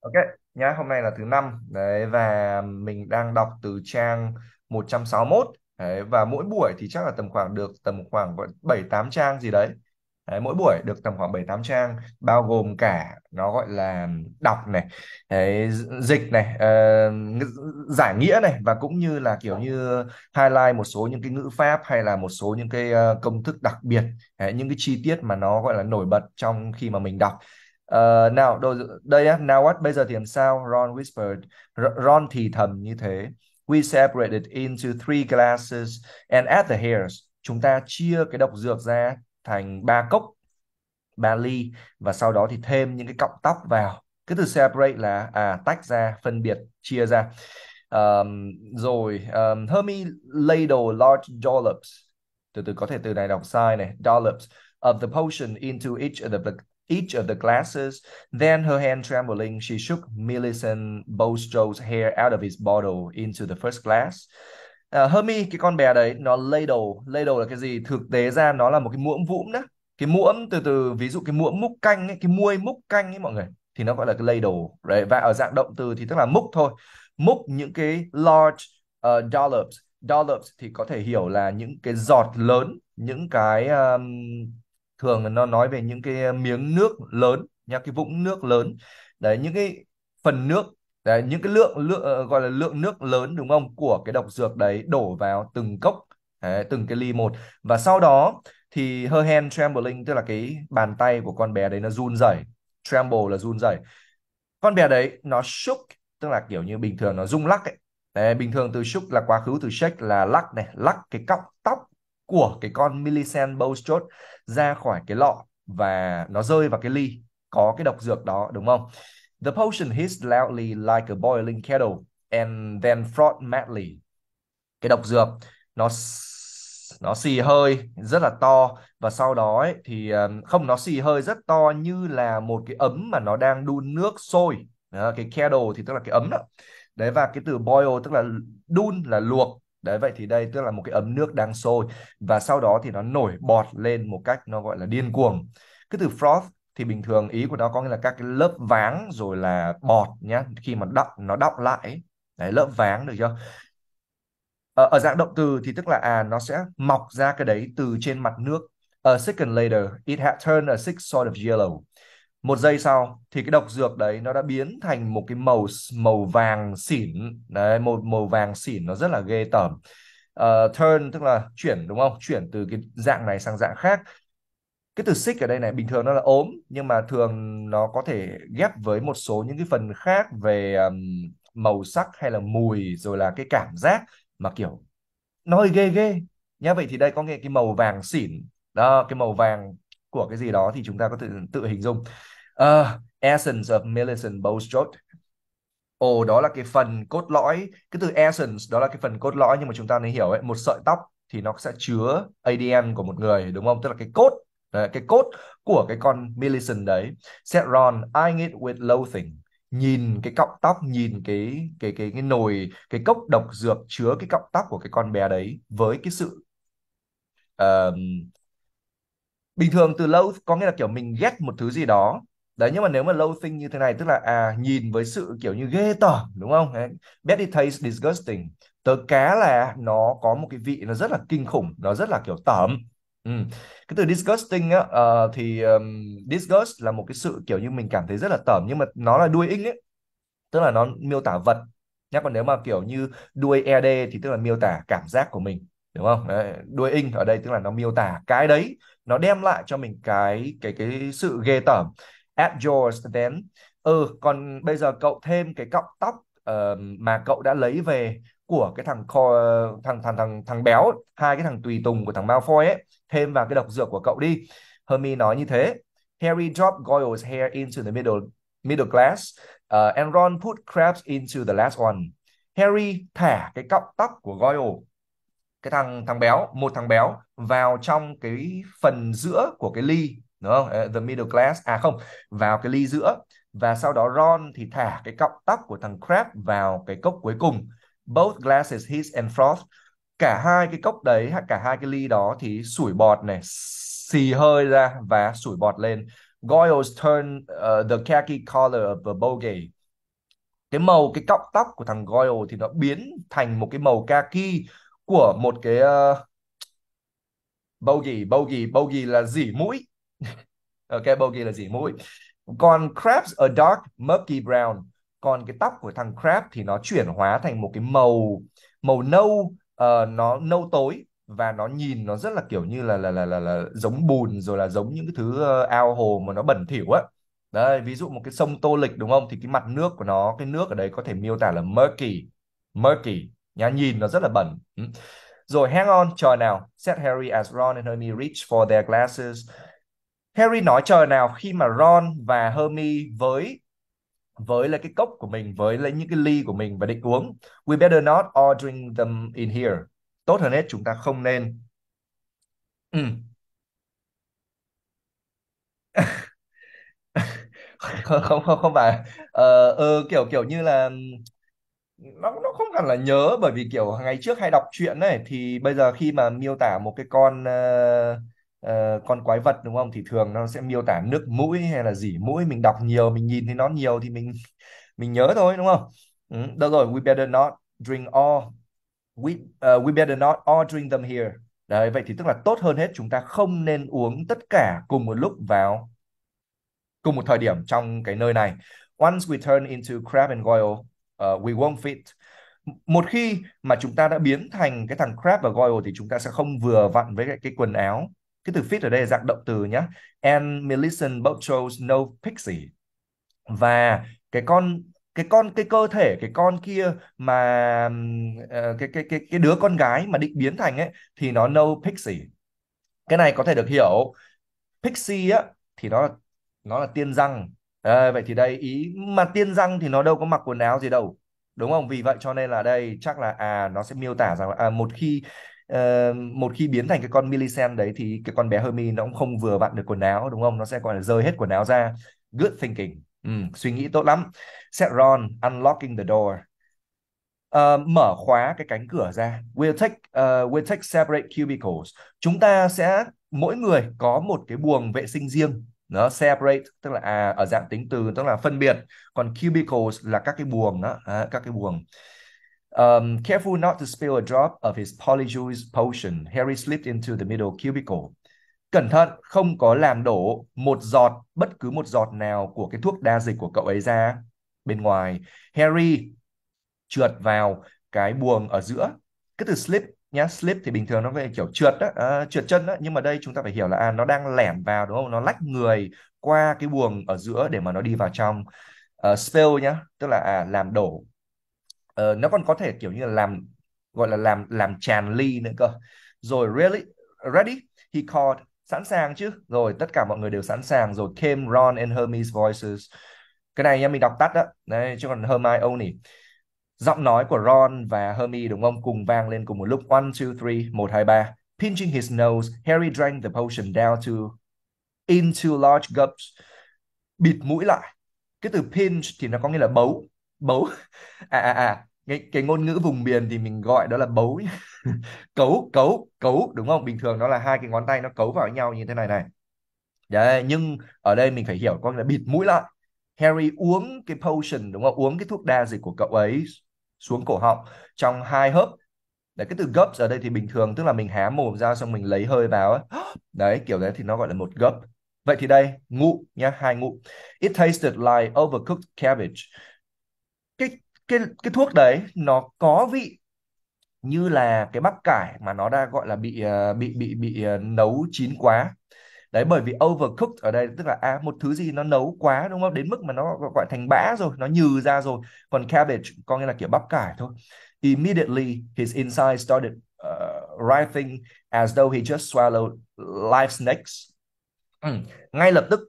ok nhá hôm nay là thứ năm đấy và mình đang đọc từ trang 161 đấy và mỗi buổi thì chắc là tầm khoảng được tầm khoảng bảy tám trang gì đấy Đấy, mỗi buổi được tầm khoảng 7-8 trang bao gồm cả nó gọi là đọc này đấy, dịch này uh, giải nghĩa này và cũng như là kiểu như highlight một số những cái ngữ pháp hay là một số những cái ờ, công thức đặc biệt đấy, những cái chi tiết mà nó gọi là nổi bật trong khi mà mình đọc Uh, nào đồ, đây á, now what bây giờ thì làm sao? Ron whispered. R- Ron thì thầm như thế. We separated into three glasses and at the hairs. Chúng ta chia cái độc dược ra thành ba cốc, ba ly và sau đó thì thêm những cái cọng tóc vào. Cái từ separate là à tách ra, phân biệt, chia ra. Um, rồi um, Hermy ladle large dollops từ từ có thể từ này đọc sai này dollops of the potion into each of the each of the glasses. Then, her hand trembling, she shook Millicent Bulstrode's hair out of his bottle into the first glass. À, Hermie, cái con bé đấy, nó ladle. Ladle là cái gì? Thực tế ra nó là một cái muỗng vũm đó. Cái muỗng từ từ, ví dụ cái muỗng múc canh ấy, cái muôi múc canh ấy mọi người, thì nó gọi là cái ladle. Right? Và ở dạng động từ thì tức là múc thôi. Múc những cái large uh, dollops. Dollops thì có thể hiểu là những cái giọt lớn, những cái... Um, thường nó nói về những cái ờ, miếng nước lớn nha cái vũng nước lớn đấy những cái phần nước đấy, những cái lượng lượng ờ, gọi là lượng nước lớn đúng không của cái độc dược đấy đổ vào từng cốc đấy, từng cái ly một và sau đó thì her hand trembling tức là cái bàn tay của con bé đấy nó run rẩy tremble là run rẩy con bé đấy nó shook tức là kiểu như bình thường nó rung lắc ấy đấy, bình thường từ shook là quá khứ từ shake là lắc này lắc cái cọc tóc của cái con Millicent Bulstrode ra khỏi cái lọ và nó rơi vào cái ly có cái độc dược đó đúng không? The potion hissed loudly like a boiling kettle and then frothed madly. Cái độc dược nó nó xì hơi rất là to và sau đó ấy, thì ờ, không nó xì hơi rất to như là một cái ấm mà nó đang đun nước sôi. cái kettle thì tức là cái ấm đó. Đấy và cái từ boil tức là đun là luộc Đấy vậy thì đây tức là một cái ấm nước đang sôi và sau đó thì nó nổi bọt lên một cách nó gọi là điên cuồng. Cái từ froth thì bình thường ý của nó có nghĩa là các cái lớp váng rồi là bọt nhá, khi mà đọng nó đọng lại ấy. Đấy lớp váng được chưa? Ở, ờ, ở dạng động từ thì tức là à nó sẽ mọc ra cái đấy từ trên mặt nước. A second later, it had turned a sick sort of yellow một giây sau thì cái độc dược đấy nó đã biến thành một cái màu màu vàng xỉn đấy một màu vàng xỉn nó rất là ghê tởm uh, turn tức là chuyển đúng không chuyển từ cái dạng này sang dạng khác cái từ sick ở đây này bình thường nó là ốm nhưng mà thường nó có thể ghép với một số những cái phần khác về um, màu sắc hay là mùi rồi là cái cảm giác mà kiểu nó hơi ghê ghê nhá vậy thì đây có nghĩa cái màu vàng xỉn đó cái màu vàng của cái gì đó thì chúng ta có thể tự hình dung uh, essence of Millicent Bulstrode ồ đó là cái phần cốt lõi cái từ essence đó là cái phần cốt lõi nhưng mà chúng ta nên hiểu ấy một sợi tóc thì nó sẽ chứa ADN của một người đúng không tức là cái cốt đấy, cái cốt của cái con Millicent đấy said Ron eyeing it with loathing nhìn cái cọng tóc nhìn cái cái cái cái nồi cái cốc độc dược chứa cái cọng tóc của cái con bé đấy với cái sự uh, bình thường từ lâu có nghĩa là kiểu mình ghét một thứ gì đó đấy nhưng mà nếu mà lâu thing như thế này tức là à nhìn với sự kiểu như ghê tởm đúng không Betty tastes disgusting tớ cá là nó có một cái vị nó rất là kinh khủng nó rất là kiểu tởm Ừ. cái từ disgusting á uh, thì um, disgust là một cái sự kiểu như mình cảm thấy rất là tởm nhưng mà nó là đuôi in ấy tức là nó miêu tả vật nhá còn nếu mà kiểu như đuôi ed thì tức là miêu tả cảm giác của mình đúng không đuôi in ở đây tức là nó miêu tả cái đấy nó đem lại cho mình cái cái cái sự ghê tởm at yours then ừ còn bây giờ cậu thêm cái cọng tóc uh, mà cậu đã lấy về của cái thằng kho, thằng thằng thằng thằng béo hai cái thằng tùy tùng của thằng Malfoy ấy thêm vào cái độc dược của cậu đi Hermione nói như thế Harry dropped Goyle's hair into the middle middle glass uh, and Ron put crabs into the last one Harry thả cái cọng tóc của Goyle cái thằng thằng béo một thằng béo vào trong cái phần giữa của cái ly đúng không the middle class à không vào cái ly giữa và sau đó Ron thì thả cái cọng tóc của thằng Crab vào cái cốc cuối cùng both glasses his and froth cả hai cái cốc đấy cả hai cái ly đó thì sủi bọt này xì hơi ra và sủi bọt lên Goyles turn uh, the khaki color of the bogey cái màu cái cọng tóc của thằng Goyle thì nó biến thành một cái màu khaki của một cái uh, bogey bogey bogey là dỉ mũi ok ờ, bogey là gì mũi còn crabs a dark murky brown còn cái tóc của thằng crab thì nó chuyển hóa thành một cái màu màu nâu uh, nó nâu tối và nó nhìn nó rất là kiểu như là là là là, là giống bùn rồi là giống những cái thứ ờ, ao hồ mà nó bẩn thỉu á Đây ví dụ một cái sông tô lịch đúng không thì cái mặt nước của nó cái nước ở đấy có thể miêu tả là murky murky nhá nhìn nó rất là bẩn ừ. rồi hang on chờ nào said Harry as Ron and Hermione reached for their glasses Harry nói trời nào khi mà Ron và Hermione với với là cái cốc của mình với là những cái ly của mình và định uống we better not all drink them in here tốt hơn hết chúng ta không nên ừ. không không không không phải ờ, ờ, kiểu kiểu như là nó nó không hẳn là nhớ bởi vì kiểu ngày trước hay đọc truyện này thì bây giờ khi mà miêu tả một cái con uh, uh, con quái vật đúng không thì thường nó sẽ miêu tả nước mũi hay là dỉ mũi mình đọc nhiều mình nhìn thấy nó nhiều thì mình mình nhớ thôi đúng không ừ, đâu rồi we better not drink all we uh, we better not all drink them here đấy vậy thì tức là tốt hơn hết chúng ta không nên uống tất cả cùng một lúc vào cùng một thời điểm trong cái nơi này once we turn into crab and goyle uh, we won't fit một khi mà chúng ta đã biến thành cái thằng crab và goyle thì chúng ta sẽ không vừa vặn với cái, cái quần áo cái từ fit ở đây là dạng động từ nhá and Millicent both chose no pixie và cái con cái con cái cơ thể cái con kia mà ờ, cái cái cái cái đứa con gái mà định biến thành ấy thì nó no pixie cái này có thể được hiểu pixie á thì nó là nó là tiên răng à, vậy thì đây ý mà tiên răng thì nó đâu có mặc quần áo gì đâu đúng không vì vậy cho nên là đây chắc là à nó sẽ miêu tả rằng là à, một khi uh, một khi biến thành cái con Millicent đấy thì cái con bé Hermione nó cũng không vừa vặn được quần áo đúng không nó sẽ gọi là rơi hết quần áo ra good thinking ừ, suy nghĩ tốt lắm set Ron unlocking the door Uh, mở khóa cái cánh cửa ra. We'll take uh, we'll take separate cubicles. Chúng ta sẽ mỗi người có một cái buồng vệ sinh riêng. Nó separate tức là à, ở dạng tính từ tức là phân biệt. Còn cubicles là các cái buồng đó, à, các cái buồng. Um, careful not to spill a drop of his polyjuice potion, Harry slipped into the middle cubicle. Cẩn thận, không có làm đổ một giọt, bất cứ một giọt nào của cái thuốc đa dịch của cậu ấy ra. Bên ngoài, Harry trượt vào cái buồng ở giữa. Cái từ slip nhá, slip thì bình thường nó về kiểu trượt đó, à, ờ, trượt chân đó. Nhưng mà đây chúng ta phải hiểu là à, nó đang lẻn vào đúng không? Nó lách người qua cái buồng ở giữa để mà nó đi vào trong. Uh, spill nhá, tức là à, làm đổ Ờ, nó còn có thể kiểu như là làm gọi là làm làm tràn ly nữa cơ. Rồi really ready he called sẵn sàng chứ. Rồi tất cả mọi người đều sẵn sàng rồi came Ron and Hermione's voices. Cái này nha mình đọc tắt đó. Đấy chứ còn Hermione giọng nói của Ron và Hermione đúng không cùng vang lên cùng một lúc one two three một hai ba Pinching his nose, Harry drank the potion down to into large gulps. Bịt mũi lại. Cái từ pinch thì nó có nghĩa là bấu, bấu. À à à, cái cái ngôn ngữ vùng miền thì mình gọi đó là bấu cấu cấu cấu đúng không bình thường nó là hai cái ngón tay nó cấu vào nhau như thế này này đấy nhưng ở đây mình phải hiểu con là bịt mũi lại Harry uống cái potion đúng không uống cái thuốc đa dịch của cậu ấy xuống cổ họng trong hai hớp đấy cái từ gấp ở đây thì bình thường tức là mình há mồm ra xong mình lấy hơi vào ấy. đấy kiểu đấy thì nó gọi là một gấp vậy thì đây ngụ nhá hai ngụ it tasted like overcooked cabbage cái cái thuốc đấy nó có vị như là cái bắp cải mà nó đã gọi là bị ờ, bị bị bị ờ, nấu chín quá đấy bởi vì overcooked ở đây tức là à, một thứ gì nó nấu quá đúng không đến mức mà nó gọi thành bã rồi nó nhừ ra rồi còn cabbage có nghĩa là kiểu bắp cải thôi immediately his inside started uh, writhing as though he just swallowed live snakes ừ, ngay lập tức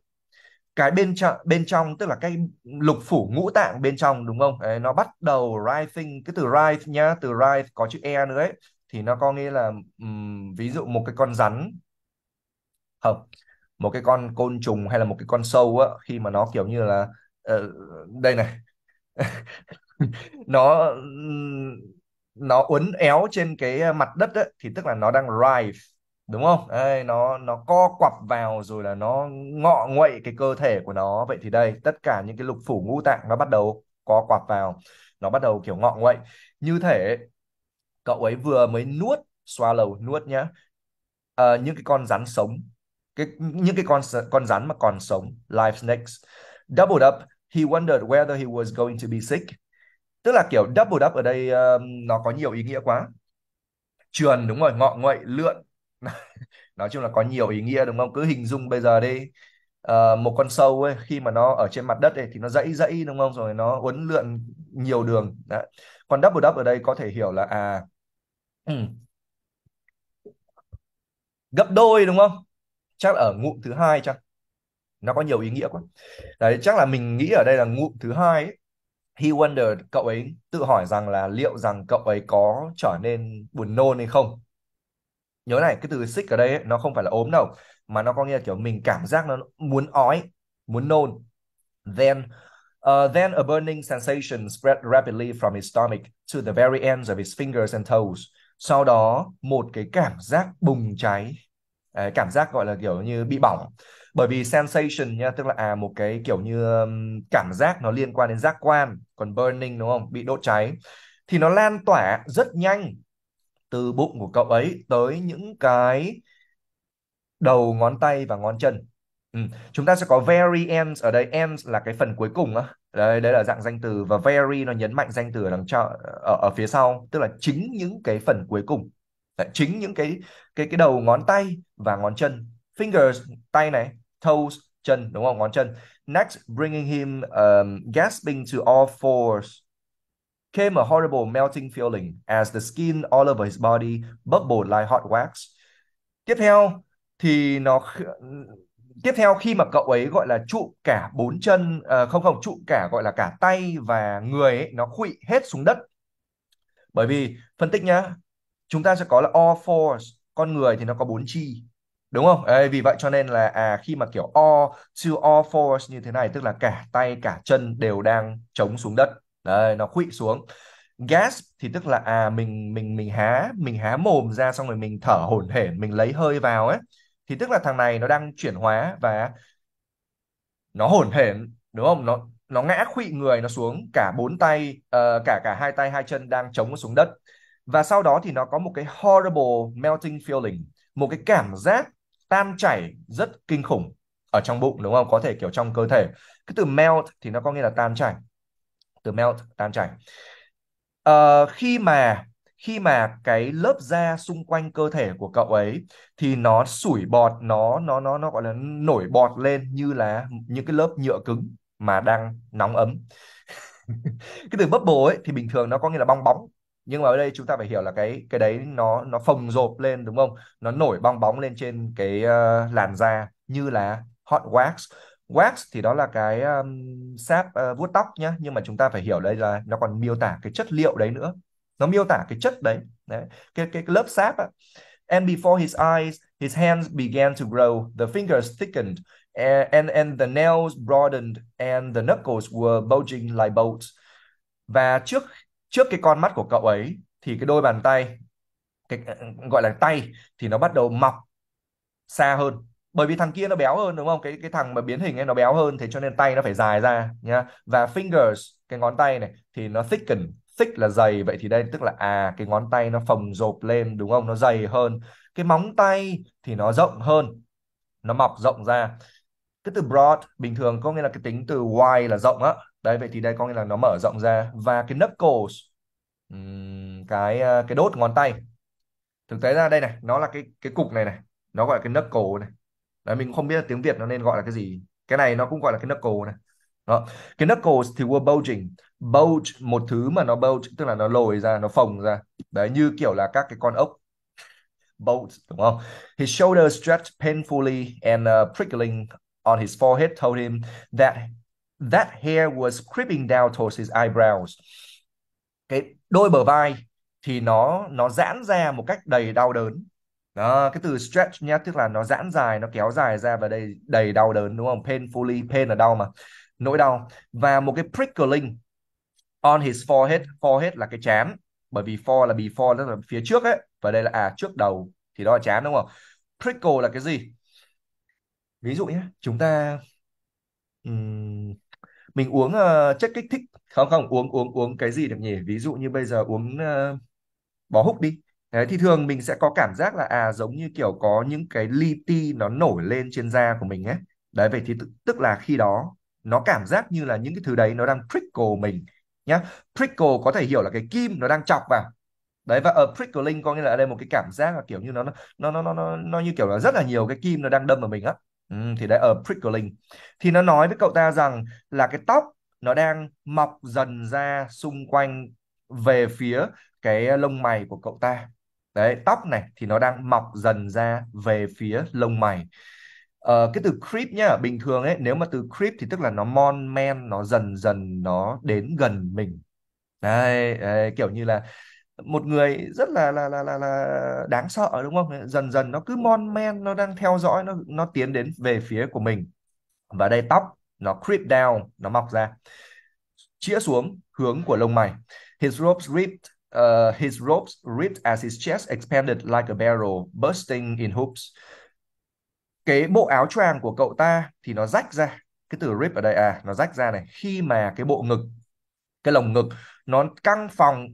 cái bên trong bên trong tức là cái lục phủ ngũ tạng bên trong đúng không đấy, nó bắt đầu rising cái từ rise nhá từ rise có chữ e nữa ấy thì nó có nghĩa là um, ví dụ một cái con rắn không một cái con côn trùng hay là một cái con sâu á khi mà nó kiểu như là uh, đây này nó nó uốn éo trên cái ờ, mặt đất ấy, thì tức là nó đang rise đúng không đây nó nó co quặp vào rồi là nó ngọ nguậy cái cơ thể của nó vậy thì đây tất cả những cái lục phủ ngũ tạng nó bắt đầu co quặp vào nó bắt đầu kiểu ngọ nguậy như thể cậu ấy vừa mới nuốt swallow nuốt nhá à, những cái con rắn sống cái những cái con con rắn mà còn sống live snakes doubled up he wondered whether he was going to be sick tức là kiểu doubled up ở đây uh, nó có nhiều ý nghĩa quá trườn đúng rồi ngọ nguậy lượn nói chung là có nhiều ý nghĩa đúng không cứ hình dung bây giờ đi uh, một con sâu ấy khi mà nó ở trên mặt đất ấy thì nó dãy dãy đúng không rồi nó uốn lượn nhiều đường Đấy. còn double up ở đây có thể hiểu là à gấp đôi đúng không chắc ở ngụm thứ hai chắc nó có nhiều ý nghĩa quá đấy chắc là mình nghĩ ở đây là ngụm thứ hai ấy. he wondered cậu ấy tự hỏi rằng là liệu rằng cậu ấy có trở nên buồn nôn hay không nhớ này cái từ sick ở đây ấy, nó không phải là ốm đâu mà nó có nghĩa là kiểu mình cảm giác nó muốn ói muốn nôn then Uh, then a burning sensation spread rapidly from his stomach to the very ends of his fingers and toes. Sau đó một cái cảm giác bùng cháy, à, cảm giác gọi là kiểu như bị bỏng. Bởi vì sensation nha, tức là à một cái kiểu như um, cảm giác nó liên quan đến giác quan, còn burning đúng không, bị đốt cháy thì nó lan tỏa rất nhanh từ bụng của cậu ấy tới những cái đầu ngón tay và ngón chân. Ừ. Chúng ta sẽ có very ends ở đây ends là cái phần cuối cùng á. Đây đây là dạng danh từ và very nó nhấn mạnh danh từ ở đằng cho ở, ở phía sau, tức là chính những cái phần cuối cùng. Đấy, chính những cái cái cái đầu ngón tay và ngón chân. Fingers tay này, toes chân đúng không? Ngón chân. Next bringing him um, gasping to all fours came a horrible melting feeling as the skin all over his body bubbled like hot wax. Tiếp theo thì nó tiếp theo khi mà cậu ấy gọi là trụ cả bốn chân à, không không trụ cả gọi là cả tay và người ấy, nó khuỵu hết xuống đất. Bởi vì phân tích nhá, chúng ta sẽ có là all fours, con người thì nó có bốn chi, đúng không? Ê, vì vậy cho nên là à khi mà kiểu all to all fours như thế này tức là cả tay cả chân đều đang chống xuống đất đấy nó khuỵu xuống gasp thì tức là à mình mình mình há mình há mồm ra xong rồi mình thở hổn hển mình lấy hơi vào ấy thì tức là thằng này nó đang chuyển hóa và nó hổn hển đúng không nó nó ngã khuỵu người nó xuống cả bốn tay uh, cả cả hai tay hai chân đang chống xuống đất và sau đó thì nó có một cái horrible melting feeling một cái cảm giác tan chảy rất kinh khủng ở trong bụng đúng không có thể kiểu trong cơ thể cái từ melt thì nó có nghĩa là tan chảy từ melt tan chảy à, ờ, khi mà khi mà cái lớp da xung quanh cơ thể của cậu ấy thì nó sủi bọt nó nó nó nó gọi là nổi bọt lên như là những cái lớp nhựa cứng mà đang nóng ấm cái từ bubble ấy thì bình thường nó có nghĩa là bong bóng nhưng mà ở đây chúng ta phải hiểu là cái cái đấy nó nó phồng rộp lên đúng không nó nổi bong bóng lên trên cái uh, làn da như là hot wax Wax thì đó là cái um, sáp uh, vuốt tóc nhá, nhưng mà chúng ta phải hiểu đây là nó còn miêu tả cái chất liệu đấy nữa. Nó miêu tả cái chất đấy, đấy. Cái, cái cái lớp sáp á. And before his eyes, his hands began to grow, the fingers thickened, and and, the nails broadened and the knuckles were bulging like bolts. Và trước trước cái con mắt của cậu ấy thì cái đôi bàn tay cái ờ, gọi là tay thì nó bắt đầu mọc xa hơn bởi vì thằng kia nó béo hơn đúng không cái cái thằng mà biến hình ấy nó béo hơn thế cho nên tay nó phải dài ra nhá và fingers cái ngón tay này thì nó thicken thick là dày vậy thì đây tức là à cái ngón tay nó phồng rộp lên đúng không nó dày hơn cái móng tay thì nó rộng hơn nó mọc rộng ra cái từ broad bình thường có nghĩa là cái tính từ wide là rộng á đấy vậy thì đây có nghĩa là nó mở rộng ra và cái knuckles cái ờ, cái đốt ngón tay thực tế ra đây này nó là cái cái cục này này nó gọi là cái knuckle này đấy mình cũng không biết là tiếng Việt nó nên gọi là cái gì cái này nó cũng gọi là cái knuckle này đó cái knuckles thì were bulging bulge một thứ mà nó bulge tức là nó lồi ra nó phồng ra đấy như kiểu là các cái con ốc bulge đúng không his shoulder stretched painfully and uh, prickling on his forehead told him that that hair was creeping down towards his eyebrows cái đôi bờ vai thì nó nó giãn ra một cách đầy đau đớn đó cái từ stretch nhé tức là nó giãn dài nó kéo dài ra và đây đầy đau đớn đúng không painfully pain là đau mà nỗi đau và một cái prickling on his forehead forehead là cái chán bởi vì for là before tức là phía trước ấy và đây là à trước đầu thì đó là chán đúng không prickle là cái gì ví dụ nhé chúng ta um, mình uống uh, chất kích thích không không uống uống uống cái gì được nhỉ ví dụ như bây giờ uống uh, ờ, bó húc đi Đấy, thì thường mình sẽ có cảm giác là à giống như kiểu có những cái li ti nó nổi lên trên da của mình ấy. Đấy vậy thì tức, tức là khi đó nó cảm giác như là những cái thứ đấy nó đang prickle mình nhá. Prickle có thể hiểu là cái kim nó đang chọc vào. Đấy và ở prickling có nghĩa là ở đây một cái cảm giác là kiểu như nó nó nó nó nó, nó như kiểu là rất là nhiều cái kim nó đang đâm vào mình á. Ừ, thì đấy ở prickling thì nó nói với cậu ta rằng là cái tóc nó đang mọc dần ra xung quanh về phía cái lông mày của cậu ta đấy tóc này thì nó đang mọc dần ra về phía lông mày Uh, cái từ creep nhá bình thường ấy nếu mà từ creep thì tức là nó mon men nó dần dần nó đến gần mình đấy, đấy kiểu như là một người rất là là là là, là đáng sợ đúng không dần dần nó cứ mon men nó đang theo dõi nó nó tiến đến về phía của mình và đây tóc nó creep down nó mọc ra chĩa xuống hướng của lông mày his robes ripped Uh, his robes ripped as his chest expanded like a barrel, bursting in hoops. Cái bộ áo choàng của cậu ta thì nó rách ra. Cái từ rip ở đây à, nó rách ra này. Khi mà cái bộ ngực, cái lồng ngực nó căng phòng,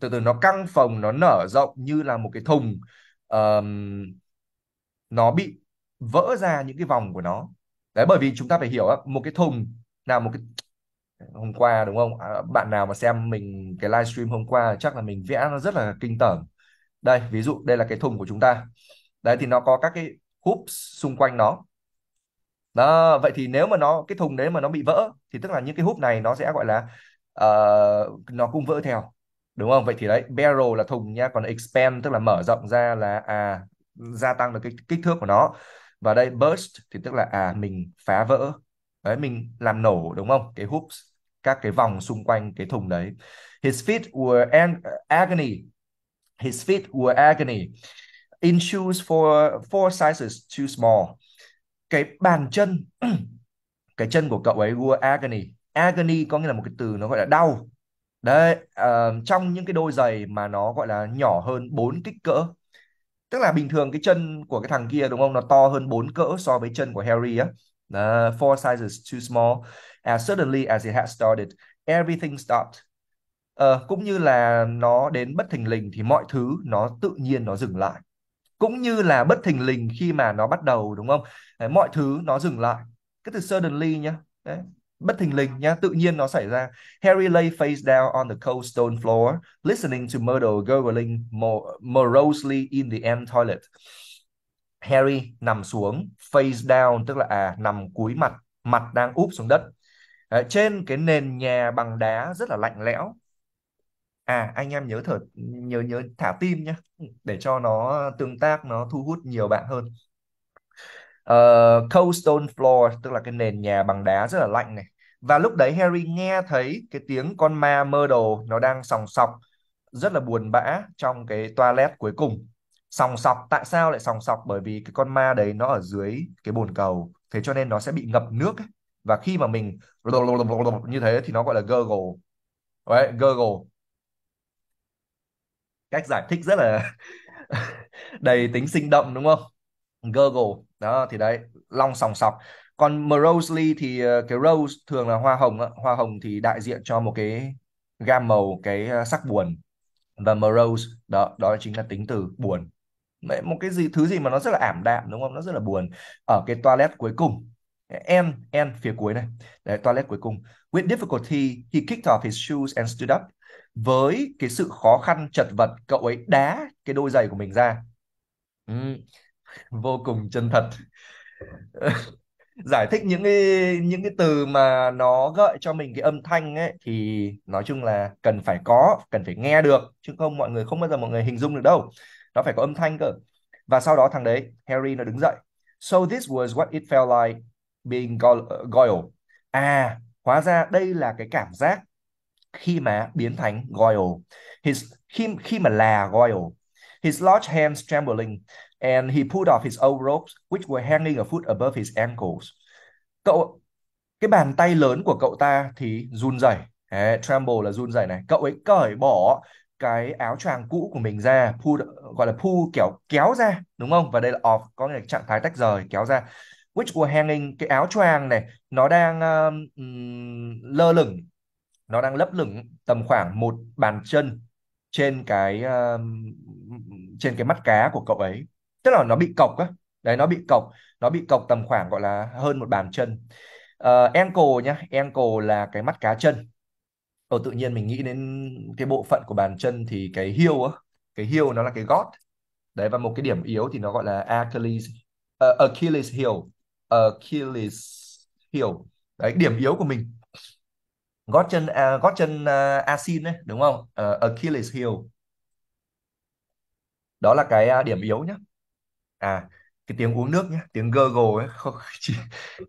từ từ nó căng phòng, nó nở rộng như là một cái thùng. Um, nó bị vỡ ra những cái vòng của nó. Đấy bởi vì chúng ta phải hiểu một cái thùng là một cái hôm qua đúng không à, bạn nào mà xem mình cái livestream hôm qua chắc là mình vẽ nó rất là kinh tởm đây ví dụ đây là cái thùng của chúng ta đấy thì nó có các cái hoops xung quanh nó đó vậy thì nếu mà nó cái thùng đấy mà nó bị vỡ thì tức là những cái húp này nó sẽ gọi là uh, nó cũng vỡ theo đúng không vậy thì đấy barrel là thùng nha còn expand tức là mở rộng ra là à gia tăng được cái kích thước của nó và đây burst thì tức là à mình phá vỡ đấy mình làm nổ đúng không cái hoops các cái vòng xung quanh cái thùng đấy. His feet were an agony. His feet were agony. In shoes for four sizes too small. Cái bàn chân, cái chân của cậu ấy were agony. Agony có nghĩa là một cái từ nó gọi là đau. Đấy, uh, trong những cái đôi giày mà nó gọi là nhỏ hơn bốn kích cỡ. Tức là bình thường cái chân của cái thằng kia đúng không? Nó to hơn bốn cỡ so với chân của Harry á. Uh, four sizes too small as suddenly as it had started everything stopped uh, cũng như là nó đến bất thình lình thì mọi thứ nó tự nhiên nó dừng lại cũng như là bất thình lình khi mà nó bắt đầu đúng không Đấy, mọi thứ nó dừng lại cái từ suddenly nhá Đấy. bất thình lình nhá tự nhiên nó xảy ra Harry lay face down on the cold stone floor listening to Myrtle gurgling mor- morosely in the end toilet Harry nằm xuống face down tức là à nằm cúi mặt mặt đang úp xuống đất Ờ, trên cái nền nhà bằng đá rất là lạnh lẽo à anh em nhớ thở nhớ nhớ thả tim nhé để cho nó tương tác nó thu hút nhiều bạn hơn uh, ờ, cold stone floor tức là cái nền nhà bằng đá rất là lạnh này và lúc đấy Harry nghe thấy cái tiếng con ma mơ đồ nó đang sòng sọc rất là buồn bã trong cái toilet cuối cùng sòng sọc tại sao lại sòng sọc bởi vì cái con ma đấy nó ở dưới cái bồn cầu thế cho nên nó sẽ bị ngập nước ấy và khi mà mình như thế thì nó gọi là gurgle đấy gurgle cách giải thích rất là đầy tính sinh động đúng không gurgle đó thì đấy long sòng sọc còn morosely thì ờ, cái rose thường là hoa hồng hoa hồng thì đại diện cho một cái gam màu cái ờ, sắc buồn và morose đó đó chính là tính từ buồn một cái gì thứ gì mà nó rất là ảm đạm đúng không nó rất là buồn ở cái toilet cuối cùng n n phía cuối này đấy toilet cuối cùng with difficulty he kicked off his shoes and stood up với cái sự khó khăn chật vật cậu ấy đá cái đôi giày của mình ra uhm, vô cùng chân thật giải thích những cái những cái từ mà nó gợi cho mình cái âm thanh ấy thì nói chung là cần phải có cần phải nghe được chứ không mọi người không bao giờ mọi người hình dung được đâu nó phải có âm thanh cơ và sau đó thằng đấy Harry nó đứng dậy so this was what it felt like being goyle à hóa ra đây là cái cảm giác khi mà biến thành goyle his khi khi mà là goyle his large hands trembling and he pulled off his old robes which were hanging a foot above his ankles cậu cái bàn tay lớn của cậu ta thì run rẩy Đấy, tremble là run rẩy này cậu ấy cởi bỏ cái áo choàng cũ của mình ra pull gọi là pull kéo kéo ra đúng không và đây là off có nghĩa là trạng thái tách rời kéo ra Witch của Henning cái áo choàng này nó đang um, lơ lửng nó đang lấp lửng tầm khoảng một bàn chân trên cái um, trên cái mắt cá của cậu ấy tức là nó bị cọc á đấy nó bị cọc, nó bị cọc tầm khoảng gọi là hơn một bàn chân uh, ankle nhá ankle là cái mắt cá chân Ở ờ, tự nhiên mình nghĩ đến cái bộ phận của bàn chân thì cái heel á cái heel nó là cái gót đấy và một cái điểm yếu thì nó gọi là Achilles uh, Achilles heel Achilles heel đấy điểm yếu của mình gót chân à, gót chân à, asin đấy đúng không à, Achilles heel đó là cái à, điểm yếu nhá à cái tiếng uống nước nhá tiếng gurgle ấy không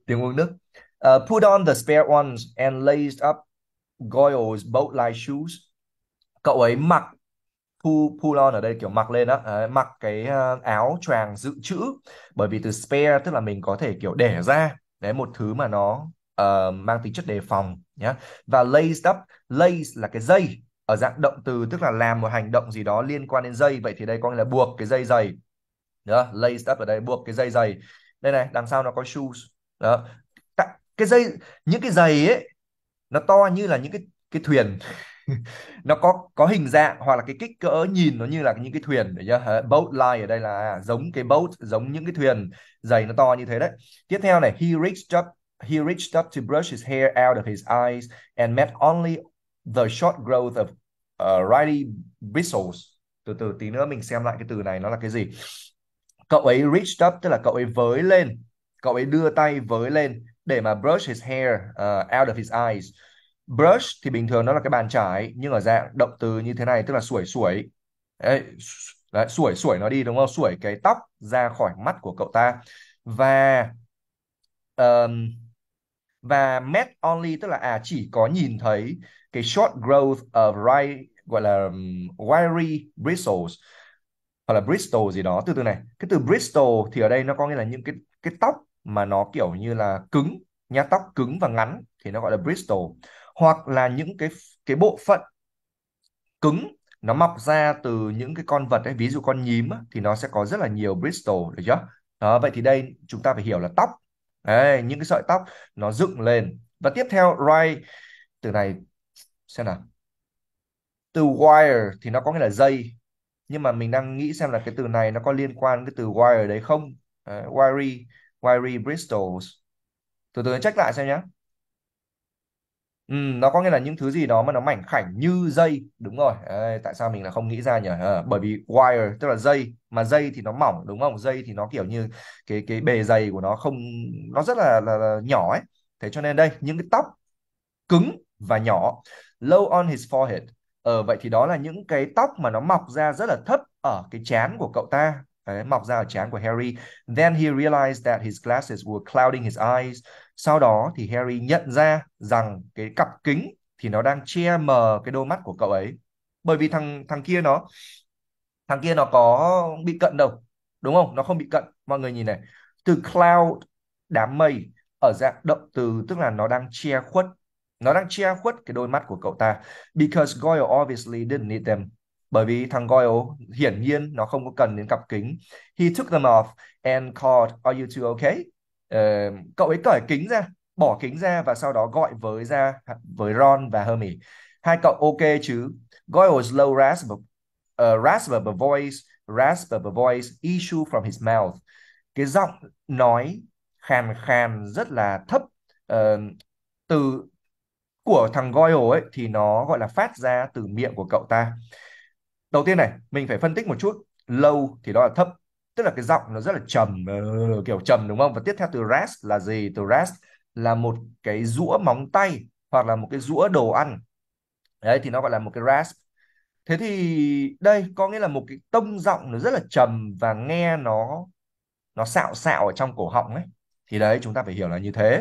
tiếng uống nước uh, put on the spare ones and laced up Goyle's boat-like shoes cậu ấy mặc pull pull on ở đây kiểu mặc lên á mặc cái ờ, áo choàng dự trữ bởi vì từ spare tức là mình có thể kiểu để ra đấy một thứ mà nó uh, mang tính chất đề phòng nhé và laced up lace là cái dây ở dạng động từ tức là làm một hành động gì đó liên quan đến dây vậy thì đây có nghĩa là buộc cái dây giày đó laced up ở đây buộc cái dây giày đây này đằng sau nó có shoes đó cái dây những cái giày ấy nó to như là những cái cái thuyền nó có có hình dạng hoặc là cái kích cỡ nhìn nó như là những cái thuyền để nhá boat line ở đây là à, giống cái boat giống những cái thuyền dày nó to như thế đấy tiếp theo này he reached up he reached up to brush his hair out of his eyes and met only the short growth of uh, righty bristles từ từ tí nữa mình xem lại cái từ này nó là cái gì cậu ấy reached up tức là cậu ấy với lên cậu ấy đưa tay với lên để mà brush his hair uh, out of his eyes brush thì bình thường nó là cái bàn chải nhưng ở dạng động từ như thế này tức là sủi sủi đấy, đấy sủi sủi nó đi đúng không sủi cái tóc ra khỏi mắt của cậu ta và um, và met only tức là à chỉ có nhìn thấy cái short growth of right gọi là um, wiry bristles hoặc là bristle gì đó từ từ này cái từ bristle thì ở đây nó có nghĩa là những cái cái tóc mà nó kiểu như là cứng nhá tóc cứng và ngắn thì nó gọi là bristle hoặc là những cái cái bộ phận cứng nó mọc ra từ những cái con vật ấy ví dụ con nhím thì nó sẽ có rất là nhiều bristle được chưa đó, vậy thì đây chúng ta phải hiểu là tóc đấy, những cái sợi tóc nó dựng lên và tiếp theo right từ này xem nào từ wire thì nó có nghĩa là dây nhưng mà mình đang nghĩ xem là cái từ này nó có liên quan cái từ wire đấy không uh, wiry wiry bristles từ từ check lại xem nhé Ừ, nó có nghĩa là những thứ gì đó mà nó mảnh khảnh như dây đúng rồi Ê, tại sao mình là không nghĩ ra nhỉ à, bởi vì wire tức là dây mà dây thì nó mỏng đúng không dây thì nó kiểu như cái cái bề dày của nó không nó rất là, là, là nhỏ ấy thế cho nên đây những cái tóc cứng và nhỏ low on his forehead ờ, vậy thì đó là những cái tóc mà nó mọc ra rất là thấp ở cái chán của cậu ta đấy, mọc ra ở trán của Harry. Then he realized that his glasses were clouding his eyes. Sau đó thì Harry nhận ra rằng cái cặp kính thì nó đang che mờ cái đôi mắt của cậu ấy. Bởi vì thằng thằng kia nó thằng kia nó có bị cận đâu, đúng không? Nó không bị cận. Mọi người nhìn này, từ cloud đám mây ở dạng động từ tức là nó đang che khuất nó đang che khuất cái đôi mắt của cậu ta because Goyle obviously didn't need them bởi vì thằng Goyle hiển nhiên nó không có cần đến cặp kính. He took them off and called, "Are you two okay?" Uh, cậu ấy cởi kính ra, bỏ kính ra và sau đó gọi với ra với Ron và Hermione. Hai cậu ok chứ? Goyle's low rasp, uh, ờ, rasp of a voice, rasp of a voice issue from his mouth. Cái giọng nói khàn khàn rất là thấp uh, từ của thằng Goyle ấy thì nó gọi là phát ra từ miệng của cậu ta đầu tiên này mình phải phân tích một chút low thì đó là thấp tức là cái giọng nó rất là trầm ờ, kiểu trầm đúng không và tiếp theo từ rest là gì từ rest là một cái rũa móng tay hoặc là một cái rũa đồ ăn đấy thì nó gọi là một cái rasp thế thì đây có nghĩa là một cái tông giọng nó rất là trầm và nghe nó nó xạo xạo ở trong cổ họng ấy thì đấy chúng ta phải hiểu là như thế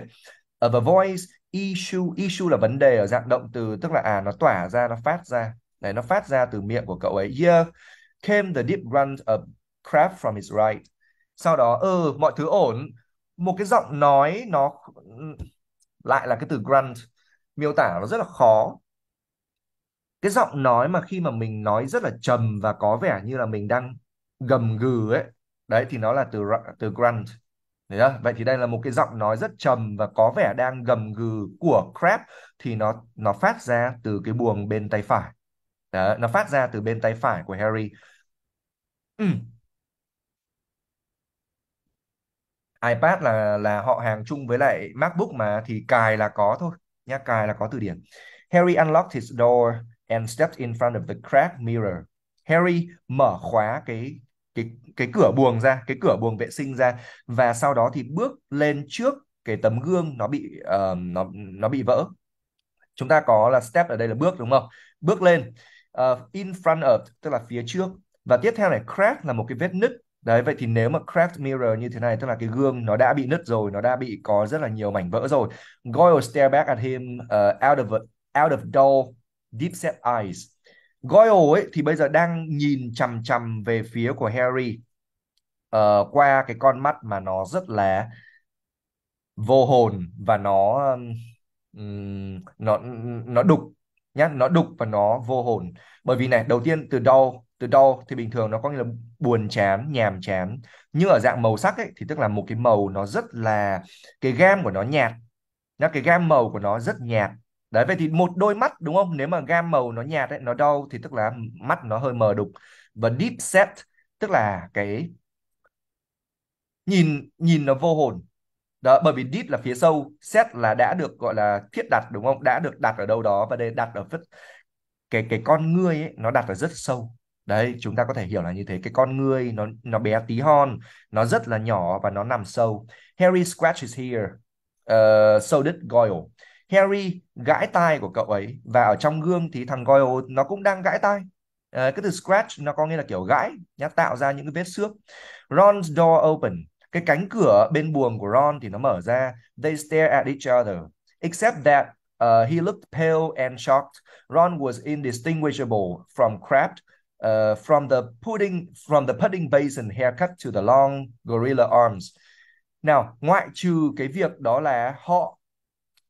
ở ờ, the voice issue issue là vấn đề ở dạng động từ tức là à nó tỏa ra nó phát ra này nó phát ra từ miệng của cậu ấy here came the deep grunt of crap from his right sau đó ừ mọi thứ ổn một cái giọng nói nó lại là cái từ grunt miêu tả nó rất là khó cái giọng nói mà khi mà mình nói rất là trầm và có vẻ như là mình đang gầm gừ ấy đấy thì nó là từ từ grunt Đấy Vậy thì đây là một cái giọng nói rất trầm và có vẻ đang gầm gừ của crap thì nó nó phát ra từ cái buồng bên tay phải. Đó, nó phát ra từ bên tay phải của Harry. Ừ. iPad là là họ hàng chung với lại MacBook mà thì cài là có thôi nhá cài là có từ điển. Harry unlocked his door and stepped in front of the cracked mirror. Harry mở khóa cái cái cái cửa buồng ra, cái cửa buồng vệ sinh ra và sau đó thì bước lên trước cái tấm gương nó bị uh, nó nó bị vỡ. Chúng ta có là step ở đây là bước đúng không? Bước lên uh, in front of tức là phía trước và tiếp theo này crack là một cái vết nứt đấy vậy thì nếu mà cracked mirror như thế này tức là cái gương nó đã bị nứt rồi nó đã bị có rất là nhiều mảnh vỡ rồi Goyle stare back at him uh, out of a, out of dull deep set eyes Goyle ấy thì bây giờ đang nhìn chằm chằm về phía của Harry uh, qua cái con mắt mà nó rất là vô hồn và nó um, nó nó đục nhá nó đục và nó vô hồn bởi vì này đầu tiên từ đau từ đau thì bình thường nó có nghĩa là buồn chán nhàm chán nhưng ở dạng màu sắc ấy thì tức là một cái màu nó rất là cái gam của nó nhạt nó cái gam màu của nó rất nhạt đấy vậy thì một đôi mắt đúng không nếu mà gam màu nó nhạt ấy nó đau thì tức là mắt nó hơi mờ đục và deep set tức là cái nhìn nhìn nó vô hồn đó bởi vì deep là phía sâu set là đã được gọi là thiết đặt đúng không đã được đặt ở đâu đó và đây đặt ở phất cái cái con ngươi ấy, nó đặt ở rất sâu đấy chúng ta có thể hiểu là như thế cái con ngươi nó nó bé tí hon nó rất là nhỏ và nó nằm sâu Harry scratches here uh, so did Goyle Harry gãi tai của cậu ấy và ở trong gương thì thằng Goyle nó cũng đang gãi tai uh, cái từ scratch nó có nghĩa là kiểu gãi nhá tạo ra những cái vết xước Ron's door open cái cánh cửa bên buồng của Ron thì nó mở ra they stare at each other except that uh, he looked pale and shocked Ron was indistinguishable from Kraft uh, from the pudding from the pudding basin haircut to the long gorilla arms nào ngoại trừ cái việc đó là họ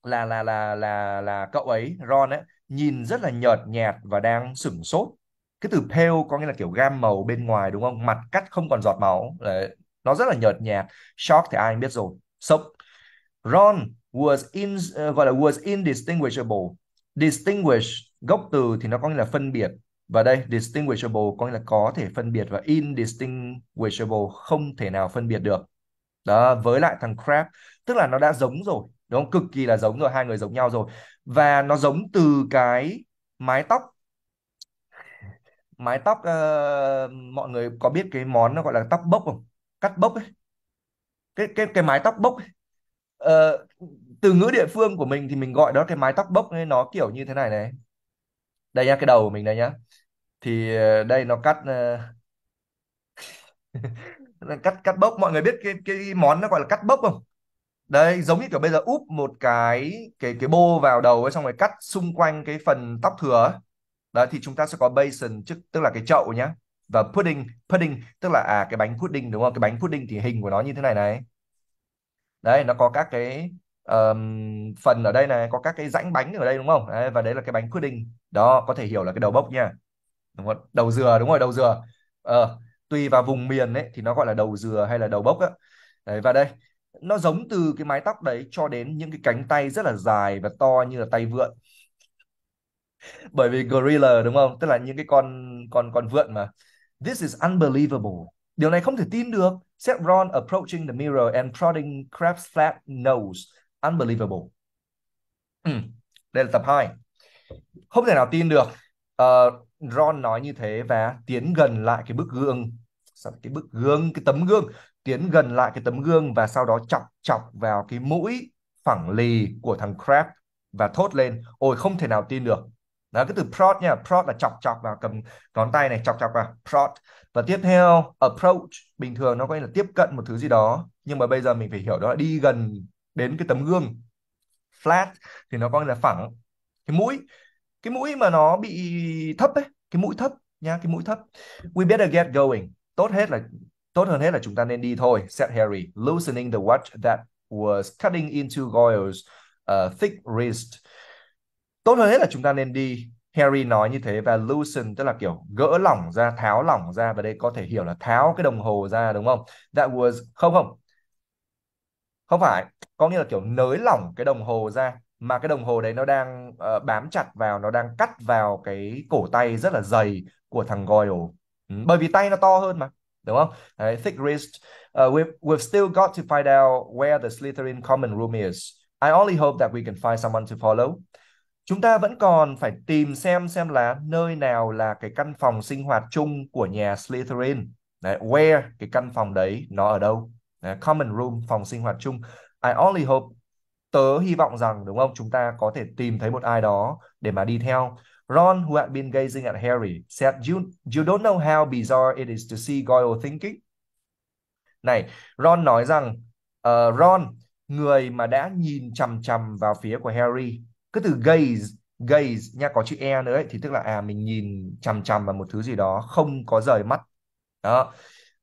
là là là là là cậu ấy Ron ấy nhìn rất là nhợt nhạt và đang sửng sốt cái từ pale có nghĩa là kiểu gam màu bên ngoài đúng không mặt cắt không còn giọt máu là nó rất là nhợt nhạt shock thì ai biết rồi sốc Ron was in uh, gọi là was indistinguishable distinguish gốc từ thì nó có nghĩa là phân biệt và đây distinguishable có nghĩa là có thể phân biệt và indistinguishable không thể nào phân biệt được đó với lại thằng crab tức là nó đã giống rồi đúng không cực kỳ là giống rồi hai người giống nhau rồi và nó giống từ cái mái tóc mái tóc uh, mọi người có biết cái món nó gọi là tóc bốc không cắt bốc ấy. cái cái cái mái tóc bốc ấy. Ờ, từ ngữ địa phương của mình thì mình gọi đó cái mái tóc bốc ấy, nó kiểu như thế này này đây nhá cái đầu của mình đây nhá thì ờ, đây nó cắt ờ, cắt cắt bốc mọi người biết cái cái món nó gọi là cắt bốc không đây giống như kiểu bây giờ úp một cái cái cái bô vào đầu ấy, xong rồi cắt xung quanh cái phần tóc thừa đó thì chúng ta sẽ có basin tức tức là cái chậu nhá và pudding pudding tức là à cái bánh pudding đúng không cái bánh pudding thì hình của nó như thế này này đấy nó có các cái um, phần ở đây này có các cái rãnh bánh ở đây đúng không đấy, và đấy là cái bánh pudding đó có thể hiểu là cái đầu bốc nha đúng không? đầu dừa đúng rồi đầu dừa ờ, tùy vào vùng miền ấy thì nó gọi là đầu dừa hay là đầu bốc á đấy và đây nó giống từ cái mái tóc đấy cho đến những cái cánh tay rất là dài và to như là tay vượn bởi vì gorilla đúng không tức là những cái con con con vượn mà This is unbelievable. Điều này không thể tin được. Said Ron approaching the mirror and prodding Krabs' flat nose. Unbelievable. Ừ. Đây là tập 2. Không thể nào tin được. Uh, ờ, Ron nói như thế và tiến gần lại cái bức gương. Sao cái bức gương, cái tấm gương. Tiến gần lại cái tấm gương và sau đó chọc chọc vào cái mũi phẳng lì của thằng Krabs và thốt lên. Ôi không thể nào tin được đó cái từ prod nha prod là chọc chọc vào cầm ngón tay này chọc chọc vào prod và tiếp theo approach bình thường nó có nghĩa là tiếp cận một thứ gì đó nhưng mà bây giờ mình phải hiểu đó là đi gần đến cái tấm gương flat thì nó có nghĩa là phẳng cái mũi cái mũi mà nó bị thấp ấy cái mũi thấp nha cái mũi thấp we better get going tốt hết là tốt hơn hết là chúng ta nên đi thôi said Harry loosening the watch that was cutting into Goyle's uh, thick wrist tốt hơn hết là chúng ta nên đi Harry nói như thế và loosen tức là kiểu gỡ lỏng ra tháo lỏng ra và đây có thể hiểu là tháo cái đồng hồ ra đúng không that was không không không phải có nghĩa là kiểu nới lỏng cái đồng hồ ra mà cái đồng hồ đấy nó đang uh, bám chặt vào nó đang cắt vào cái cổ tay rất là dày của thằng Goyle ừ, bởi vì tay nó to hơn mà đúng không đấy, thick wrist uh, we've, we've still got to find out where the Slytherin common room is I only hope that we can find someone to follow chúng ta vẫn còn phải tìm xem xem là nơi nào là cái căn phòng sinh hoạt chung của nhà Slytherin. Đấy, where cái căn phòng đấy nó ở đâu? Đấy, common room phòng sinh hoạt chung. I only hope tớ hy vọng rằng đúng không chúng ta có thể tìm thấy một ai đó để mà đi theo. Ron, who had been gazing at Harry, said, "You you don't know how bizarre it is to see Goyle thinking." Này, Ron nói rằng uh, Ron, người mà đã nhìn chằm chằm vào phía của Harry cứ từ gaze gaze nha có chữ e nữa ấy, thì tức là à mình nhìn chằm chằm vào một thứ gì đó không có rời mắt đó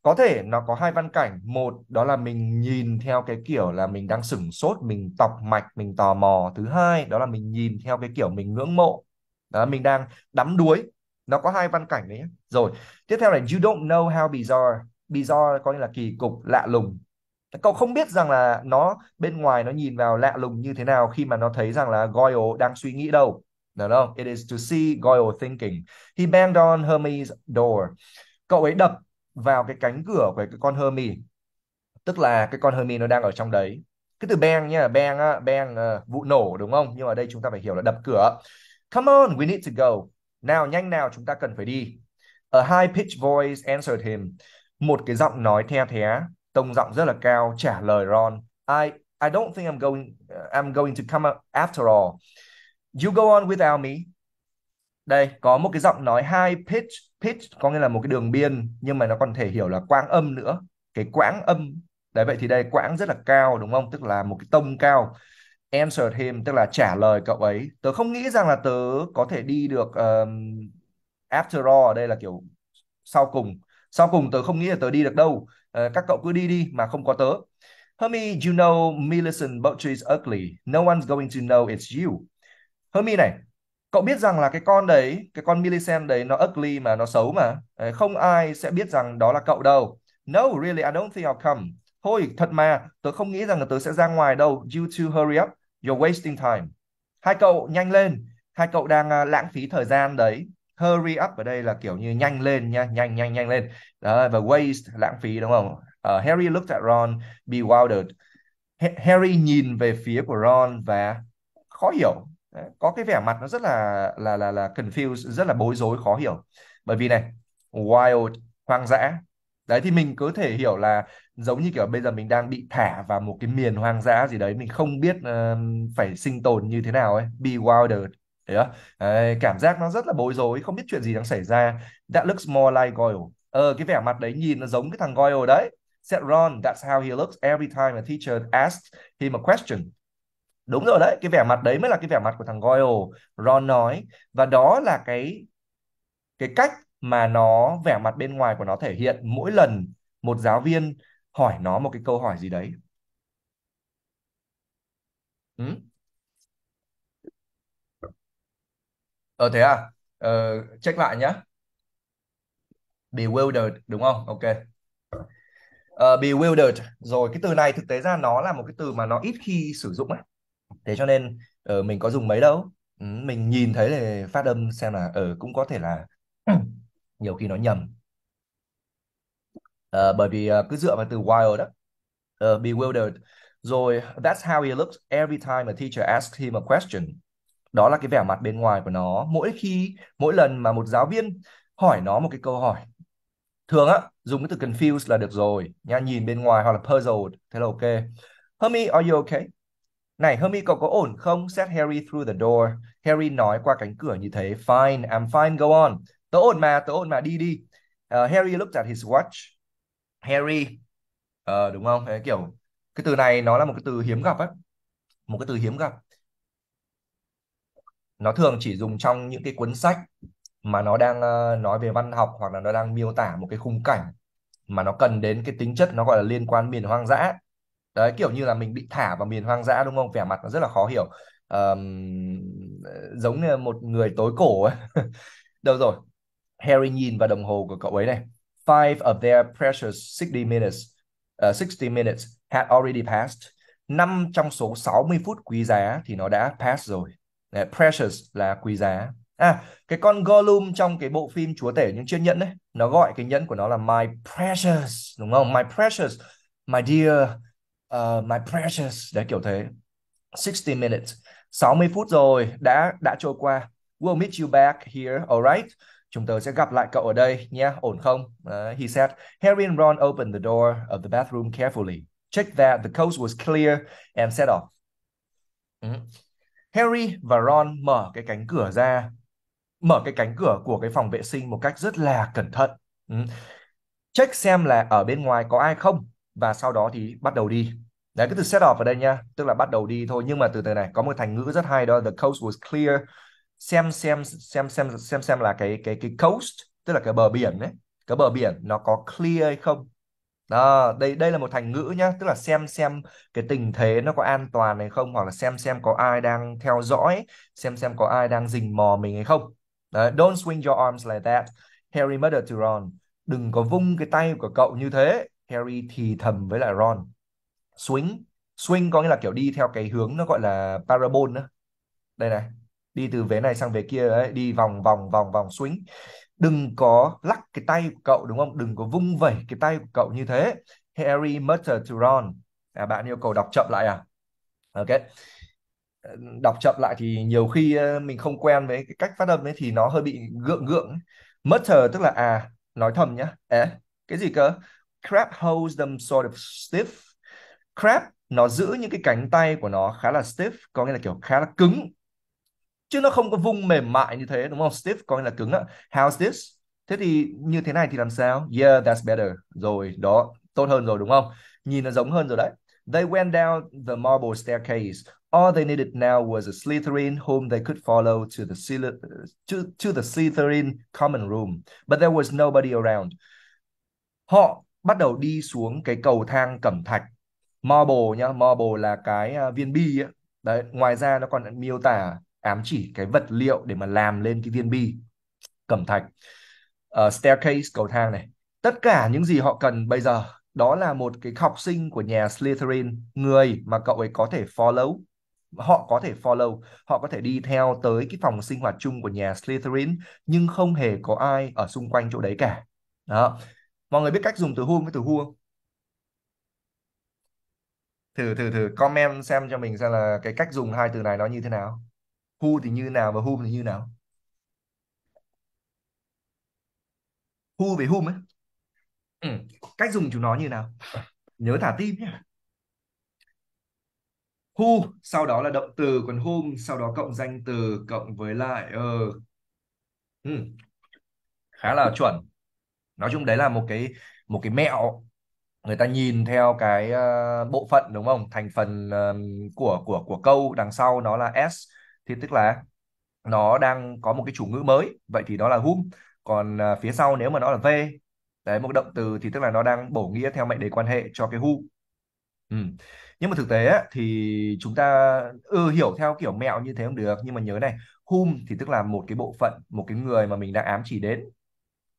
có thể nó có hai văn cảnh một đó là mình nhìn theo cái kiểu là mình đang sửng sốt mình tọc mạch mình tò mò thứ hai đó là mình nhìn theo cái kiểu mình ngưỡng mộ đó mình đang đắm đuối nó có hai văn cảnh đấy nhé. rồi tiếp theo là you don't know how bizarre bizarre có nghĩa là kỳ cục lạ lùng cậu không biết rằng là nó bên ngoài nó nhìn vào lạ lùng như thế nào khi mà nó thấy rằng là Goyle đang suy nghĩ đâu đúng không it is to see Goyle thinking he banged on Hermes door cậu ấy đập vào cái cánh cửa của cái con Hermes tức là cái con Hermes nó đang ở trong đấy cái từ bang nhá bang á bang uh, vụ nổ đúng không nhưng mà ở đây chúng ta phải hiểu là đập cửa come on we need to go nào nhanh nào chúng ta cần phải đi a high pitch voice answered him một cái giọng nói the thé tông giọng rất là cao trả lời Ron I I don't think I'm going I'm going to come after all you go on without me đây có một cái giọng nói high pitch pitch có nghĩa là một cái đường biên nhưng mà nó còn thể hiểu là quãng âm nữa cái quãng âm đấy vậy thì đây quãng rất là cao đúng không tức là một cái tông cao answer him tức là trả lời cậu ấy tớ không nghĩ rằng là tớ có thể đi được um, after all ở đây là kiểu sau cùng sau cùng tớ không nghĩ là tớ đi được đâu Ờ, các cậu cứ đi đi mà không có tớ. Hermie, you know Millicent Butcher is ugly. No one's going to know it's you. Hermie này, cậu biết rằng là cái con đấy, cái con Millicent đấy nó ugly mà, nó xấu mà. Ờ, không ai sẽ biết rằng đó là cậu đâu. No, really, I don't think I'll come. Thôi, thật mà, tớ không nghĩ rằng là tớ sẽ ra ngoài đâu. You two hurry up, you're wasting time. Hai cậu nhanh lên, hai cậu đang à, lãng phí thời gian đấy hurry up ở đây là kiểu như nhanh lên nha nhanh nhanh nhanh lên đó và waste lãng phí đúng không uh, Harry looked at Ron bewildered H- Harry nhìn về phía của Ron và khó hiểu có cái vẻ mặt nó rất là là là là confused rất là bối rối khó hiểu bởi vì này wild hoang dã đấy thì mình có thể hiểu là giống như kiểu bây giờ mình đang bị thả vào một cái miền hoang dã gì đấy mình không biết uh, phải sinh tồn như thế nào ấy be wildered Đấy, đó. cảm giác nó rất là bối rối không biết chuyện gì đang xảy ra that looks more like Goyle ờ, cái vẻ mặt đấy nhìn nó giống cái thằng Goyle đấy said Ron that's how he looks every time a teacher asks him a question đúng rồi đấy cái vẻ mặt đấy mới là cái vẻ mặt của thằng Goyle Ron nói và đó là cái cái cách mà nó vẻ mặt bên ngoài của nó thể hiện mỗi lần một giáo viên hỏi nó một cái câu hỏi gì đấy ừ? ờ thế à ờ, check lại nhá bewildered đúng không ok ờ, bewildered rồi cái từ này thực tế ra nó là một cái từ mà nó ít khi sử dụng ấy thế cho nên ờ, mình có dùng mấy đâu ừ, mình nhìn thấy thì phát âm xem là ở ờ, cũng có thể là nhiều khi nó nhầm Ờ, bởi vì ờ, cứ dựa vào từ wild đó Ờ, bewildered rồi that's how he looked every time a teacher asked him a question đó là cái vẻ mặt bên ngoài của nó mỗi khi mỗi lần mà một giáo viên hỏi nó một cái câu hỏi thường á dùng cái từ confused là được rồi nha nhìn bên ngoài hoặc là puzzled thế là ok Hermione are you okay này Hermione cậu có ổn không said Harry through the door Harry nói qua cánh cửa như thế fine I'm fine go on tớ ổn mà tớ ổn mà đi đi uh, Harry looked at his watch Harry uh, đúng không cái kiểu cái từ này nó là một cái từ hiếm gặp á một cái từ hiếm gặp nó thường chỉ dùng trong những cái cuốn sách mà nó đang ờ, nói về văn học hoặc là nó đang miêu tả một cái khung cảnh mà nó cần đến cái tính chất nó gọi là liên quan miền hoang dã đấy kiểu như là mình bị thả vào miền hoang dã đúng không vẻ mặt nó rất là khó hiểu um, giống như một người tối cổ ấy. đâu rồi Harry nhìn vào đồng hồ của cậu ấy này five of their precious 60 minutes uh, ờ, 60 minutes had already passed năm trong số 60 phút quý giá thì nó đã pass rồi Đấy, precious là quý giá à cái con Gollum trong cái bộ phim Chúa tể những chiếc nhẫn ấy nó gọi cái nhẫn của nó là my precious đúng không my precious my dear uh, my precious đấy kiểu thế 60 minutes 60 phút rồi đã đã trôi qua we'll meet you back here alright chúng tôi sẽ gặp lại cậu ở đây nhé ổn không uh, he said Harry and Ron opened the door of the bathroom carefully checked that the coast was clear and set off mm. Harry và Ron mở cái cánh cửa ra, mở cái cánh cửa của cái phòng vệ sinh một cách rất là cẩn thận. Ừ. Check xem là ở bên ngoài có ai không và sau đó thì bắt đầu đi. Đấy, cái từ set off ở đây nha, tức là bắt đầu đi thôi. Nhưng mà từ từ này có một thành ngữ rất hay đó, the coast was clear. Xem xem xem xem xem xem là cái cái cái coast, tức là cái bờ biển đấy, cái bờ biển nó có clear hay không đó đây đây là một thành ngữ nhá tức là xem xem cái tình thế nó có an toàn hay không hoặc là xem xem có ai đang theo dõi xem xem có ai đang rình mò mình hay không Đấy, don't swing your arms like that Harry muttered to Ron đừng có vung cái tay của cậu như thế Harry thì thầm với lại Ron swing swing có nghĩa là kiểu đi theo cái hướng nó gọi là parabol nữa đây này đi từ vế này sang vế kia đấy đi vòng vòng vòng vòng swing đừng có lắc cái tay của cậu đúng không đừng có vung vẩy cái tay của cậu như thế Harry muttered to Ron à, bạn yêu cầu đọc chậm lại à ok ờ, đọc chậm lại thì nhiều khi ờ, mình không quen với cái cách phát âm ấy thì nó hơi bị gượng gượng mutter tức là à nói thầm nhá ế cái gì cơ crab holds them sort of stiff crab nó giữ những cái cánh tay của nó khá là stiff có nghĩa là kiểu khá là cứng chứ nó không có vung mềm mại như thế đúng không stiff coi là cứng á how's this thế thì như thế này thì làm sao yeah that's better rồi đó tốt hơn rồi đúng không nhìn nó giống hơn rồi đấy They went down the marble staircase. All they needed now was a Slytherin whom they could follow to the, uh, to, to the Slytherin common room. But there was nobody around. Họ bắt đầu đi xuống cái cầu thang cẩm thạch. Marble nhá, marble là cái à, viên bi ấy. Đấy, ngoài ra nó còn miêu tả ám chỉ cái vật liệu để mà làm lên cái viên bi cẩm thạch uh, staircase cầu thang này tất cả những gì họ cần bây giờ đó là một cái học sinh của nhà Slytherin người mà cậu ấy có thể follow họ có thể follow họ có thể đi theo tới cái phòng sinh hoạt chung của nhà Slytherin nhưng không hề có ai ở xung quanh chỗ đấy cả đó mọi người biết cách dùng từ whom với từ who thử thử thử comment xem cho mình xem là cái cách dùng hai từ này nó như thế nào who thì như nào và whom thì như nào who về whom ấy ừ. cách dùng chúng nó như nào nhớ thả tim nhé who sau đó là động từ còn whom sau đó cộng danh từ cộng với lại uh, ừ. khá là chuẩn nói chung đấy là một cái một cái mẹo người ta nhìn theo cái uh, bộ phận đúng không thành phần uh, của của của câu đằng sau nó là s thì tức là nó đang có một cái chủ ngữ mới vậy thì nó là whom còn à, phía sau nếu mà nó là v đấy một động từ thì tức là nó đang bổ nghĩa theo mệnh đề quan hệ cho cái who ừ. nhưng mà thực tế á, thì chúng ta ừ, hiểu theo kiểu mẹo như thế không được nhưng mà nhớ này whom thì tức là một cái bộ phận một cái người mà mình đang ám chỉ đến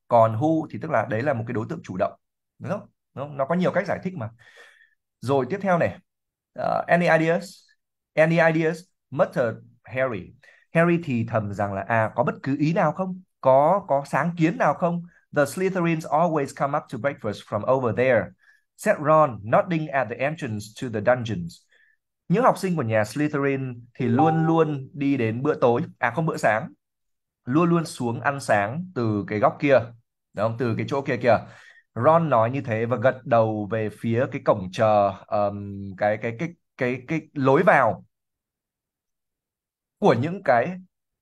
còn who thì tức là đấy là một cái đối tượng chủ động đúng không, đúng không? nó có nhiều cách giải thích mà rồi tiếp theo này uh, any ideas any ideas muttered Harry Harry thì thầm rằng là à có bất cứ ý nào không có có sáng kiến nào không The Slytherins always come up to breakfast from over there said Ron nodding at the entrance to the dungeons những học sinh của nhà Slytherin thì luôn luôn đi đến bữa tối à không bữa sáng luôn luôn xuống ăn sáng từ cái góc kia đúng không từ cái chỗ kia kìa Ron nói như thế và gật đầu về phía cái cổng chờ um, cái, cái cái cái cái cái lối vào của những cái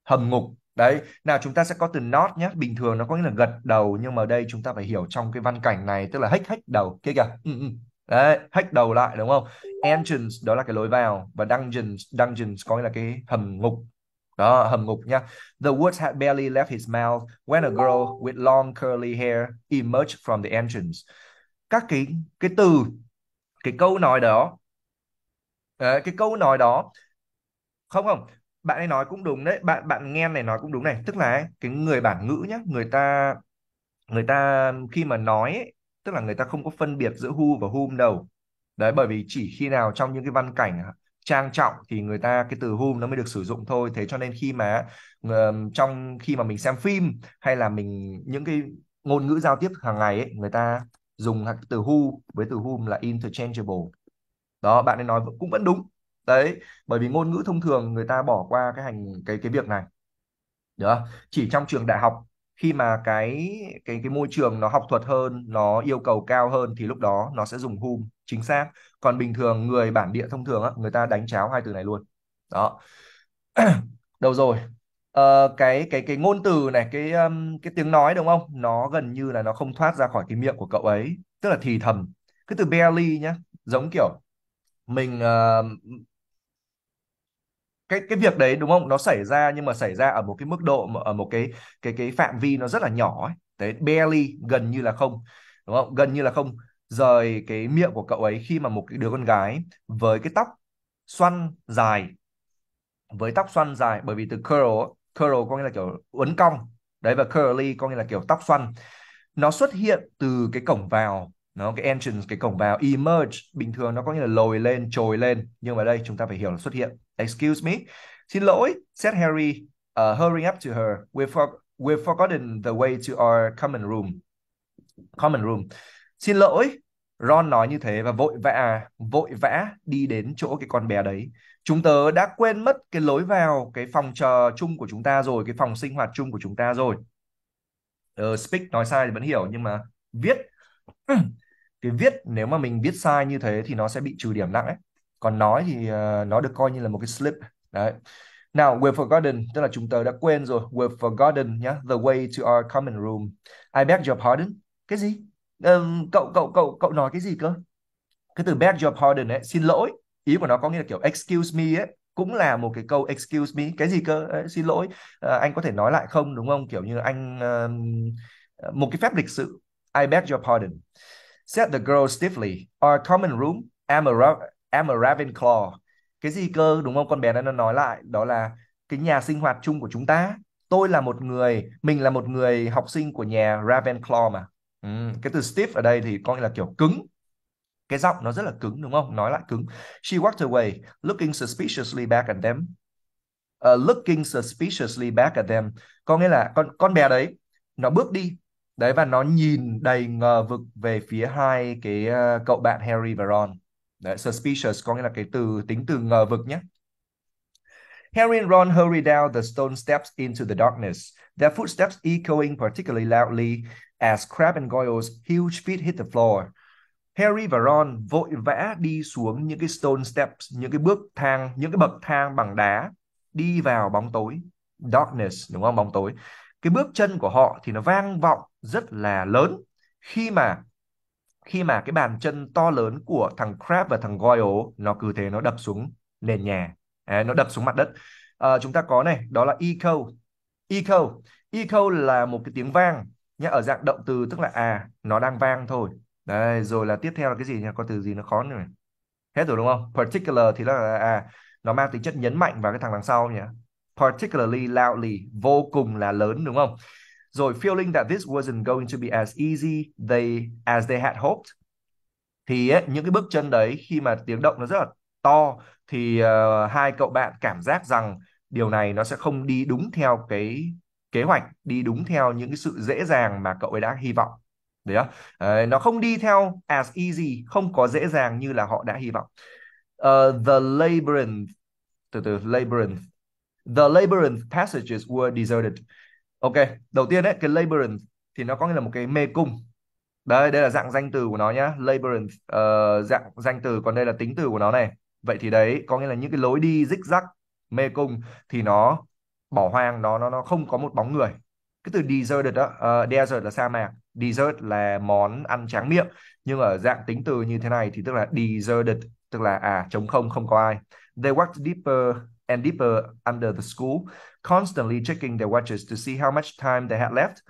hầm ngục đấy nào chúng ta sẽ có từ not nhé bình thường nó có nghĩa là gật đầu nhưng mà đây chúng ta phải hiểu trong cái văn cảnh này tức là hách hách đầu kia kìa ừ, ừ. đấy hách đầu lại đúng không engines đó là cái lối vào và dungeons dungeons có nghĩa là cái hầm ngục đó hầm ngục nha the woods had barely left his mouth when a girl with long curly hair emerged from the entrance các cái cái từ cái câu nói đó đấy, cái câu nói đó không không bạn ấy nói cũng đúng đấy bạn bạn nghe này nói cũng đúng này tức là cái người bản ngữ nhá người ta người ta khi mà nói ấy, tức là người ta không có phân biệt giữa who và whom đâu đấy bởi vì chỉ khi nào trong những cái văn cảnh à, trang trọng thì người ta cái từ whom nó mới được sử dụng thôi thế cho nên khi mà ờ, trong khi mà mình xem phim hay là mình những cái ngôn ngữ giao tiếp hàng ngày ấy, người ta dùng từ who với từ whom là interchangeable đó bạn ấy nói cũng vẫn đúng đấy bởi vì ngôn ngữ thông thường người ta bỏ qua cái hành cái cái việc này được chỉ trong trường đại học khi mà cái cái cái môi trường nó học thuật hơn nó yêu cầu cao hơn thì lúc đó nó sẽ dùng hum chính xác còn bình thường người bản địa thông thường á, người ta đánh cháo hai từ này luôn đó đâu rồi ờ, cái cái cái ngôn từ này cái cái tiếng nói đúng không nó gần như là nó không thoát ra khỏi cái miệng của cậu ấy tức là thì thầm cái từ barely nhá giống kiểu mình uh, cái cái việc đấy đúng không nó xảy ra nhưng mà xảy ra ở một cái mức độ ở một cái cái cái phạm vi nó rất là nhỏ ấy đấy barely gần như là không đúng không gần như là không rời cái miệng của cậu ấy khi mà một cái đứa con gái với cái tóc xoăn dài với tóc xoăn dài bởi vì từ curl curl có nghĩa là kiểu uốn cong đấy và curly có nghĩa là kiểu tóc xoăn nó xuất hiện từ cái cổng vào nó cái entrance cái cổng vào emerge bình thường nó có nghĩa là lồi lên trồi lên nhưng mà đây chúng ta phải hiểu là xuất hiện excuse me xin lỗi said harry uh, hurrying up to her we've, for, we've forgotten the way to our common room common room xin lỗi Ron nói như thế và vội vã vội vã đi đến chỗ cái con bé đấy. Chúng tớ đã quên mất cái lối vào cái phòng chờ chung của chúng ta rồi, cái phòng sinh hoạt chung của chúng ta rồi. Uh, speak nói sai thì vẫn hiểu nhưng mà viết cái viết nếu mà mình viết sai như thế thì nó sẽ bị trừ điểm nặng ấy còn nói thì uh, nó được coi như là một cái slip đấy Now, we've forgotten, tức là chúng ta đã quên rồi. We've forgotten, nhá, yeah, the way to our common room. I beg your pardon. Cái gì? Um, cậu, cậu, cậu, cậu nói cái gì cơ? Cái từ beg your pardon ấy, xin lỗi. Ý của nó có nghĩa là kiểu excuse me ấy. Cũng là một cái câu excuse me. Cái gì cơ? Ấy, xin lỗi. À, anh có thể nói lại không? Đúng không? Kiểu như anh... Um, một cái phép lịch sự. I beg your pardon. Said the girl stiffly. Our common room. I'm a, am a Ravenclaw cái gì cơ đúng không con bé nó nói lại đó là cái nhà sinh hoạt chung của chúng ta tôi là một người mình là một người học sinh của nhà Ravenclaw mà ừ, cái từ stiff ở đây thì có nghĩa là kiểu cứng cái giọng nó rất là cứng đúng không nói lại cứng she walked away looking suspiciously back at them uh, looking suspiciously back at them có nghĩa là con con bé đấy nó bước đi đấy và nó nhìn đầy ngờ vực về phía hai cái uh, cậu bạn Harry và Ron Đấy, suspicious có nghĩa là cái từ tính từ ngờ vực nhé. Harry and Ron hurried down the stone steps into the darkness, their footsteps echoing particularly loudly as Crab and Goyle's huge feet hit the floor. Harry và Ron vội vã đi xuống những cái stone steps, những cái bước thang, những cái bậc thang bằng đá đi vào bóng tối, darkness đúng không? Bóng tối. Cái bước chân của họ thì nó vang vọng rất là lớn khi mà khi mà cái bàn chân to lớn của thằng Crab và thằng Goyle nó cứ thế nó đập xuống nền nhà à, nó đập xuống mặt đất à, chúng ta có này đó là echo echo echo là một cái tiếng vang nhá ở dạng động từ tức là à nó đang vang thôi Đây rồi là tiếp theo là cái gì nhỉ có từ gì nó khó nữa hết rồi đúng không particular thì là à nó mang tính chất nhấn mạnh vào cái thằng đằng sau nhỉ particularly loudly vô cùng là lớn đúng không rồi feeling that this wasn't going to be as easy they as they had hoped thì ấy, những cái bước chân đấy khi mà tiếng động nó rất là to thì uh, hai cậu bạn cảm giác rằng điều này nó sẽ không đi đúng theo cái kế hoạch đi đúng theo những cái sự dễ dàng mà cậu ấy đã hy vọng đấy đó. Uh, nó không đi theo as easy không có dễ dàng như là họ đã hy vọng uh, the labyrinth từ từ labyrinth the labyrinth passages were deserted ok đầu tiên đấy cái labyrinth thì nó có nghĩa là một cái mê cung đây đây là dạng danh từ của nó nhá labyrinth uh, dạng danh từ còn đây là tính từ của nó này vậy thì đấy có nghĩa là những cái lối đi rích rắc mê cung thì nó bỏ hoang nó nó nó không có một bóng người cái từ deserted đó uh, ờ, desert là sa mạc dessert là món ăn tráng miệng nhưng ở dạng tính từ như thế này thì tức là deserted tức là à trống không không có ai they walked deeper and deeper under the school constantly checking their watches to see how much time they had left.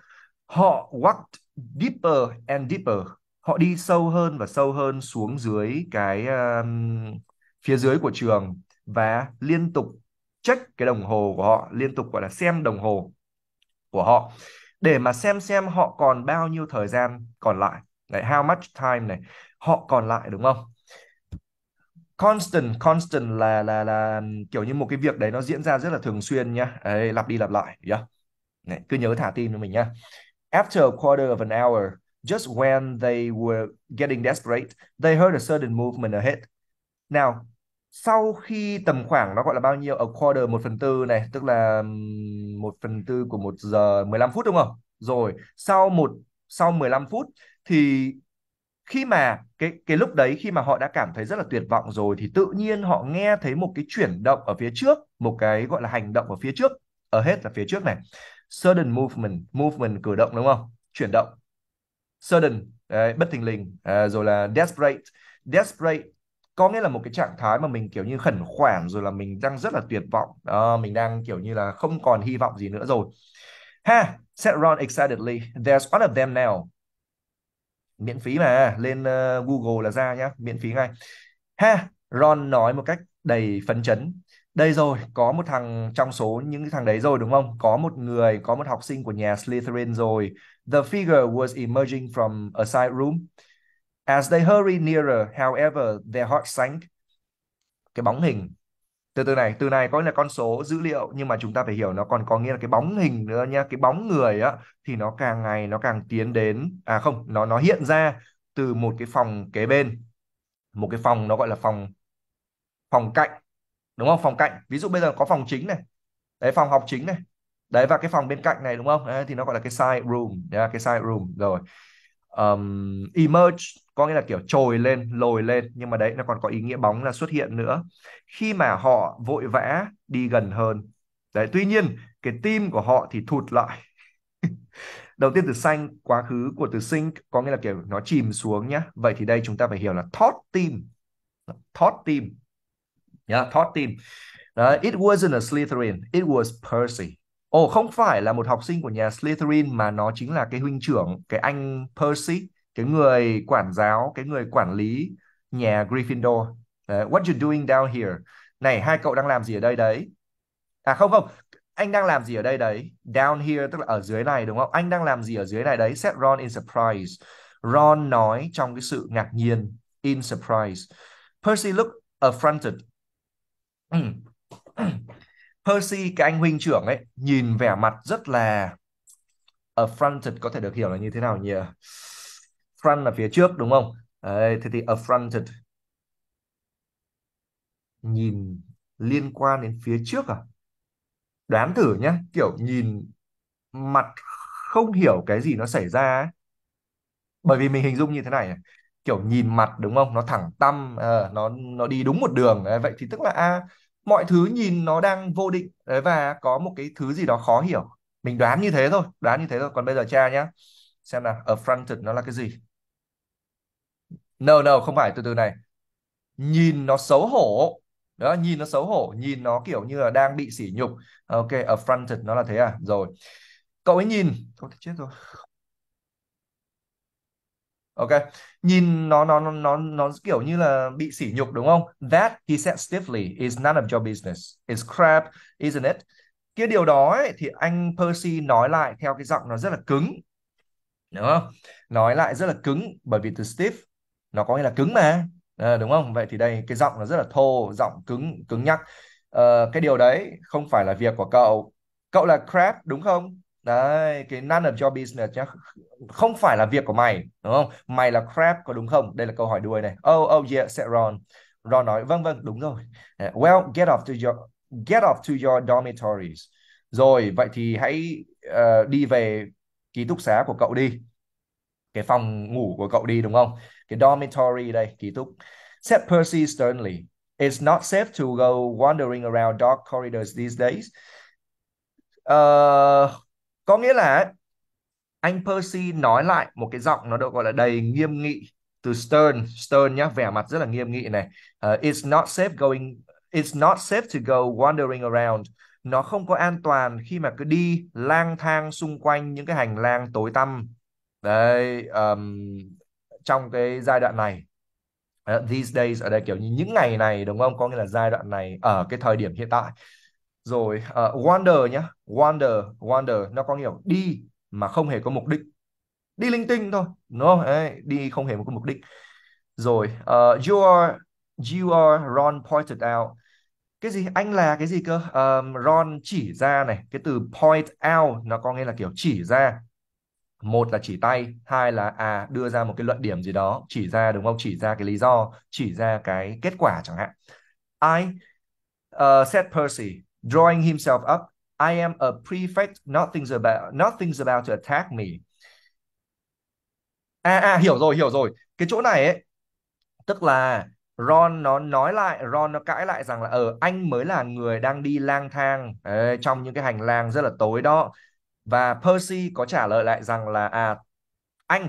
Họ walked deeper and deeper. Họ đi sâu hơn và sâu hơn xuống dưới cái um, phía dưới của trường và liên tục check cái đồng hồ của họ, liên tục gọi là xem đồng hồ của họ để mà xem xem họ còn bao nhiêu thời gian còn lại. Đấy, how much time này, họ còn lại đúng không? constant constant là là là kiểu như một cái việc đấy nó diễn ra rất là thường xuyên nhá ấy, lặp đi lặp lại yeah. Này, cứ nhớ thả tim cho mình nhá after a quarter of an hour just when they were getting desperate they heard a sudden movement ahead now sau khi tầm khoảng nó gọi là bao nhiêu ở quarter một phần tư này tức là một phần tư của một giờ 15 phút đúng không rồi sau một sau 15 phút thì khi mà cái cái lúc đấy khi mà họ đã cảm thấy rất là tuyệt vọng rồi thì tự nhiên họ nghe thấy một cái chuyển động ở phía trước một cái gọi là hành động ở phía trước ở hết là phía trước này sudden movement movement cử động đúng không chuyển động sudden đấy, bất thình lình à, rồi là desperate desperate có nghĩa là một cái trạng thái mà mình kiểu như khẩn khoản rồi là mình đang rất là tuyệt vọng à, mình đang kiểu như là không còn hy vọng gì nữa rồi ha said Ron excitedly there's one of them now miễn phí mà lên uh, Google là ra nhá miễn phí ngay ha Ron nói một cách đầy phấn chấn đây rồi có một thằng trong số những thằng đấy rồi đúng không có một người có một học sinh của nhà Slytherin rồi the figure was emerging from a side room as they hurried nearer however their hearts sank cái bóng hình từ từ này từ này có là con số dữ liệu nhưng mà chúng ta phải hiểu nó còn có nghĩa là cái bóng hình nữa nha cái bóng người á thì nó càng ngày nó càng tiến đến à không nó nó hiện ra từ một cái phòng kế bên một cái phòng nó gọi là phòng phòng cạnh đúng không phòng cạnh ví dụ bây giờ có phòng chính này đấy phòng học chính này đấy và cái phòng bên cạnh này đúng không đấy, thì nó gọi là cái side room yeah, cái side room rồi um, emerge có nghĩa là kiểu trồi lên lồi lên nhưng mà đấy nó còn có ý nghĩa bóng là xuất hiện nữa khi mà họ vội vã đi gần hơn đấy tuy nhiên cái tim của họ thì thụt lại đầu tiên từ xanh quá khứ của từ sinh có nghĩa là kiểu nó chìm xuống nhá vậy thì đây chúng ta phải hiểu là thoát tim thoát tim nhá yeah, thót tim Đó, it wasn't a Slytherin it was Percy Ồ oh, không phải là một học sinh của nhà Slytherin mà nó chính là cái huynh trưởng cái anh Percy cái người quản giáo cái người quản lý nhà Gryffindor đấy, what you doing down here này hai cậu đang làm gì ở đây đấy à không không anh đang làm gì ở đây đấy down here tức là ở dưới này đúng không anh đang làm gì ở dưới này đấy set Ron in surprise Ron nói trong cái sự ngạc nhiên in surprise Percy look affronted Percy cái anh huynh trưởng ấy nhìn vẻ mặt rất là affronted có thể được hiểu là như thế nào nhỉ front là phía trước đúng không Đấy, thế thì affronted nhìn liên quan đến phía trước à đoán thử nhá kiểu nhìn mặt không hiểu cái gì nó xảy ra ấy. bởi vì mình hình dung như thế này kiểu nhìn mặt đúng không nó thẳng tắp à, ờ, nó nó đi đúng một đường à, vậy thì tức là à, mọi thứ nhìn nó đang vô định đấy và có một cái thứ gì đó khó hiểu mình đoán như thế thôi đoán như thế thôi còn bây giờ tra nhá xem nào affronted nó là cái gì no no không phải từ từ này nhìn nó xấu hổ đó nhìn nó xấu hổ nhìn nó kiểu như là đang bị sỉ nhục ok affronted nó là thế à rồi cậu ấy nhìn cậu chết rồi ok nhìn nó nó nó nó nó kiểu như là bị sỉ nhục đúng không that he said stiffly is none of your business It's crap isn't it cái điều đó ấy, thì anh Percy nói lại theo cái giọng nó rất là cứng đúng không nói lại rất là cứng bởi vì từ stiff nó có nghĩa là cứng mà à, đúng không vậy thì đây cái giọng nó rất là thô giọng cứng cứng nhắc à, cái điều đấy không phải là việc của cậu cậu là crab đúng không đấy cái none of your business nhá không phải là việc của mày đúng không mày là crab có đúng không đây là câu hỏi đuôi này oh oh yeah said Ron Ron nói vâng vâng đúng rồi ờ, well get off to your get off to your dormitories rồi vậy thì hãy uh, đi về ký túc xá của cậu đi cái phòng ngủ của cậu đi đúng không cái dormitory đây ký túc said Percy sternly it's not safe to go wandering around dark corridors these days uh, có nghĩa là anh Percy nói lại một cái giọng nó được gọi là đầy nghiêm nghị từ stern stern nhá vẻ mặt rất là nghiêm nghị này uh, it's not safe going it's not safe to go wandering around nó không có an toàn khi mà cứ đi lang thang xung quanh những cái hành lang tối tăm đây. um, trong cái giai đoạn này uh, these days ở đây kiểu như những ngày này đúng không có nghĩa là giai đoạn này ở cái thời điểm hiện tại rồi uh, ờ, wander nhá wander wander nó có nghĩa đi mà không hề có mục đích đi linh tinh thôi đúng không Đấy, đi không hề có mục đích rồi uh, you are you are Ron pointed out cái gì anh là cái gì cơ um, Ron chỉ ra này cái từ point out nó có nghĩa là kiểu chỉ ra một là chỉ tay hai là à đưa ra một cái luận điểm gì đó chỉ ra đúng không chỉ ra cái lý do chỉ ra cái kết quả chẳng hạn I uh, said Percy drawing himself up I am a prefect nothing's about nothing's about to attack me à à hiểu rồi hiểu rồi cái chỗ này ấy tức là Ron nó nói lại Ron nó cãi lại rằng là ở ờ, ừ, anh mới là người đang đi lang thang ấy, trong những cái hành lang rất là tối đó và Percy có trả lời lại rằng là à anh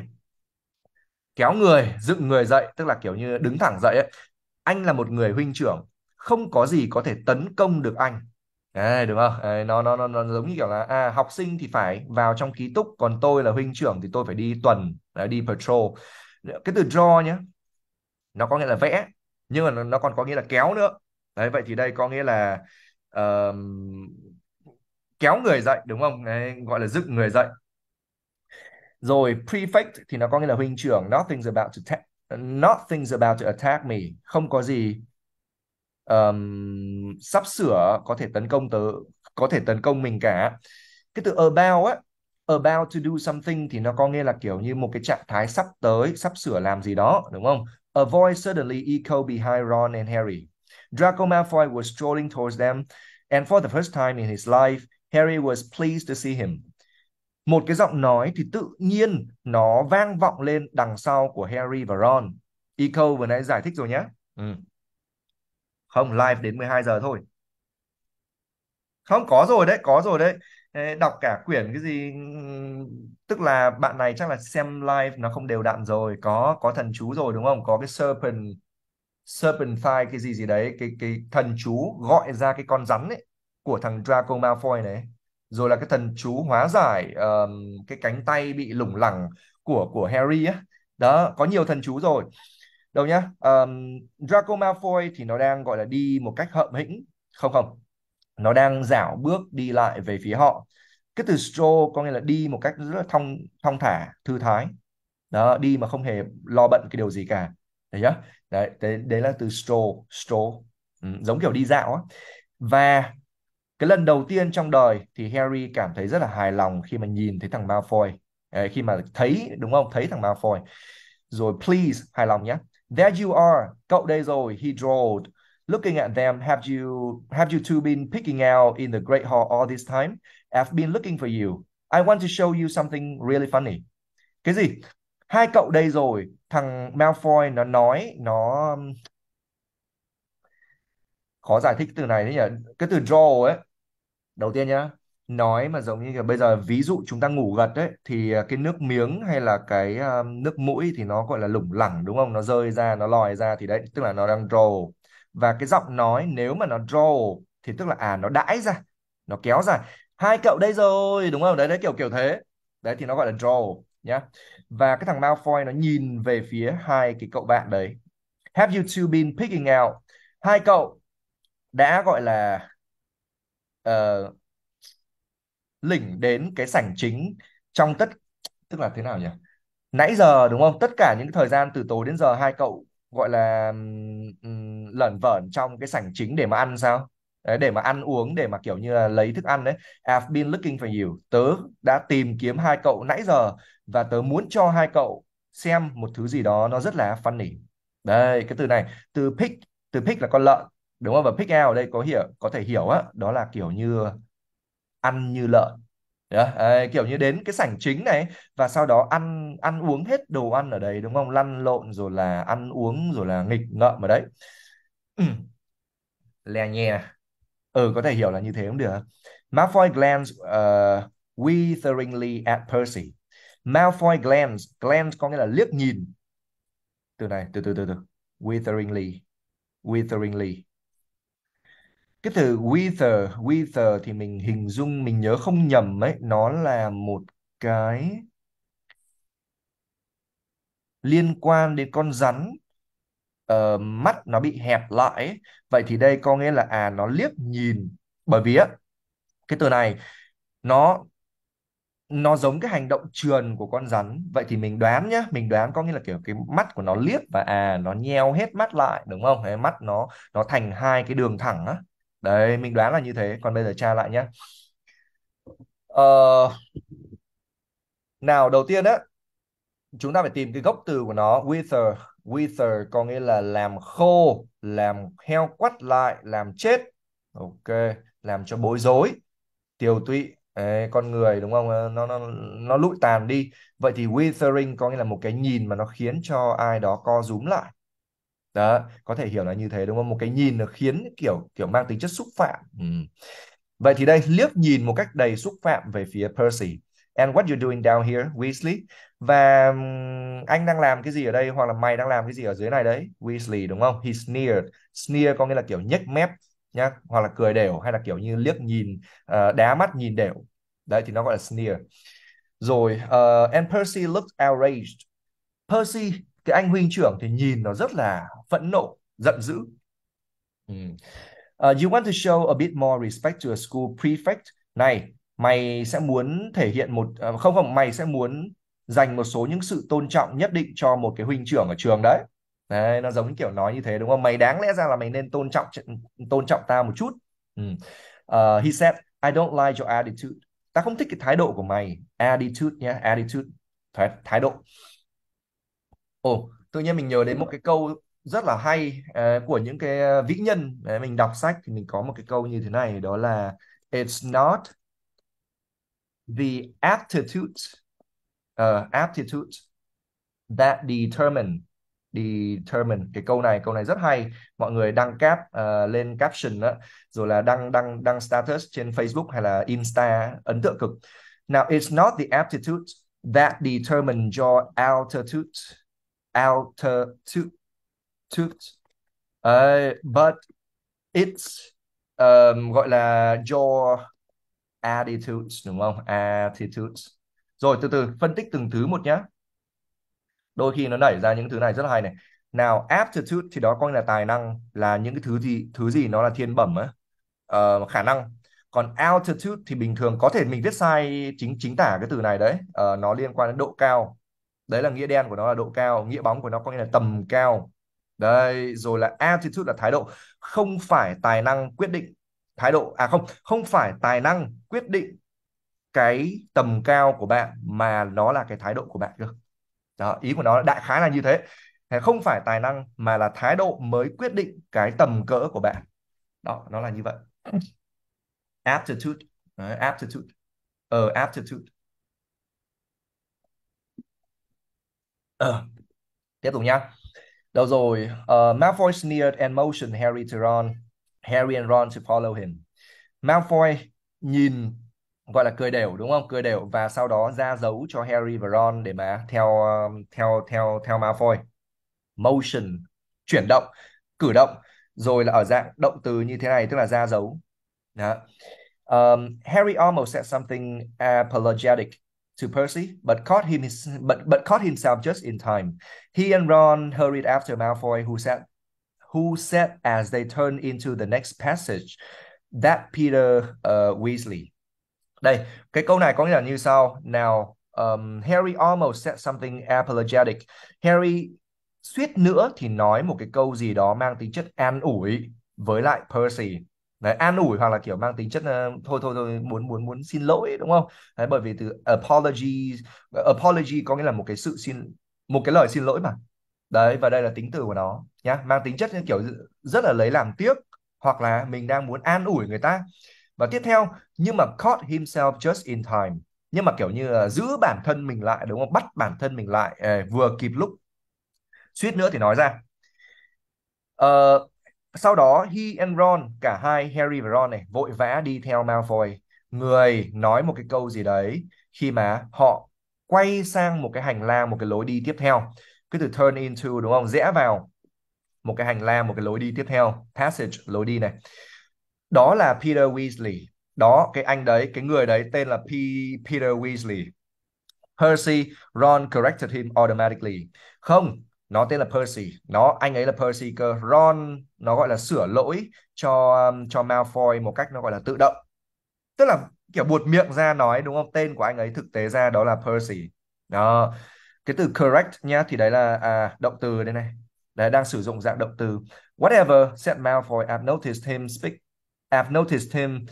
kéo người dựng người dậy tức là kiểu như đứng thẳng dậy ấy. anh là một người huynh trưởng không có gì có thể tấn công được anh Đấy, đúng không Đấy, nó, nó nó nó giống như kiểu là à, học sinh thì phải vào trong ký túc còn tôi là huynh trưởng thì tôi phải đi tuần đấy, đi patrol cái từ draw nhé nó có nghĩa là vẽ nhưng mà nó còn có nghĩa là kéo nữa đấy vậy thì đây có nghĩa là uh, kéo người dậy đúng không Đấy, gọi là dựng người dậy rồi prefect thì nó có nghĩa là huynh trưởng nothing's about to attack nothing's about to attack me không có gì um, sắp sửa có thể tấn công tớ có thể tấn công mình cả cái từ about á about to do something thì nó có nghĩa là kiểu như một cái trạng thái sắp tới sắp sửa làm gì đó đúng không a voice suddenly echoed behind Ron and Harry Draco Malfoy was strolling towards them and for the first time in his life Harry was pleased to see him. Một cái giọng nói thì tự nhiên nó vang vọng lên đằng sau của Harry và Ron. Eco vừa nãy giải thích rồi nhé. Ừ. Không, live đến 12 giờ thôi. Không, có rồi đấy, có rồi đấy. Đọc cả quyển cái gì... Tức là bạn này chắc là xem live nó không đều đặn rồi. Có có thần chú rồi đúng không? Có cái serpent serpent serpentine cái gì gì đấy cái cái thần chú gọi ra cái con rắn ấy của thằng Draco Malfoy này rồi là cái thần chú hóa giải um, cái cánh tay bị lủng lẳng của của Harry á đó có nhiều thần chú rồi đâu nhá um, Draco Malfoy thì nó đang gọi là đi một cách hậm hĩnh không không nó đang dảo bước đi lại về phía họ cái từ stroll có nghĩa là đi một cách rất là thong thong thả thư thái đó đi mà không hề lo bận cái điều gì cả đấy nhá đấy đấy, đấy là từ stroll stroll ừ, giống kiểu đi dạo á và cái lần đầu tiên trong đời thì Harry cảm thấy rất là hài lòng khi mà nhìn thấy thằng Malfoy Đấy, khi mà thấy đúng không thấy thằng Malfoy rồi please hài lòng nhé there you are cậu đây rồi he drawled looking at them have you have you two been picking out in the great hall all this time I've been looking for you I want to show you something really funny cái gì hai cậu đây rồi thằng Malfoy nó nói nó khó giải thích từ này đấy nhỉ cái từ draw ấy đầu tiên nhá nói mà giống như kiểu bây giờ ví dụ chúng ta ngủ gật đấy thì à, cái nước miếng hay là cái à, nước mũi thì nó gọi là lủng lẳng đúng không nó rơi ra nó lòi ra thì đấy tức là nó đang draw và cái giọng nói nếu mà nó draw thì tức là à nó đãi ra nó kéo ra hai cậu đây rồi đúng không đấy đấy kiểu kiểu thế đấy thì nó gọi là draw nhá và cái thằng Malfoy nó nhìn về phía hai cái cậu bạn đấy have you two been picking out hai cậu đã gọi là uh, lỉnh đến cái sảnh chính trong tất tức là thế nào nhỉ nãy giờ đúng không tất cả những thời gian từ tối đến giờ hai cậu gọi là um, lẩn vẩn trong cái sảnh chính để mà ăn sao đấy, để mà ăn uống để mà kiểu như là lấy thức ăn đấy I've been looking for you tớ đã tìm kiếm hai cậu nãy giờ và tớ muốn cho hai cậu xem một thứ gì đó nó rất là funny đây cái từ này từ pig từ pig là con lợn đúng không và pick out ở đây có hiểu có thể hiểu á đó là kiểu như ăn như lợn Yeah, ấy, kiểu như đến cái sảnh chính này và sau đó ăn ăn uống hết đồ ăn ở đấy đúng không lăn lộn rồi là ăn uống rồi là nghịch ngợm ở đấy lè nhè ừ có thể hiểu là như thế cũng được Malfoy glanced uh, ờ, witheringly at Percy Malfoy glance glance có nghĩa là liếc nhìn từ này từ từ từ từ witheringly witheringly cái từ wither wither thì mình hình dung mình nhớ không nhầm ấy nó là một cái liên quan đến con rắn uh, mắt nó bị hẹp lại ấy. vậy thì đây có nghĩa là à nó liếc nhìn bởi vì á cái từ này nó nó giống cái hành động trườn của con rắn vậy thì mình đoán nhá mình đoán có nghĩa là kiểu cái mắt của nó liếc và à nó nheo hết mắt lại đúng không cái mắt nó nó thành hai cái đường thẳng á đấy mình đoán là như thế còn bây giờ tra lại nhé ờ, nào đầu tiên á chúng ta phải tìm cái gốc từ của nó wither wither có nghĩa là làm khô làm heo quắt lại làm chết ok làm cho bối rối tiều tụy Đấy, con người đúng không nó nó nó lụi tàn đi vậy thì withering có nghĩa là một cái nhìn mà nó khiến cho ai đó co rúm lại đó có thể hiểu là như thế đúng không một cái nhìn nó khiến kiểu kiểu mang tính chất xúc phạm ừ. vậy thì đây liếc nhìn một cách đầy xúc phạm về phía Percy and what you doing down here Weasley và anh đang làm cái gì ở đây hoặc là mày đang làm cái gì ở dưới này đấy Weasley đúng không he sneered sneer có nghĩa là kiểu nhếch mép nhá hoặc là cười đều hay là kiểu như liếc nhìn uh, đá mắt nhìn đều đấy thì nó gọi là sneer rồi uh, and Percy looked outraged Percy cái anh huynh trưởng thì nhìn nó rất là phẫn nộ, giận dữ. Mm. Uh, you want to show a bit more respect to a school prefect. Này, mày sẽ muốn thể hiện một uh, không không mày sẽ muốn dành một số những sự tôn trọng nhất định cho một cái huynh trưởng ở trường đấy. Đấy, nó giống như kiểu nói như thế đúng không? Mày đáng lẽ ra là mày nên tôn trọng tôn trọng ta một chút. Ừ. Uh, he said, I don't like your attitude. Ta không thích cái thái độ của mày. Attitude nhé, yeah, attitude, thái, thái độ. Ồ, oh, tự nhiên mình nhớ đến một cái câu rất là hay uh, của những cái ờ, vĩ nhân Đấy, mình đọc sách thì mình có một cái câu như thế này đó là it's not the aptitude uh, aptitude that determine determine cái câu này câu này rất hay mọi người đăng cap uh, lên caption đó, rồi là đăng đăng đăng status trên Facebook hay là Insta ấn tượng cực now it's not the aptitude that determine your altitude altitude tooth uh, but it's um, gọi là your attitudes đúng không attitudes rồi từ từ phân tích từng thứ một nhá đôi khi nó nảy ra những thứ này rất là hay này nào aptitude thì đó coi là tài năng là những cái thứ gì thứ gì nó là thiên bẩm á uh, khả năng còn altitude thì bình thường có thể mình viết sai chính chính tả cái từ này đấy uh, nó liên quan đến độ cao đấy là nghĩa đen của nó là độ cao nghĩa bóng của nó có nghĩa là tầm cao đây, rồi là attitude là thái độ, không phải tài năng quyết định thái độ à không, không phải tài năng quyết định cái tầm cao của bạn mà nó là cái thái độ của bạn cơ. Đó, ý của nó đại khái là như thế. Không phải tài năng mà là thái độ mới quyết định cái tầm cỡ của bạn. Đó, nó là như vậy. Aptitude, Đấy, aptitude. Ờ, aptitude. Ờ. Tiếp tục nhá. Đâu rồi, uh, Malfoy sneered and motioned Harry to Ron. Harry and Ron to follow him. Malfoy nhìn gọi là cười đều đúng không? Cười đều và sau đó ra dấu cho Harry và Ron để mà theo ờ, theo theo theo Malfoy. Motion chuyển động, cử động rồi là ở dạng động từ như thế này tức là ra dấu. Đó. Um, Harry almost said something apologetic to Percy, but caught him his, but but caught himself just in time. He and Ron hurried after Malfoy, who said, who said as they turned into the next passage, that Peter uh, Weasley. Đây, cái câu này có nghĩa là như sau. Now, um, Harry almost said something apologetic. Harry suýt nữa thì nói một cái câu gì đó mang tính chất an ủi với lại Percy đấy an ủi hoặc là kiểu mang tính chất uh, thôi thôi thôi muốn muốn muốn xin lỗi đúng không đấy, bởi vì từ apology ờ, apology có nghĩa là một cái sự xin một cái lời xin lỗi mà đấy và đây là tính từ của nó nhá mang tính chất kiểu rất là lấy làm tiếc hoặc là mình đang muốn an ủi người ta và tiếp theo nhưng mà caught himself just in time nhưng mà kiểu như là giữ bản thân mình lại đúng không bắt bản thân mình lại eh, vừa kịp lúc suýt nữa thì nói ra uh, sau đó he and Ron cả hai Harry và Ron này vội vã đi theo Malfoy người nói một cái câu gì đấy khi mà họ quay sang một cái hành lang một cái lối đi tiếp theo cái từ turn into đúng không rẽ vào một cái hành lang một cái lối đi tiếp theo passage lối đi này đó là Peter Weasley đó cái anh đấy cái người đấy tên là P Peter Weasley Percy Ron corrected him automatically không nó tên là Percy nó anh ấy là Percy cơ Ron nó gọi là sửa lỗi cho um, cho Malfoy một cách nó gọi là tự động tức là kiểu buột miệng ra nói đúng không tên của anh ấy thực tế ra đó là Percy đó cái từ correct nhá thì đấy là à, động từ đây này đấy đang sử dụng dạng động từ whatever said Malfoy I've noticed him speak I've noticed him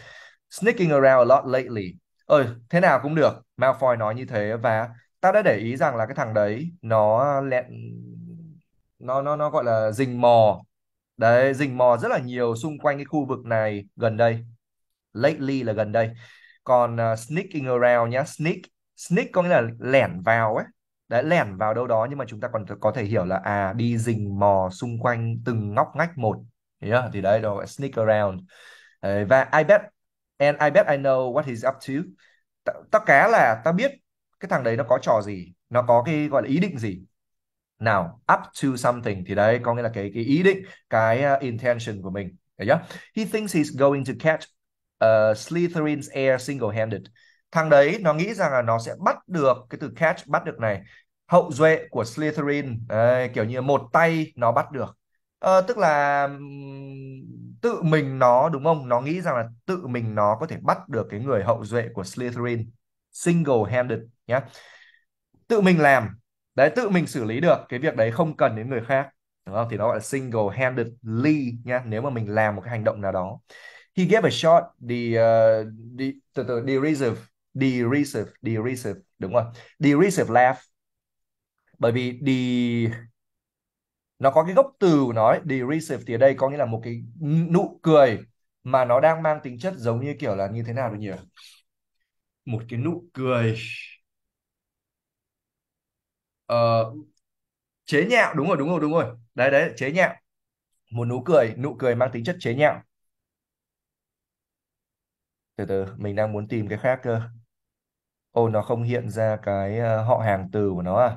sneaking around a lot lately ơi thế nào cũng được Malfoy nói như thế và ta đã để ý rằng là cái thằng đấy nó lẹn nó nó nó gọi là rình mò đấy rình mò rất là nhiều xung quanh cái khu vực này gần đây lately là gần đây còn uh, sneaking around nhá sneak sneak có nghĩa là lẻn vào ấy đã lẻn vào đâu đó nhưng mà chúng ta còn có thể hiểu là à đi rình mò xung quanh từng ngóc ngách một yeah, thì đấy đó sneak around đấy, và I bet and I bet I know what he's up to tao cá là tao biết cái thằng đấy nó có trò gì nó có cái gọi là ý định gì nào up to something thì đấy có nghĩa là cái cái ý định cái uh, intention của mình được he thinks he's going to catch uh, Slytherin's heir single-handed thằng đấy nó nghĩ rằng là nó sẽ bắt được cái từ catch bắt được này hậu duệ của Slytherin đấy, kiểu như một tay nó bắt được ờ, tức là tự mình nó đúng không nó nghĩ rằng là tự mình nó có thể bắt được cái người hậu duệ của Slytherin single handed nhé tự mình làm đấy tự mình xử lý được cái việc đấy không cần đến người khác đúng không thì nó gọi là single handedly nha nếu mà mình làm một cái hành động nào đó he gave a shot the uh, the từ từ derisive derisive derisive đúng rồi derisive laugh bởi vì the nó có cái gốc từ của nó ấy, derisive thì ở đây có nghĩa là một cái nụ cười mà nó đang mang tính chất giống như kiểu là như thế nào được nhỉ một cái nụ cười uh, chế nhạo đúng rồi đúng rồi đúng rồi đấy đấy chế nhạo một nụ cười nụ cười mang tính chất chế nhạo từ từ mình đang muốn tìm cái khác cơ ô nó không hiện ra cái ờ, họ hàng từ của nó à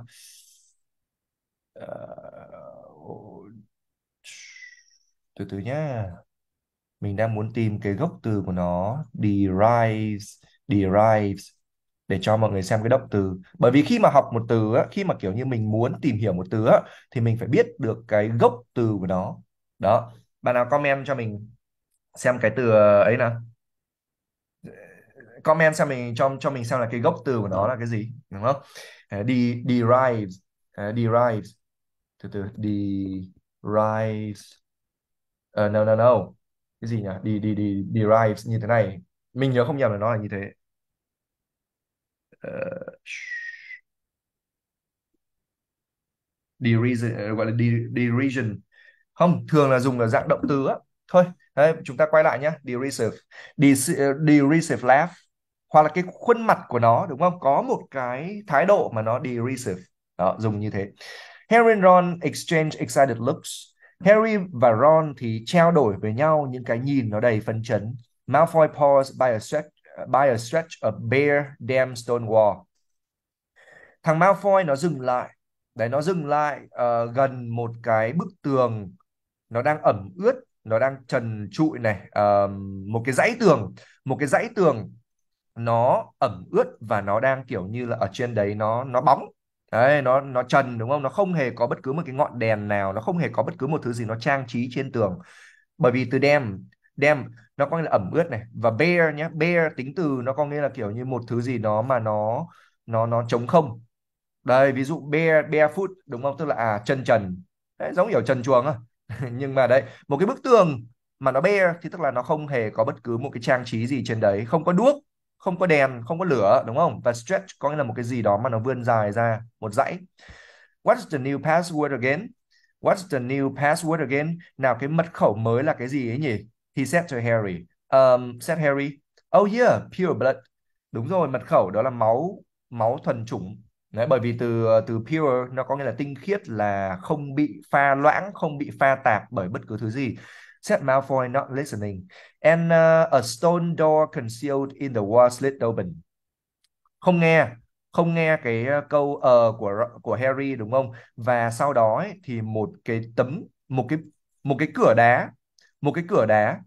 ờ, từ từ nhá mình đang muốn tìm cái gốc từ của nó derives derives để cho mọi người xem cái động từ bởi vì khi mà học một từ á, khi mà kiểu như mình muốn tìm hiểu một từ á, thì mình phải biết được cái gốc từ của nó đó bạn nào comment cho mình xem cái từ ờ, ấy nào comment xem mình cho cho mình xem là cái gốc từ của nó là cái gì đúng không đi ờ, derives uh, derives từ từ derives uh, no no no cái gì nhỉ đi đi đi derives như thế này mình nhớ không nhầm là nó là như thế uh, derision ờ, gọi là derision không thường là dùng ở dạng động từ á thôi đấy, chúng ta quay lại nhé derisive ờ, derisive laugh hoặc là cái khuôn mặt của nó đúng không có một cái thái độ mà nó derisive đó dùng như thế Harry and Ron exchange excited looks Harry và Ron thì trao đổi với nhau những cái nhìn nó đầy phấn chấn Malfoy pause by a stretch by a stretch of bare damn stone wall thằng Malfoy nó dừng lại đấy nó dừng lại uh, gần một cái bức tường nó đang ẩm ướt nó đang trần trụi này uh, một cái dãy tường một cái dãy tường nó ẩm ướt và nó đang kiểu như là ở trên đấy nó nó bóng đấy nó nó trần đúng không nó không hề có bất cứ một cái ngọn đèn nào nó không hề có bất cứ một thứ gì nó trang trí trên tường bởi vì từ đem đem nó có nghĩa là ẩm ướt này và bare nhé bare tính từ nó có nghĩa là kiểu như một thứ gì đó mà nó nó nó trống không đây ví dụ bare barefoot đúng không tức là à chân trần đấy, giống kiểu trần chuồng à nhưng mà đấy một cái bức tường mà nó bare thì tức là nó không hề có bất cứ một cái trang trí gì trên đấy không có đuốc không có đèn không có lửa đúng không và stretch có nghĩa là một cái gì đó mà nó vươn dài ra một dãy what's the new password again what's the new password again nào cái mật khẩu mới là cái gì ấy nhỉ He said to Harry, um, said Harry, oh yeah, pure blood. Đúng rồi, mật khẩu đó là máu, máu thuần chủng. Đấy, bởi vì từ ờ, từ pure nó có nghĩa là tinh khiết là không bị pha loãng, không bị pha tạp bởi bất cứ thứ gì. Said Malfoy not listening. And uh, a stone door concealed in the wall slid open. Không nghe, không nghe cái ờ, câu ờ uh, của của Harry đúng không? Và sau đó ấy, thì một cái tấm một cái một cái cửa đá một cái cửa đá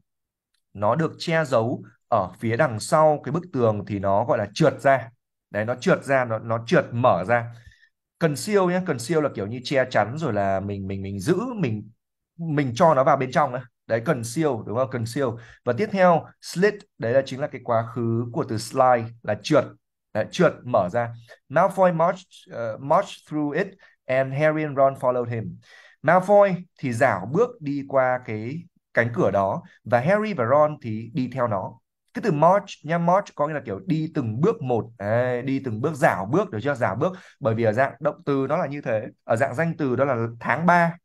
nó được che giấu ở phía đằng sau cái bức tường thì nó gọi là trượt ra đấy nó trượt ra nó nó trượt mở ra cần siêu nhé cần siêu là kiểu như che chắn rồi là mình mình mình giữ mình mình cho nó vào bên trong ấy. đấy cần siêu đúng không cần siêu và tiếp theo slit đấy là chính là cái quá khứ của từ slide là trượt đấy, trượt mở ra Malfoy marched uh, ờ, marched through it and Harry and Ron followed him Malfoy thì dảo bước đi qua cái cánh cửa đó và Harry và Ron thì đi theo nó cái từ march nha march có nghĩa là kiểu đi từng bước một Đấy, à, đi từng bước dảo bước được chưa dảo bước bởi vì ở dạng động từ nó là như thế ở dạng danh từ đó là tháng 3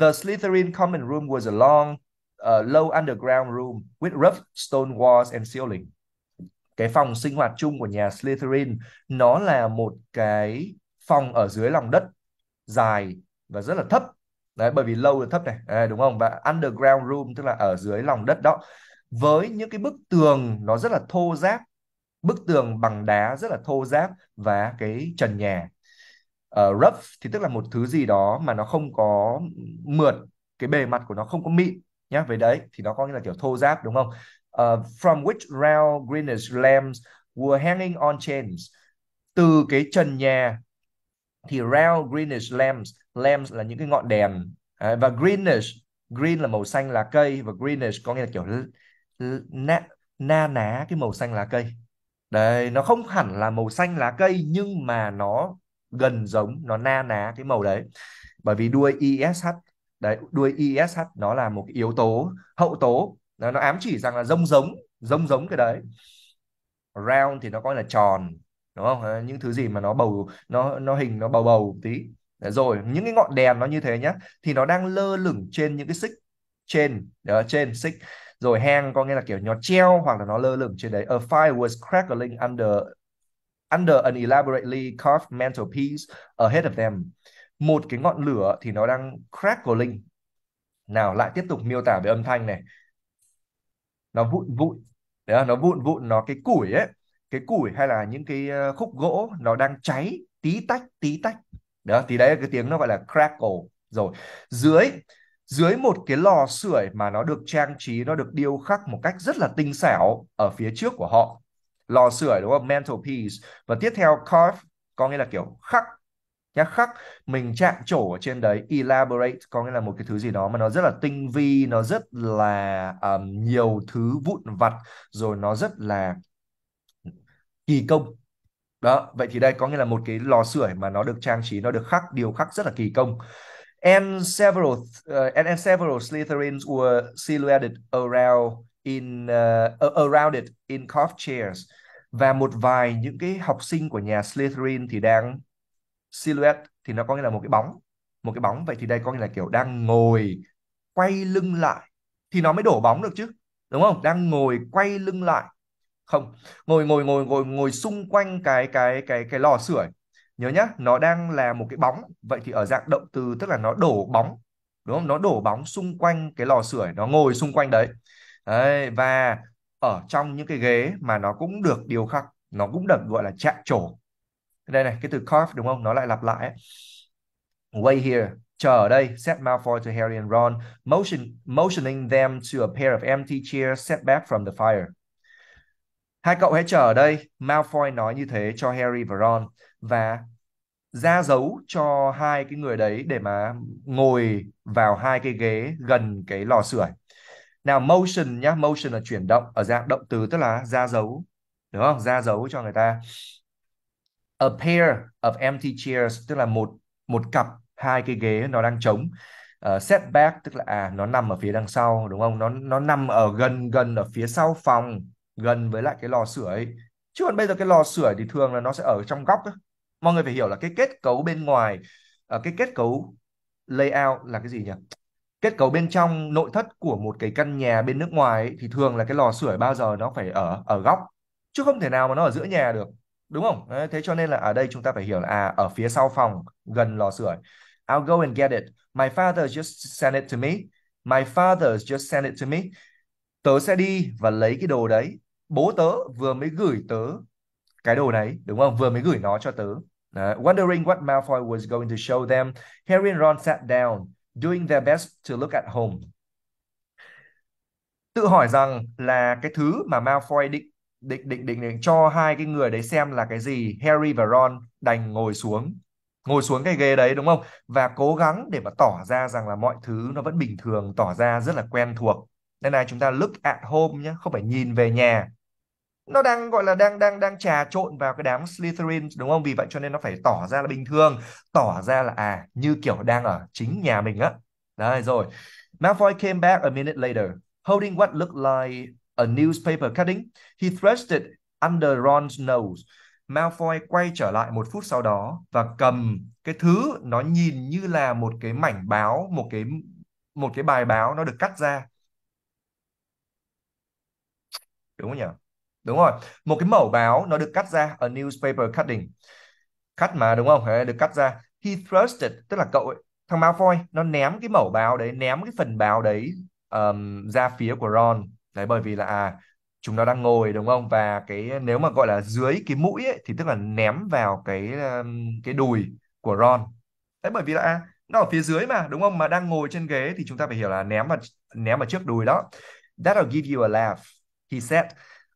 the Slytherin common room was a long uh, low underground room with rough stone walls and ceiling cái phòng sinh hoạt chung của nhà Slytherin nó là một cái phòng ở dưới lòng đất dài và rất là thấp đấy bởi vì lâu là thấp này à, đúng không và underground room tức là ở dưới lòng đất đó với những cái bức tường nó rất là thô ráp bức tường bằng đá rất là thô ráp và cái trần nhà uh, rough thì tức là một thứ gì đó mà nó không có mượt cái bề mặt của nó không có mịn nhá về đấy thì nó có như là kiểu thô ráp đúng không uh, from which round greenish lamps were hanging on chains từ cái trần nhà thì round greenish lamps lamps là những cái ngọn đèn và greenish green là màu xanh lá cây và greenish có nghĩa là kiểu na na ná cái màu xanh lá cây Đây nó không hẳn là màu xanh lá cây nhưng mà nó gần giống nó na ná cái màu đấy bởi vì đuôi ish e đấy đuôi ish e nó là một cái yếu tố hậu tố nó, nó ám chỉ rằng là rông giống rông giống cái đấy round thì nó coi là tròn đúng không ờ, những thứ gì mà nó bầu nó nó hình nó bầu bầu tí rồi những cái ngọn đèn nó như thế nhá thì nó đang lơ lửng trên những cái xích trên đó, ờ, trên xích rồi hang có nghĩa là kiểu nó treo hoặc là nó lơ lửng trên đấy a fire was crackling under under an elaborately carved mantelpiece ahead of them một cái ngọn lửa thì nó đang crackling nào lại tiếp tục miêu tả về âm thanh này nó vụn vụn đó nó vụn vụn nó cái củi ấy cái củi hay là những cái ờ, khúc gỗ nó đang cháy tí tách tí tách đó thì đấy là cái tiếng nó gọi là crackle rồi dưới dưới một cái lò sưởi mà nó được trang trí nó được điêu khắc một cách rất là tinh xảo ở phía trước của họ lò sưởi đúng không mantelpiece và tiếp theo carve có nghĩa là kiểu khắc nhá khắc mình chạm trổ ở trên đấy elaborate có nghĩa là một cái thứ gì đó mà nó rất là tinh vi nó rất là um, nhiều thứ vụn vặt rồi nó rất là kỳ công đó vậy thì đây có nghĩa là một cái lò sưởi mà nó được trang trí nó được khắc điều khắc rất là kỳ công and several uh, and, and several Slytherins were silhouetted around in uh, around it in cough chairs và một vài những cái học sinh của nhà Slytherin thì đang silhouette thì nó có nghĩa là một cái bóng một cái bóng vậy thì đây có nghĩa là kiểu đang ngồi quay lưng lại thì nó mới đổ bóng được chứ đúng không đang ngồi quay lưng lại không ngồi ngồi ngồi ngồi ngồi xung quanh cái cái cái cái lò sưởi nhớ nhá nó đang là một cái bóng vậy thì ở dạng động từ tức là nó đổ bóng đúng không nó đổ bóng xung quanh cái lò sưởi nó ngồi xung quanh đấy, đấy và ở trong những cái ghế mà nó cũng được điều khắc nó cũng được gọi là chạm trổ đây này cái từ carve đúng không nó lại lặp lại ấy. wait here chờ ở đây set Malfoy to Harry and Ron motion motioning them to a pair of empty chairs set back from the fire Hai cậu hãy chờ ở đây, Malfoy nói như thế cho Harry và Ron và ra dấu cho hai cái người đấy để mà ngồi vào hai cái ghế gần cái lò sưởi. Nào motion nhá, motion là chuyển động ở dạng động từ tức là ra dấu, đúng không? Ra dấu cho người ta. A pair of empty chairs tức là một một cặp hai cái ghế nó đang trống. Uh, ờ, back tức là à nó nằm ở phía đằng sau đúng không? Nó nó nằm ở gần gần ở phía sau phòng gần với lại cái lò sưởi chứ còn bây giờ cái lò sưởi thì thường là nó sẽ ở trong góc đó. mọi người phải hiểu là cái kết cấu bên ngoài ờ, cái kết cấu layout là cái gì nhỉ kết cấu bên trong nội thất của một cái căn nhà bên nước ngoài ấy, thì thường là cái lò sưởi bao giờ nó phải ở ở góc chứ không thể nào mà nó ở giữa nhà được đúng không thế cho nên là ở đây chúng ta phải hiểu là à ở phía sau phòng gần lò sưởi I'll go and get it my father just sent it to me my father just sent it to me tớ sẽ đi và lấy cái đồ đấy bố tớ vừa mới gửi tớ cái đồ đấy đúng không vừa mới gửi nó cho tớ Uh, wondering what Malfoy was going to show them, Harry and Ron sat down, doing their best to look at home. Tự hỏi rằng là cái thứ mà Malfoy định định định định, định cho hai cái người đấy xem là cái gì. Harry và Ron đành ngồi xuống, ngồi xuống cái ghế đấy đúng không? Và cố gắng để mà tỏ ra rằng là mọi thứ nó vẫn bình thường, tỏ ra rất là quen thuộc. Nên là chúng ta look at home nhé, không phải nhìn về nhà. Nó đang gọi là đang đang đang trà trộn vào cái đám Slytherin đúng không? Vì vậy cho nên nó phải tỏ ra là bình thường, tỏ ra là à như kiểu đang ở chính nhà mình á. Đấy rồi. Malfoy came back a minute later, holding what looked like a newspaper cutting. He thrust it under Ron's nose. Malfoy quay trở lại một phút sau đó và cầm cái thứ nó nhìn như là một cái mảnh báo, một cái một cái bài báo nó được cắt ra đúng không nhỉ đúng rồi một cái mẩu báo nó được cắt ra a newspaper cutting cắt mà đúng không được cắt ra he thrusted tức là cậu ấy, thằng Malfoy nó ném cái mẩu báo đấy ném cái phần báo đấy um, ra phía của Ron đấy bởi vì là à, chúng nó đang ngồi đúng không và cái nếu mà gọi là dưới cái mũi ấy, thì tức là ném vào cái um, cái đùi của Ron đấy bởi vì là à, nó ở phía dưới mà đúng không mà đang ngồi trên ghế thì chúng ta phải hiểu là ném vào ném vào trước đùi đó that'll give you a laugh he said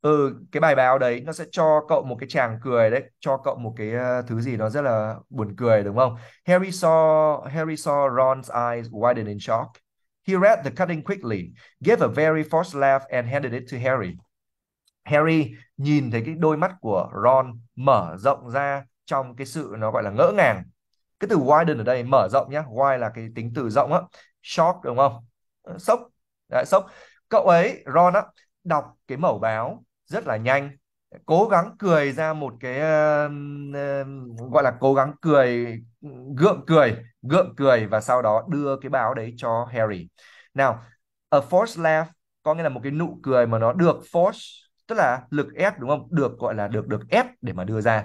ừ cái bài báo đấy nó sẽ cho cậu một cái chàng cười đấy cho cậu một cái ờ, thứ gì đó rất là buồn cười đúng không Harry saw Harry saw Ron's eyes widen in shock he read the cutting quickly gave a very forced laugh and handed it to Harry Harry nhìn thấy cái đôi mắt của Ron mở rộng ra trong cái sự nó gọi là ngỡ ngàng cái từ widen ở đây mở rộng nhá wide là cái tính từ rộng á shock đúng không ờ, sốc Đấy, sốc cậu ấy Ron á đọc cái mẫu báo rất là nhanh cố gắng cười ra một cái uh, uh, gọi là cố gắng cười gượng cười gượng cười và sau đó đưa cái báo đấy cho Harry. Nào, a force laugh có nghĩa là một cái nụ cười mà nó được force tức là lực ép đúng không? Được gọi là được được ép để mà đưa ra.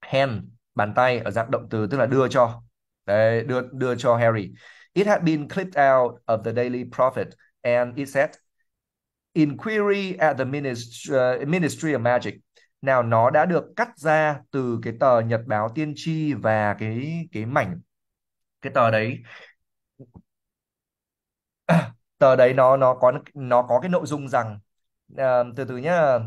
Hand bàn tay ở dạng động từ tức là đưa cho. Đấy, đưa đưa cho Harry. It had been clipped out of the Daily Prophet and it said Inquiry at the Ministry, uh, Ministry of Magic nào nó đã được cắt ra từ cái tờ Nhật báo Tiên tri và cái cái mảnh cái tờ đấy tờ đấy nó nó có nó có cái nội dung rằng uh, từ từ nhá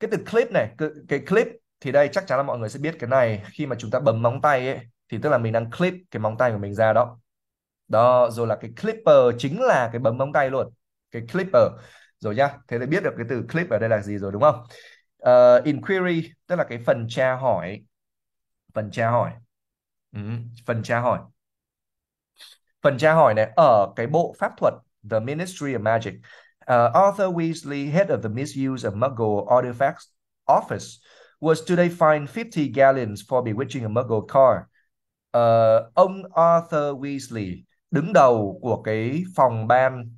cái từ clip này cái, cái clip thì đây chắc chắn là mọi người sẽ biết cái này khi mà chúng ta bấm móng tay ấy thì tức là mình đang clip cái móng tay của mình ra đó đó rồi là cái clipper chính là cái bấm móng tay luôn cái clipper rồi nhá thế là biết được cái từ clip ở đây là gì rồi đúng không uh, inquiry tức là cái phần tra hỏi phần tra hỏi ừ, phần tra hỏi phần tra hỏi này ở cái bộ pháp thuật the ministry of magic uh, Arthur Weasley head of the misuse of muggle artifacts office was today fined 50 galleons for bewitching a muggle car uh, ông Arthur Weasley đứng đầu của cái phòng ban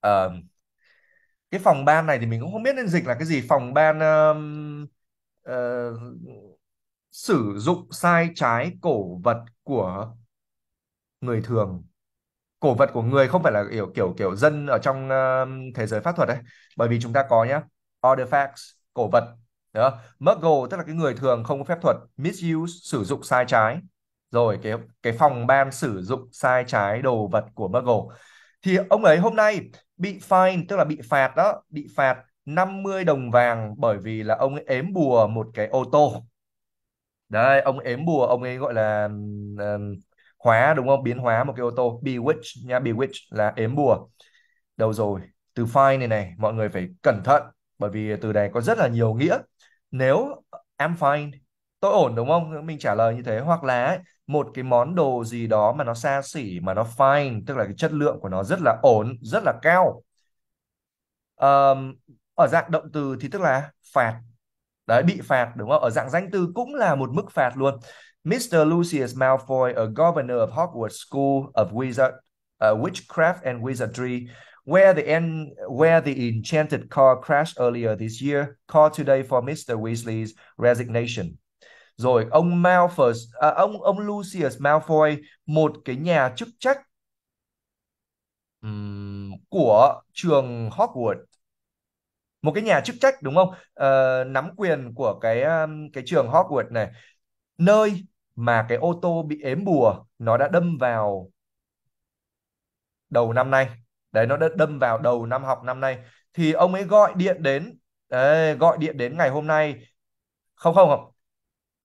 Ờ, cái phòng ban này thì mình cũng không biết nên dịch là cái gì phòng ban um, ờ, sử dụng sai trái cổ vật của người thường cổ vật của người không phải là kiểu kiểu kiểu dân ở trong um, thế giới pháp thuật đấy bởi vì chúng ta có nhá artifacts cổ vật đó muggle tức là cái người thường không có phép thuật misuse sử dụng sai trái rồi cái cái phòng ban sử dụng sai trái đồ vật của muggle thì ông ấy hôm nay bị fine tức là bị phạt đó bị phạt 50 đồng vàng bởi vì là ông ấy ếm bùa một cái ô tô đây ông ếm bùa ông ấy gọi là um, hóa đúng không biến hóa một cái ô tô bewitch nha bewitch là ếm bùa đâu rồi từ fine này này mọi người phải cẩn thận bởi vì từ này có rất là nhiều nghĩa nếu I'm fine tôi ổn đúng không mình trả lời như thế hoặc là ấy, một cái món đồ gì đó mà nó xa xỉ mà nó fine tức là cái chất lượng của nó rất là ổn rất là cao um, ở dạng động từ thì tức là phạt đấy bị phạt đúng không ở dạng danh từ cũng là một mức phạt luôn Mr. Lucius Malfoy, a governor of Hogwarts School of Wizard, uh, Witchcraft and Wizardry, where the en- where the enchanted car crashed earlier this year, called today for Mr. Weasley's resignation rồi ông Malfoy à, ông ông Lucius Malfoy một cái nhà chức trách um, của trường Hogwarts một cái nhà chức trách đúng không à, nắm quyền của cái cái trường Hogwarts này nơi mà cái ô tô bị ếm bùa nó đã đâm vào đầu năm nay đấy nó đã đâm vào đầu năm học năm nay thì ông ấy gọi điện đến đấy, gọi điện đến ngày hôm nay không không không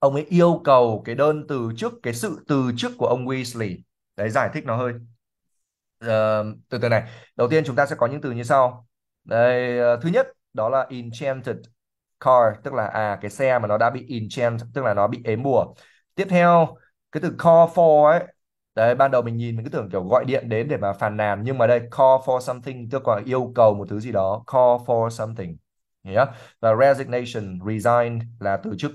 ông ấy yêu cầu cái đơn từ trước cái sự từ chức của ông Weasley đấy giải thích nó hơi uh, từ từ này đầu tiên chúng ta sẽ có những từ như sau đây, uh, thứ nhất đó là enchanted car tức là à cái xe mà nó đã bị enchant tức là nó bị ếm bùa tiếp theo cái từ call for ấy đấy ban đầu mình nhìn mình cứ tưởng kiểu gọi điện đến để mà phàn nàn nhưng mà đây call for something tức là yêu cầu một thứ gì đó call for something nhé yeah. và resignation resign là từ chức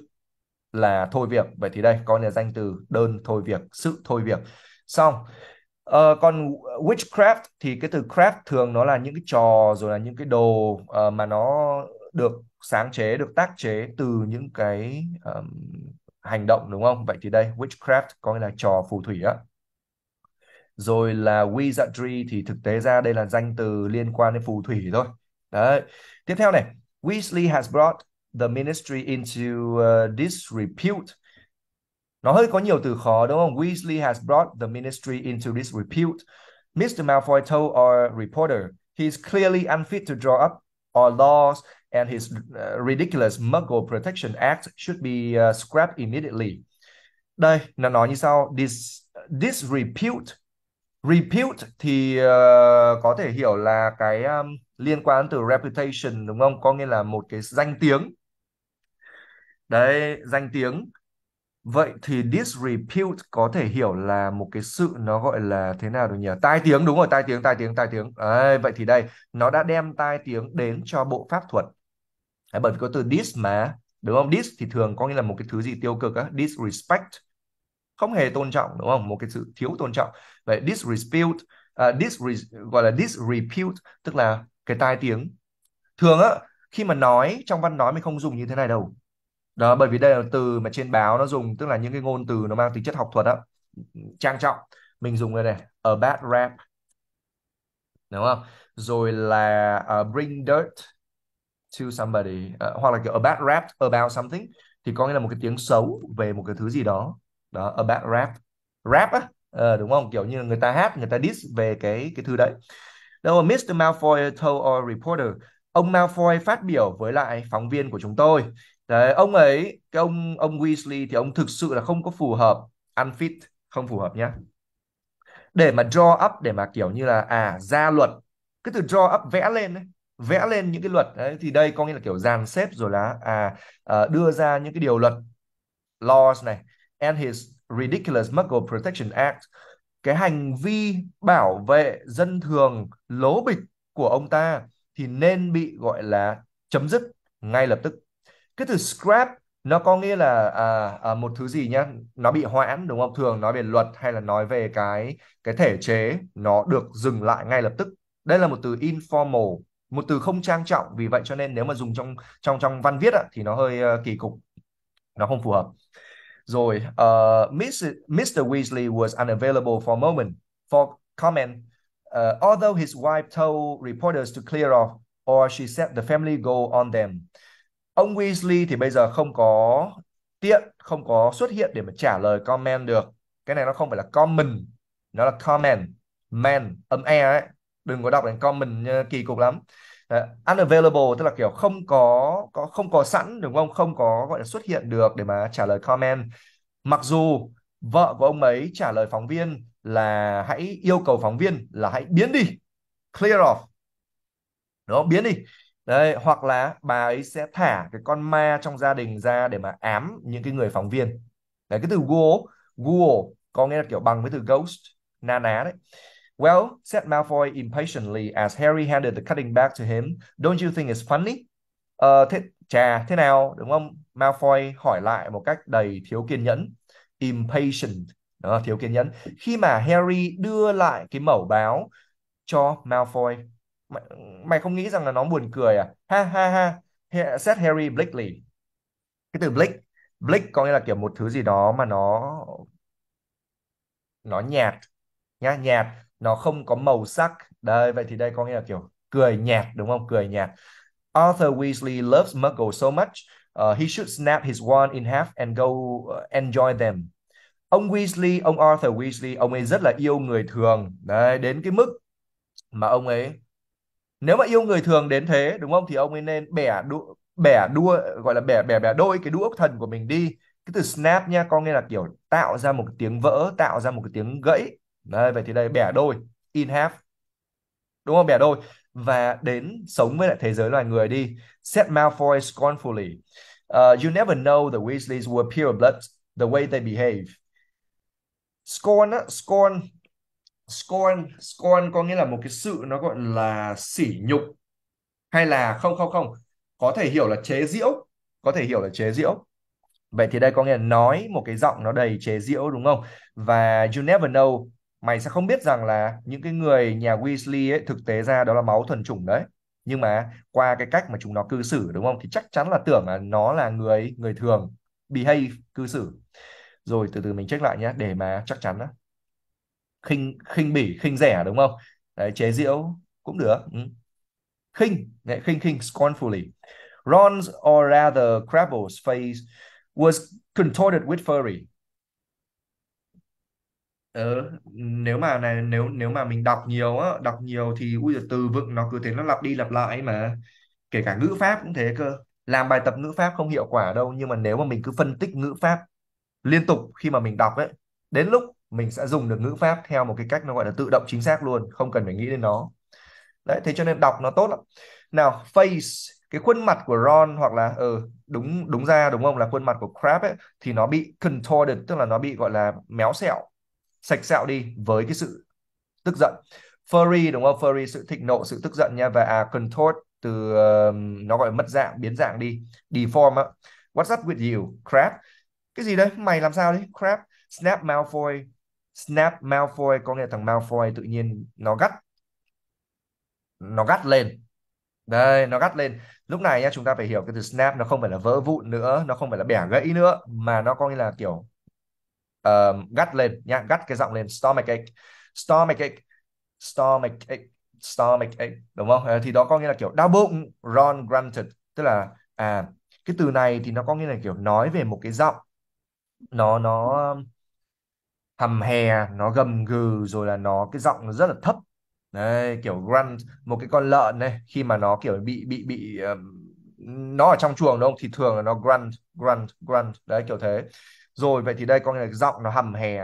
là thôi việc vậy thì đây coi là danh từ đơn thôi việc sự thôi việc xong Uh, còn witchcraft thì cái từ craft thường nó là những cái trò rồi là những cái đồ uh, mà nó được sáng chế được tác chế từ những cái um, hành động đúng không? Vậy thì đây witchcraft có nghĩa là trò phù thủy á. Rồi là wizardry thì thực tế ra đây là danh từ liên quan đến phù thủy thôi. Đấy. Tiếp theo này, Weasley has brought the ministry into uh, disrepute. Nó hơi có nhiều từ khó đúng không? Weasley has brought the ministry into disrepute. Mr. Malfoy told our reporter he is clearly unfit to draw up our laws and his uh, ridiculous Muggle Protection Act should be uh, scrapped immediately. Đây, nó nói như sau, This disrepute. Repute thì uh, có thể hiểu là cái um, liên quan từ reputation đúng không? Có nghĩa là một cái danh tiếng đấy danh tiếng vậy thì disrepute có thể hiểu là một cái sự nó gọi là thế nào được nhỉ tai tiếng đúng rồi tai tiếng tai tiếng tai tiếng à, vậy thì đây nó đã đem tai tiếng đến cho bộ pháp thuật à, bởi vì có từ dis mà đúng không dis thì thường có nghĩa là một cái thứ gì tiêu cực á disrespect không hề tôn trọng đúng không một cái sự thiếu tôn trọng vậy disrepute uh, à, disre, gọi là disrepute tức là cái tai tiếng thường á khi mà nói trong văn nói mình không dùng như thế này đâu đó bởi vì đây là từ mà trên báo nó dùng tức là những cái ngôn từ nó mang tính chất học thuật á trang trọng mình dùng đây này a bad rap đúng không rồi là uh, bring dirt to somebody uh, hoặc là kiểu a bad rap about something thì có nghĩa là một cái tiếng xấu về một cái thứ gì đó đó a bad rap rap á ờ, đúng không kiểu như người ta hát người ta diss về cái cái thứ đấy đâu mà Mr. Malfoy told our reporter ông Malfoy phát biểu với lại phóng viên của chúng tôi Đấy, ông ấy cái ông ông Weasley thì ông thực sự là không có phù hợp unfit không phù hợp nhá để mà draw up để mà kiểu như là à ra luật cái từ draw up vẽ lên đấy vẽ lên những cái luật đấy thì đây có nghĩa là kiểu dàn xếp rồi là à, à đưa ra những cái điều luật laws này and his ridiculous Muggle Protection Act cái hành vi bảo vệ dân thường lố bịch của ông ta thì nên bị gọi là chấm dứt ngay lập tức cái từ scrap nó có nghĩa là à, à, một thứ gì nhá nó bị hoãn đúng không thường nói về luật hay là nói về cái cái thể chế nó được dừng lại ngay lập tức đây là một từ informal một từ không trang trọng vì vậy cho nên nếu mà dùng trong trong trong văn viết ạ, thì nó hơi uh, kỳ cục nó không phù hợp rồi uh, Miss, Mr. Weasley was unavailable for a moment for comment uh, although his wife told reporters to clear off or she set the family goal on them ông Weasley thì bây giờ không có tiện không có xuất hiện để mà trả lời comment được cái này nó không phải là comment nó là comment man âm e ấy đừng có đọc đến comment ờ, kỳ cục lắm uh, unavailable tức là kiểu không có có không có sẵn đúng không không có gọi là xuất hiện được để mà trả lời comment mặc dù vợ của ông ấy trả lời phóng viên là hãy yêu cầu phóng viên là hãy biến đi clear off đó biến đi đấy hoặc là bà ấy sẽ thả cái con ma trong gia đình ra để mà ám những cái người phóng viên đấy cái từ Google Google có nghĩa là kiểu bằng với từ ghost na ná đấy Well, said Malfoy impatiently as Harry handed the cutting back to him. Don't you think it's funny? Uh, thế, chà, thế nào, đúng không? Malfoy hỏi lại một cách đầy thiếu kiên nhẫn. Impatient, đó, thiếu kiên nhẫn. Khi mà Harry đưa lại cái mẫu báo cho Malfoy, mày, mày không nghĩ rằng là nó buồn cười à ha ha ha Seth Harry Blakely cái từ Blake Blake có nghĩa là kiểu một thứ gì đó mà nó nó nhạt nhá nhạt nó không có màu sắc đây vậy thì đây có nghĩa là kiểu cười nhạt đúng không cười nhạt Arthur Weasley loves Muggle so much uh, he should snap his wand in half and go uh, enjoy them ông Weasley ông Arthur Weasley ông ấy rất là yêu người thường đấy đến cái mức mà ông ấy nếu mà yêu người thường đến thế đúng không thì ông ấy nên bẻ đu, bẻ đua gọi là bẻ bẻ bẻ đôi cái đũa thần của mình đi cái từ snap nha có nghĩa là kiểu tạo ra một cái tiếng vỡ tạo ra một cái tiếng gãy đây vậy thì đây bẻ đôi in half đúng không bẻ đôi và đến sống với lại thế giới loài người đi said Malfoy scornfully uh, you never know the Weasleys were pure blood the way they behave scorn scorn scorn scorn có nghĩa là một cái sự nó gọi là sỉ nhục hay là không không không có thể hiểu là chế giễu có thể hiểu là chế giễu vậy thì đây có nghĩa là nói một cái giọng nó đầy chế giễu đúng không và you never know mày sẽ không biết rằng là những cái người nhà Weasley ấy thực tế ra đó là máu thuần chủng đấy nhưng mà qua cái cách mà chúng nó cư xử đúng không thì chắc chắn là tưởng là nó là người người thường behave cư xử rồi từ từ mình check lại nhé để mà chắc chắn đó khinh khinh bỉ khinh rẻ đúng không đấy, chế giễu cũng được ừ. khinh đấy, khinh khinh scornfully Ron's or rather Crabble's face was contorted with fury ờ, nếu mà này nếu nếu mà mình đọc nhiều á đọc nhiều thì ui từ vựng nó cứ thế nó lặp đi lặp lại mà kể cả ngữ pháp cũng thế cơ làm bài tập ngữ pháp không hiệu quả đâu nhưng mà nếu mà mình cứ phân tích ngữ pháp liên tục khi mà mình đọc ấy đến lúc mình sẽ dùng được ngữ pháp theo một cái cách nó gọi là tự động chính xác luôn không cần phải nghĩ đến nó đấy thế cho nên đọc nó tốt lắm nào face cái khuôn mặt của Ron hoặc là ờ ừ, đúng đúng ra đúng không là khuôn mặt của Crab ấy thì nó bị contorted tức là nó bị gọi là méo sẹo sạch sẹo đi với cái sự tức giận furry đúng không furry sự thịnh nộ sự tức giận nha và à contort từ uh, nó gọi là mất dạng biến dạng đi deform á what's up with you Crab cái gì đấy mày làm sao đấy Crab Snap Malfoy snap Malfoy có nghĩa thằng Malfoy tự nhiên nó gắt nó gắt lên đây nó gắt lên lúc này nhá chúng ta phải hiểu cái từ snap nó không phải là vỡ vụn nữa nó không phải là bẻ gãy nữa mà nó có nghĩa là kiểu uh, gắt lên nhá gắt cái giọng lên stomach ache stomach ache stomach ache stomach ache đúng không ờ, thì đó có nghĩa là kiểu đau bụng Ron grunted tức là à cái từ này thì nó có nghĩa là kiểu nói về một cái giọng nó nó hầm hè nó gầm gừ rồi là nó cái giọng nó rất là thấp đấy kiểu grunt một cái con lợn này khi mà nó kiểu bị bị bị uh, nó ở trong chuồng đúng không thì thường là nó grunt grunt grunt đấy kiểu thế rồi vậy thì đây có nghĩa là giọng nó hầm hè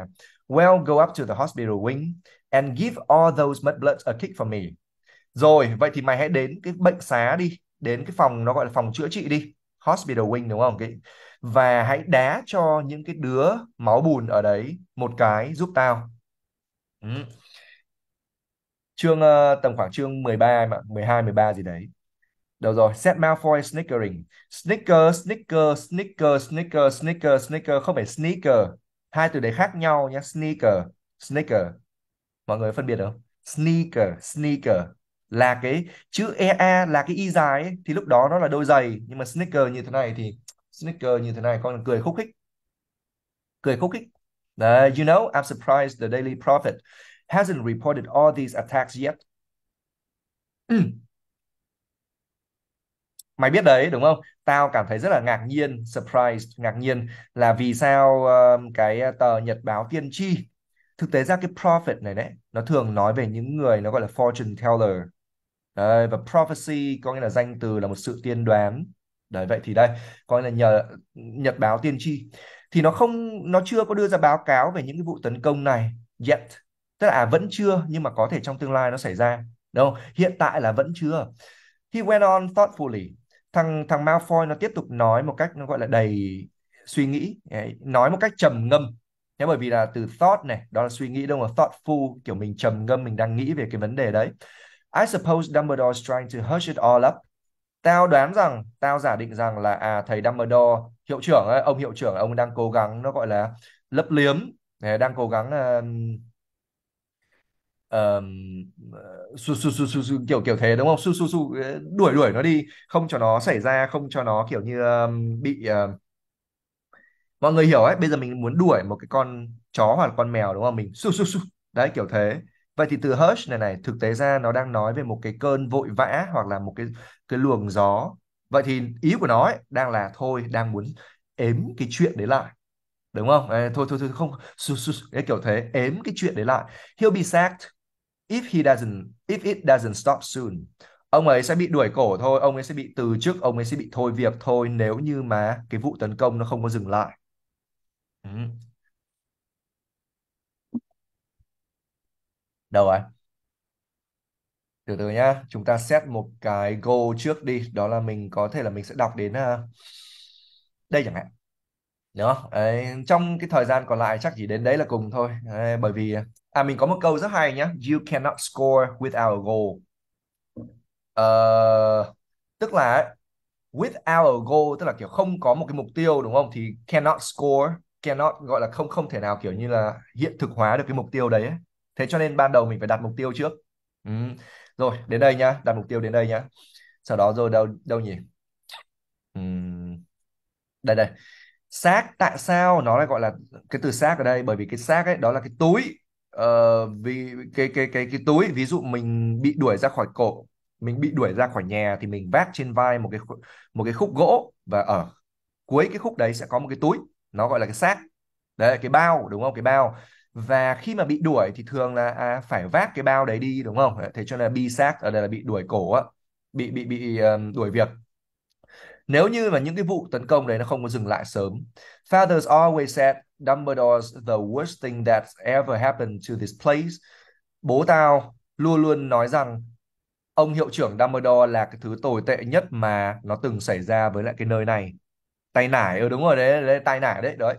well go up to the hospital wing and give all those bloods a kick for me rồi vậy thì mày hãy đến cái bệnh xá đi đến cái phòng nó gọi là phòng chữa trị đi hospital wing đúng không cái và hãy đá cho những cái đứa máu bùn ở đấy một cái giúp tao. Ừ. Chương ờ, tầm khoảng chương 13 mà 12 13 gì đấy. Đâu rồi, Seth Malfoy snickering. Snicker, snicker, snicker, snicker, snicker, snicker, không phải sneaker. Hai từ đấy khác nhau nhé, sneaker, sneaker. Mọi người phân biệt không? Sneaker, sneaker là cái chữ EA là cái y dài ấy, thì lúc đó nó là đôi giày nhưng mà sneaker như thế này thì sneaker như thế này con cười khúc khích cười khúc khích Đấy, you know I'm surprised the Daily Prophet hasn't reported all these attacks yet ừ. mày biết đấy đúng không tao cảm thấy rất là ngạc nhiên surprised ngạc nhiên là vì sao um, uh, cái tờ nhật báo tiên tri thực tế ra cái prophet này đấy nó thường nói về những người nó gọi là fortune teller Đấy, và prophecy có nghĩa là danh từ là một sự tiên đoán đấy vậy thì đây coi là nhờ nhật báo tiên tri thì nó không nó chưa có đưa ra báo cáo về những cái vụ tấn công này yet tức là à, vẫn chưa nhưng mà có thể trong tương lai nó xảy ra đúng không hiện tại là vẫn chưa he went on thoughtfully thằng thằng Malfoy nó tiếp tục nói một cách nó gọi là đầy suy nghĩ nói một cách trầm ngâm thế bởi vì là từ thought này đó là suy nghĩ đâu mà thoughtful kiểu mình trầm ngâm mình đang nghĩ về cái vấn đề đấy I suppose Dumbledore is trying to hush it all up tao đoán rằng tao giả định rằng là à thầy Dumbledore hiệu trưởng ấy, ông hiệu trưởng ông đang cố gắng nó gọi là lấp liếm đang cố gắng uh, su, su, su, su, su, kiểu kiểu thế đúng không su su su ờ, đuổi đuổi nó đi không cho nó xảy ra không cho nó kiểu như um, bị uh, mọi người hiểu ấy bây giờ mình muốn đuổi một cái con chó hoặc con mèo đúng không mình su su su đấy kiểu thế Vậy thì từ hush này này thực tế ra nó đang nói về một cái cơn vội vã hoặc là một cái cái luồng gió. Vậy thì ý của nó ấy, đang là thôi đang muốn ếm cái chuyện đấy lại. Đúng không? Ê, thôi thôi thôi không su, su, cái kiểu thế ếm cái chuyện đấy lại. He'll be sacked if he doesn't if it doesn't stop soon. Ông ấy sẽ bị đuổi cổ thôi, ông ấy sẽ bị từ chức, ông ấy sẽ bị thôi việc thôi nếu như mà cái vụ tấn công nó không có dừng lại. Ừ. đâu rồi từ từ nhá chúng ta set một cái goal trước đi đó là mình có thể là mình sẽ đọc đến à, đây chẳng hạn đó đấy, trong cái thời gian còn lại chắc chỉ đến đấy là cùng thôi đấy, bởi vì à mình có một câu rất hay nhá you cannot score without a goal uh, tức là without a goal tức là kiểu không có một cái mục tiêu đúng không thì cannot score cannot gọi là không không thể nào kiểu như là hiện thực hóa được cái mục tiêu đấy thế cho nên ban đầu mình phải đặt mục tiêu trước ừ. rồi đến đây nhá đặt mục tiêu đến đây nhá sau đó rồi đâu đâu nhỉ ừ. đây đây xác tại sao nó lại gọi là cái từ xác ở đây bởi vì cái xác ấy đó là cái túi ờ, vì cái cái cái cái túi ví dụ mình bị đuổi ra khỏi cổ mình bị đuổi ra khỏi nhà thì mình vác trên vai một cái một cái khúc gỗ và ở cuối cái khúc đấy sẽ có một cái túi nó gọi là cái xác đấy cái bao đúng không cái bao và khi mà bị đuổi thì thường là à, phải vác cái bao đấy đi đúng không thế cho nên là bi xác ở đây là bị đuổi cổ á bị bị bị đuổi việc nếu như mà những cái vụ tấn công đấy nó không có dừng lại sớm fathers always said Dumbledore's the worst thing that ever happened to this place bố tao luôn luôn nói rằng ông hiệu trưởng Dumbledore là cái thứ tồi tệ nhất mà nó từng xảy ra với lại cái nơi này Tay nải ừ đúng rồi đấy, đấy tay nải đấy đấy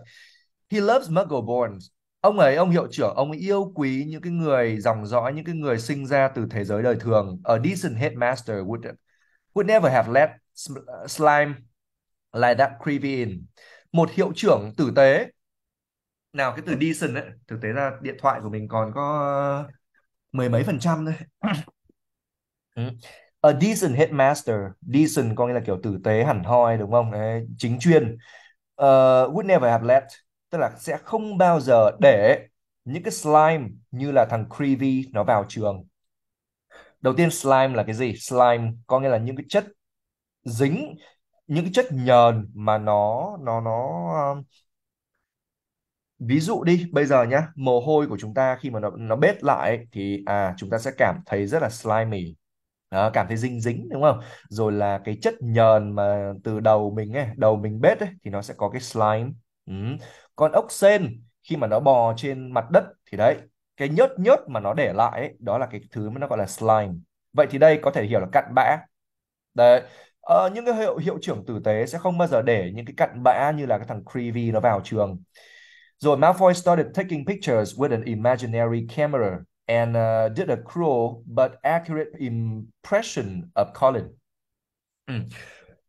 he loves Muggleborns ông ấy ông hiệu trưởng ông ấy yêu quý những cái người dòng dõi những cái người sinh ra từ thế giới đời thường a decent headmaster would would never have let uh, slime like that creep in một hiệu trưởng tử tế nào cái từ decent ấy thực tế ra điện thoại của mình còn có mười mấy phần trăm thôi ừ. a decent headmaster decent có nghĩa là kiểu tử tế hẳn hoi đúng không Đấy, chính chuyên uh, would never have let tức là sẽ không bao giờ để những cái slime như là thằng Creevy nó vào trường. Đầu tiên slime là cái gì? Slime có nghĩa là những cái chất dính, những cái chất nhờn mà nó nó nó um, ví dụ đi bây giờ nhá mồ hôi của chúng ta khi mà nó nó bết lại thì à chúng ta sẽ cảm thấy rất là slimy đó, cảm thấy dính dính đúng không rồi là cái chất nhờn mà từ đầu mình ấy đầu mình bết ấy thì nó sẽ có cái slime ừ. Còn ốc sên khi mà nó bò trên mặt đất thì đấy, cái nhớt nhớt mà nó để lại ấy, đó là cái thứ mà nó gọi là slime. Vậy thì đây có thể hiểu là cặn bã. Đấy. Ờ, những cái hiệu hiệu trưởng tử tế sẽ không bao giờ để những cái cặn bã như là cái thằng Creevy nó vào trường. Rồi Malfoy started taking pictures with an imaginary camera and uh, did a cruel but accurate impression of Colin. Ừ.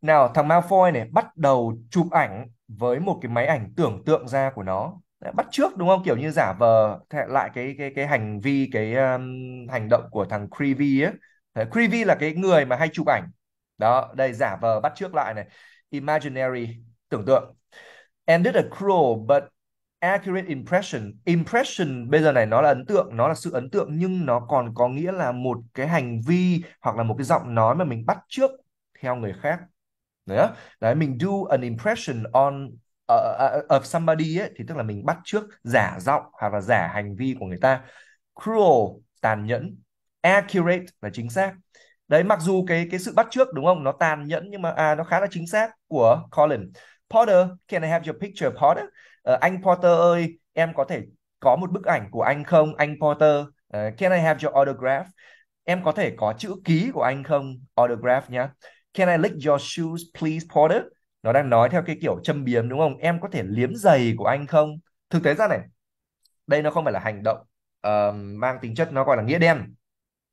Nào thằng Malfoy này bắt đầu chụp ảnh với một cái máy ảnh tưởng tượng ra của nó bắt trước đúng không kiểu như giả vờ lại cái cái cái hành vi cái um, hành động của thằng Creevy á Thế, Creevy là cái người mà hay chụp ảnh đó đây giả vờ bắt trước lại này imaginary tưởng tượng and did a cruel but accurate impression impression bây giờ này nó là ấn tượng nó là sự ấn tượng nhưng nó còn có nghĩa là một cái hành vi hoặc là một cái giọng nói mà mình bắt trước theo người khác nữa đấy mình do an impression on uh, of somebody ấy, thì tức là mình bắt trước giả giọng hoặc là giả hành vi của người ta cruel tàn nhẫn accurate là chính xác đấy mặc dù cái cái sự bắt trước đúng không nó tàn nhẫn nhưng mà à, nó khá là chính xác của Colin Potter can I have your picture Potter uh, anh Potter ơi em có thể có một bức ảnh của anh không anh Potter uh, can I have your autograph em có thể có chữ ký của anh không autograph nhá Can I lick your shoes please Porter? Nó đang nói theo cái kiểu châm biếm đúng không? Em có thể liếm giày của anh không? Thực tế ra này, đây nó không phải là hành động uh, mang tính chất nó gọi là nghĩa đen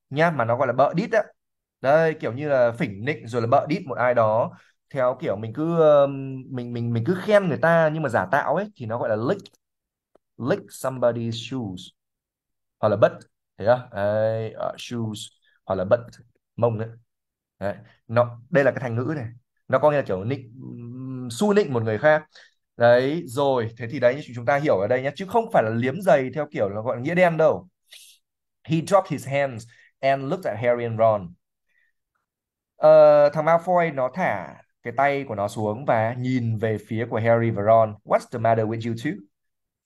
nhá mà nó gọi là bợ đít á. Đây kiểu như là phỉnh nịnh rồi là bợ đít một ai đó theo kiểu mình cứ uh, mình mình mình cứ khen người ta nhưng mà giả tạo ấy thì nó gọi là lick lick somebody's shoes hoặc là butt, thế không? Đấy, uh, ờ, shoes hoặc là butt mông đấy Đấy. nó đây là cái thành ngữ này nó có nghĩa là kiểu nịnh su nịnh một người khác đấy rồi thế thì đấy chúng ta hiểu ở đây nhé chứ không phải là liếm giày theo kiểu là gọi là nghĩa đen đâu he dropped his hands and looked at Harry and Ron uh, thằng Malfoy nó thả cái tay của nó xuống và nhìn về phía của Harry và Ron what's the matter with you two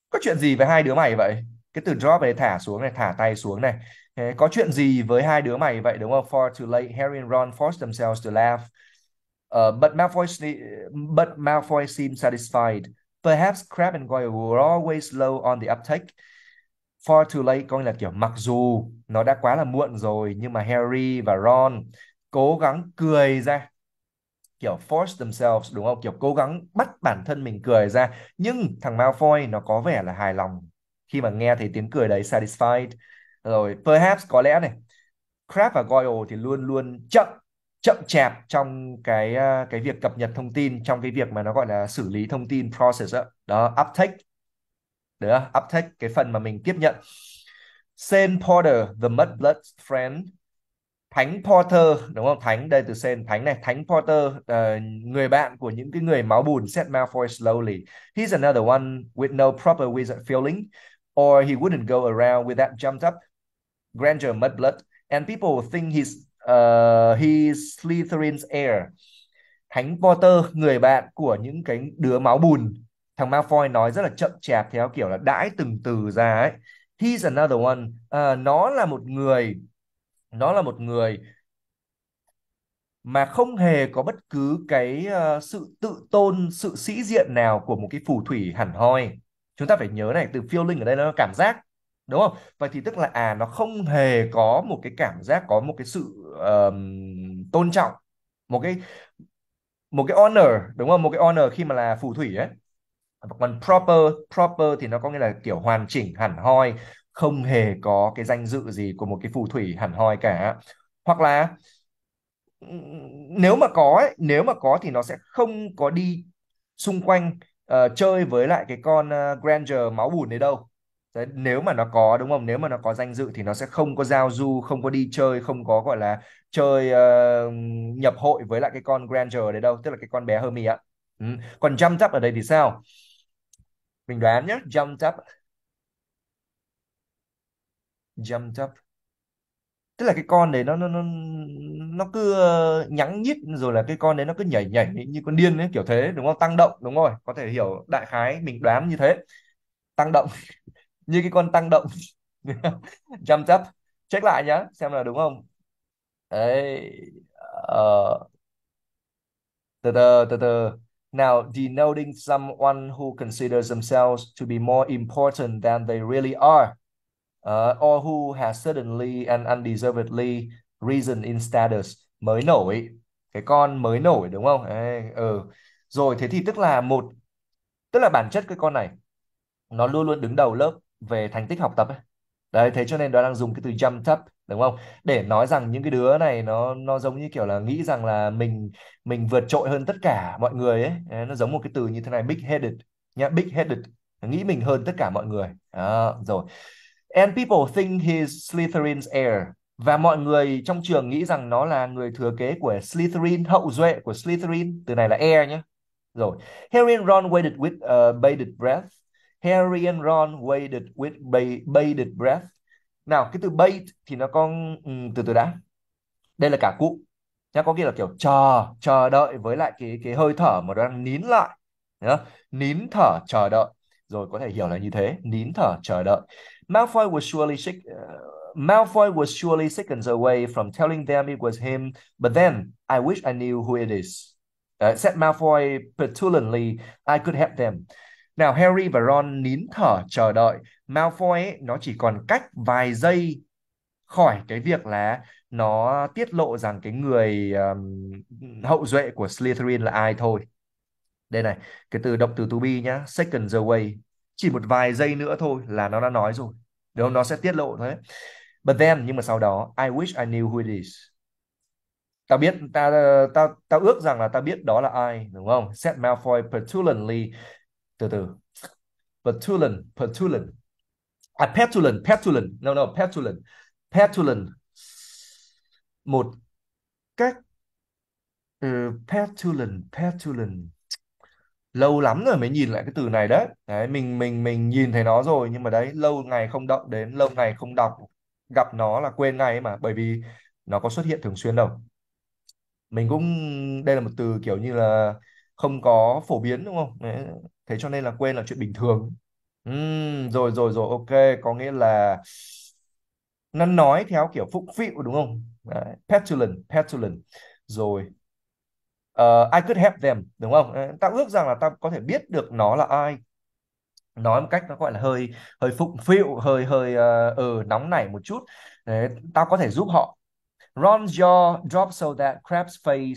có chuyện gì với hai đứa mày vậy cái từ drop này thả xuống này thả tay xuống này Thế có chuyện gì với hai đứa mày vậy đúng không? Far too late, Harry and Ron forced themselves to laugh. Uh, but Malfoy, but Malfoy seemed satisfied. Perhaps Crab and Goyle were always low on the uptake. Far too late coi là kiểu mặc dù nó đã quá là muộn rồi nhưng mà Harry và Ron cố gắng cười ra kiểu force themselves đúng không kiểu cố gắng bắt bản thân mình cười ra nhưng thằng Malfoy nó có vẻ là hài lòng khi mà nghe thấy tiếng cười đấy satisfied rồi perhaps có lẽ này Crab và Goyle thì luôn luôn chậm chậm chạp trong cái ờ, cái việc cập nhật thông tin trong cái việc mà nó gọi là xử lý thông tin process đó, đó uptake đó uptake cái phần mà mình tiếp nhận Saint Porter the Mudblood Friend Thánh Porter đúng không Thánh đây từ Saint Thánh này Thánh Porter uh, người bạn của những cái người máu bùn said Malfoy slowly he's another one with no proper wizard feeling or he wouldn't go around with that jumped up Granger mudblood and people think he's uh, he's Slytherin's heir. Thánh Potter, người bạn của những cái đứa máu bùn. Thằng Malfoy nói rất là chậm chạp theo kiểu là đãi từng từ ra ấy. He's another one. Uh, nó là một người nó là một người mà không hề có bất cứ cái uh, sự tự tôn, sự sĩ diện nào của một cái phù thủy hẳn hoi. Chúng ta phải nhớ này, từ feeling ở đây nó là cảm giác đúng không vậy thì tức là à nó không hề có một cái cảm giác có một cái sự um, tôn trọng một cái một cái honor đúng không một cái honor khi mà là phù thủy ấy còn proper proper thì nó có nghĩa là kiểu hoàn chỉnh hẳn hoi không hề có cái danh dự gì của một cái phù thủy hẳn hoi cả hoặc là nếu mà có ấy, nếu mà có thì nó sẽ không có đi xung quanh uh, chơi với lại cái con uh, Granger máu bùn đấy đâu Đấy, nếu mà nó có đúng không nếu mà nó có danh dự thì nó sẽ không có giao du không có đi chơi không có gọi là chơi uh, nhập hội với lại cái con Granger đấy đâu tức là cái con bé Hermie ạ ừ. còn Jump Up ở đây thì sao mình đoán nhé Jump Up Jump Up tức là cái con đấy nó nó nó nó cứ ờ, nhắng nhít rồi là cái con đấy nó cứ nhảy nhảy như con điên ấy kiểu thế đúng không tăng động đúng rồi có thể hiểu đại khái mình đoán như thế tăng động như cái con tăng động jump up check lại nhá xem là đúng không đấy uh, từ từ từ từ Now, denoting someone who considers themselves to be more important than they really are, uh, or who has suddenly and undeservedly risen in status. Mới nổi, cái con mới nổi đúng không? Ê, ừ. Rồi, thế thì tức là một, tức là bản chất cái con này, nó luôn luôn đứng đầu lớp về thành tích học tập ấy. Đấy, thế cho nên nó đang dùng cái từ jump up đúng không? Để nói rằng những cái đứa này nó nó giống như kiểu là nghĩ rằng là mình mình vượt trội hơn tất cả mọi người ấy, Đấy, nó giống một cái từ như thế này big headed nhá, big headed, nghĩ mình hơn tất cả mọi người. Đó, rồi. And people think he's Slytherin's heir. Và mọi người trong trường nghĩ rằng nó là người thừa kế của Slytherin, hậu duệ của Slytherin, từ này là heir nhé. Rồi, Harry and Ron waited with a bated breath Harry and Ron waited with bated breath. Nào, cái từ bait thì nó có um, từ từ đã. Đây là cả cụ. Nhá, có nghĩa là kiểu chờ, chờ đợi với lại cái cái hơi thở mà nó đang nín lại. Nhá. Nín thở chờ đợi. Rồi có thể hiểu là như thế, nín thở chờ đợi. Malfoy was surely sick, ờ, Malfoy was surely seconds away from telling them it was him, but then I wish I knew who it is. Uh, said Malfoy petulantly, I could help them. Nào Harry và Ron nín thở chờ đợi. Malfoy ấy, nó chỉ còn cách vài giây khỏi cái việc là nó tiết lộ rằng cái người um, hậu duệ của Slytherin là ai thôi. Đây này, cái từ động từ to be nhá, seconds away. Chỉ một vài giây nữa thôi là nó đã nói rồi. Đúng không? Nó sẽ tiết lộ thôi. But then, nhưng mà sau đó, I wish I knew who it is. Tao biết, tao, ta ta ước rằng là tao biết đó là ai, đúng không? Said Malfoy petulantly từ từ petulant petulant à petulant petulant no no petulant petulant một cách uh, ừ, petulant petulant lâu lắm rồi mới nhìn lại cái từ này đấy đấy mình mình mình nhìn thấy nó rồi nhưng mà đấy lâu ngày không động đến lâu ngày không đọc gặp nó là quên ngay ấy mà bởi vì nó có xuất hiện thường xuyên đâu mình cũng đây là một từ kiểu như là không có phổ biến đúng không đấy thế cho nên là quên là chuyện bình thường uhm, rồi rồi rồi ok có nghĩa là nó nói theo kiểu phụng phịu đúng không Đấy. petulant petulant rồi uh, I could help them đúng không ờ, tao ước rằng là tao có thể biết được nó là ai nói một cách nó gọi là hơi hơi phụng phịu hơi hơi ờ uh, ừ, nóng nảy một chút Đấy, tao có thể giúp họ Ron's jaw dropped so that Crab's face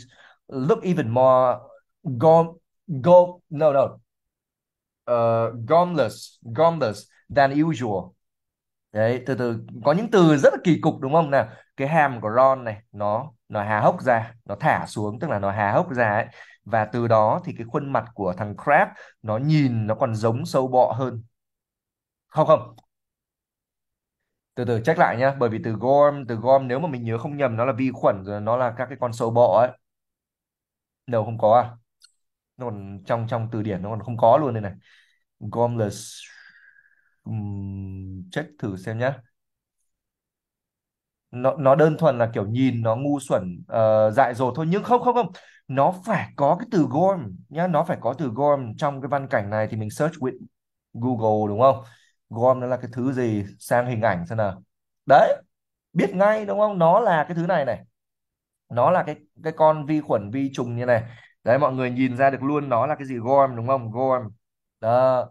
looked even more go go no no uh, gormless gormless than usual đấy từ từ có những từ rất là kỳ cục đúng không nào cái hàm của Ron này nó nó hà hốc ra nó thả xuống tức là nó hà hốc ra ấy và từ đó thì cái khuôn mặt của thằng Crab nó nhìn nó còn giống sâu bọ hơn không không từ từ check lại nhá bởi vì từ gorm từ gorm nếu mà mình nhớ không nhầm nó là vi khuẩn rồi nó là các cái con sâu bọ ấy đâu không có à nó còn trong trong từ điển nó còn không có luôn đây này Gomless um, check thử xem nhá nó nó đơn thuần là kiểu nhìn nó ngu xuẩn uh, dại dột thôi nhưng không không không nó phải có cái từ gorm nhá nó phải có từ gorm trong cái văn cảnh này thì mình search with Google đúng không gorm nó là cái thứ gì sang hình ảnh xem nào đấy biết ngay đúng không nó là cái thứ này này nó là cái cái con vi khuẩn vi trùng như này đấy mọi người nhìn ra được luôn nó là cái gì gorm đúng không gorm đó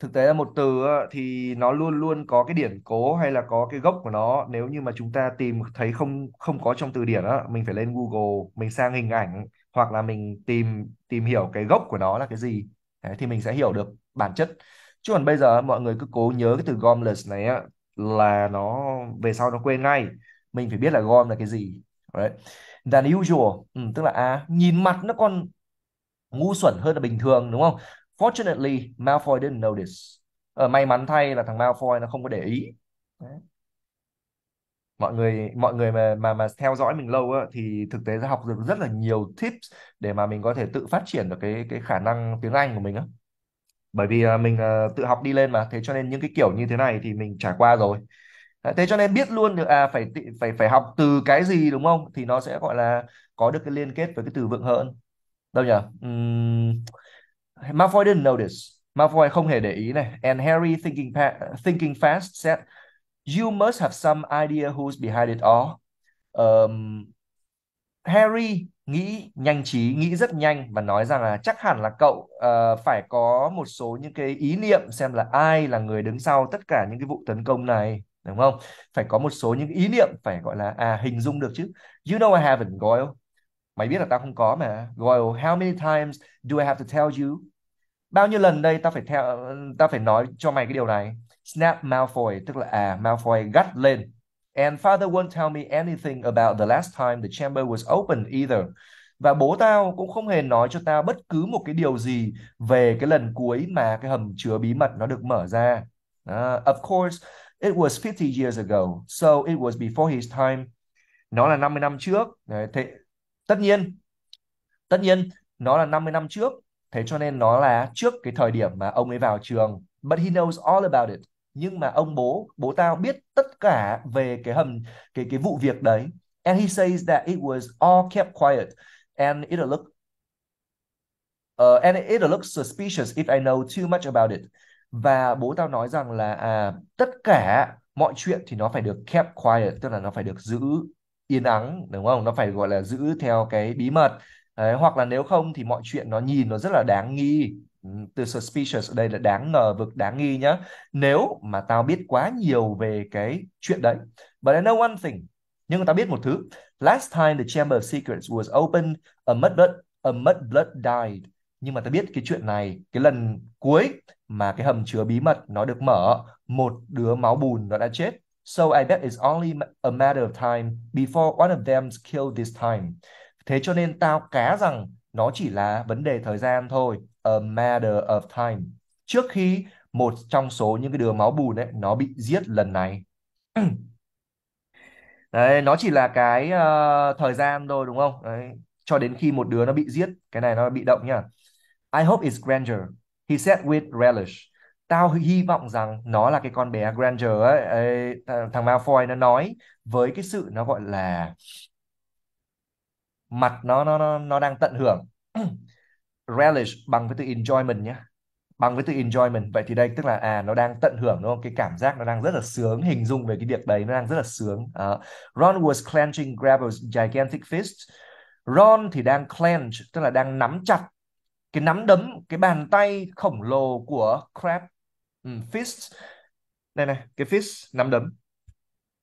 thực tế là một từ thì nó luôn luôn có cái điển cố hay là có cái gốc của nó nếu như mà chúng ta tìm thấy không không có trong từ điển á mình phải lên Google mình sang hình ảnh hoặc là mình tìm tìm hiểu cái gốc của nó là cái gì Đấy, thì mình sẽ hiểu được bản chất chứ còn bây giờ mọi người cứ cố nhớ cái từ gormless này á là nó về sau nó quên ngay mình phải biết là gorm là cái gì Đấy than usual ừ, tức là à nhìn mặt nó còn ngu xuẩn hơn là bình thường đúng không fortunately Malfoy didn't notice ờ, may mắn thay là thằng Malfoy nó không có để ý mọi người mọi người mà mà mà theo dõi mình lâu á, thì thực tế ra học được rất là nhiều tips để mà mình có thể tự phát triển được cái cái khả năng tiếng Anh của mình á bởi vì à, mình uh, tự học đi lên mà thế cho nên những cái kiểu như thế này thì mình trải qua rồi thế cho nên biết luôn được à phải phải phải học từ cái gì đúng không thì nó sẽ gọi là có được cái liên kết với cái từ vựng hơn đâu nhỉ uhm, Malfoy didn't notice Malfoy không hề để ý này and Harry thinking thinking fast said you must have some idea who's behind it all um, Harry nghĩ nhanh trí nghĩ rất nhanh và nói rằng là chắc hẳn là cậu uh, phải có một số những cái ý niệm xem là ai là người đứng sau tất cả những cái vụ tấn công này đúng không phải có một số những ý niệm phải gọi là à hình dung được chứ you know I haven't Goyle mày biết là tao không có mà Goyle how many times do I have to tell you bao nhiêu lần đây tao phải theo tao phải nói cho mày cái điều này snap Malfoy tức là à Malfoy gắt lên and father won't tell me anything about the last time the chamber was open either và bố tao cũng không hề nói cho tao bất cứ một cái điều gì về cái lần cuối mà cái hầm chứa bí mật nó được mở ra. Uh, of course, It was 50 years ago, so it was before his time. Nó là 50 năm trước. Đấy, thế, tất nhiên, tất nhiên nó là 50 năm trước. Thế cho nên nó là trước cái thời điểm mà ông ấy vào trường. But he knows all about it. Nhưng mà ông bố, bố tao biết tất cả về cái hầm, cái cái vụ việc đấy. And he says that it was all kept quiet and it'll look uh, and it'll look suspicious if I know too much about it và bố tao nói rằng là à tất cả mọi chuyện thì nó phải được kept quiet tức là nó phải được giữ yên ắng đúng không nó phải gọi là giữ theo cái bí mật Đấy, hoặc là nếu không thì mọi chuyện nó nhìn nó rất là đáng nghi ừ, từ suspicious ở đây là đáng ngờ vực đáng nghi nhá nếu mà tao biết quá nhiều về cái chuyện đấy but I know one thing nhưng tao biết một thứ last time the chamber of secrets was opened a mudblood a mudblood died nhưng mà tao biết cái chuyện này cái lần cuối mà cái hầm chứa bí mật nó được mở, một đứa máu bùn nó đã chết. So I bet it's only a matter of time before one of them killed this time. Thế cho nên tao cá rằng nó chỉ là vấn đề thời gian thôi, a matter of time. Trước khi một trong số những cái đứa máu bùn ấy nó bị giết lần này. Đấy, nó chỉ là cái uh, thời gian thôi đúng không? Đấy, cho đến khi một đứa nó bị giết, cái này nó bị động nhá. I hope it's grandeur. He said with relish. Tao hy vọng rằng nó là cái con bé Granger ấy, thằng Malfoy nó nói với cái sự nó gọi là mặt nó nó nó, nó đang tận hưởng. relish bằng với từ enjoyment nhé bằng với từ enjoyment vậy thì đây tức là à nó đang tận hưởng đúng không cái cảm giác nó đang rất là sướng hình dung về cái việc đấy nó đang rất là sướng uh, Ron was clenching Gravel's gigantic fist Ron thì đang clench tức là đang nắm chặt cái nắm đấm cái bàn tay khổng lồ của Crab ừ, fist đây này cái fist nắm đấm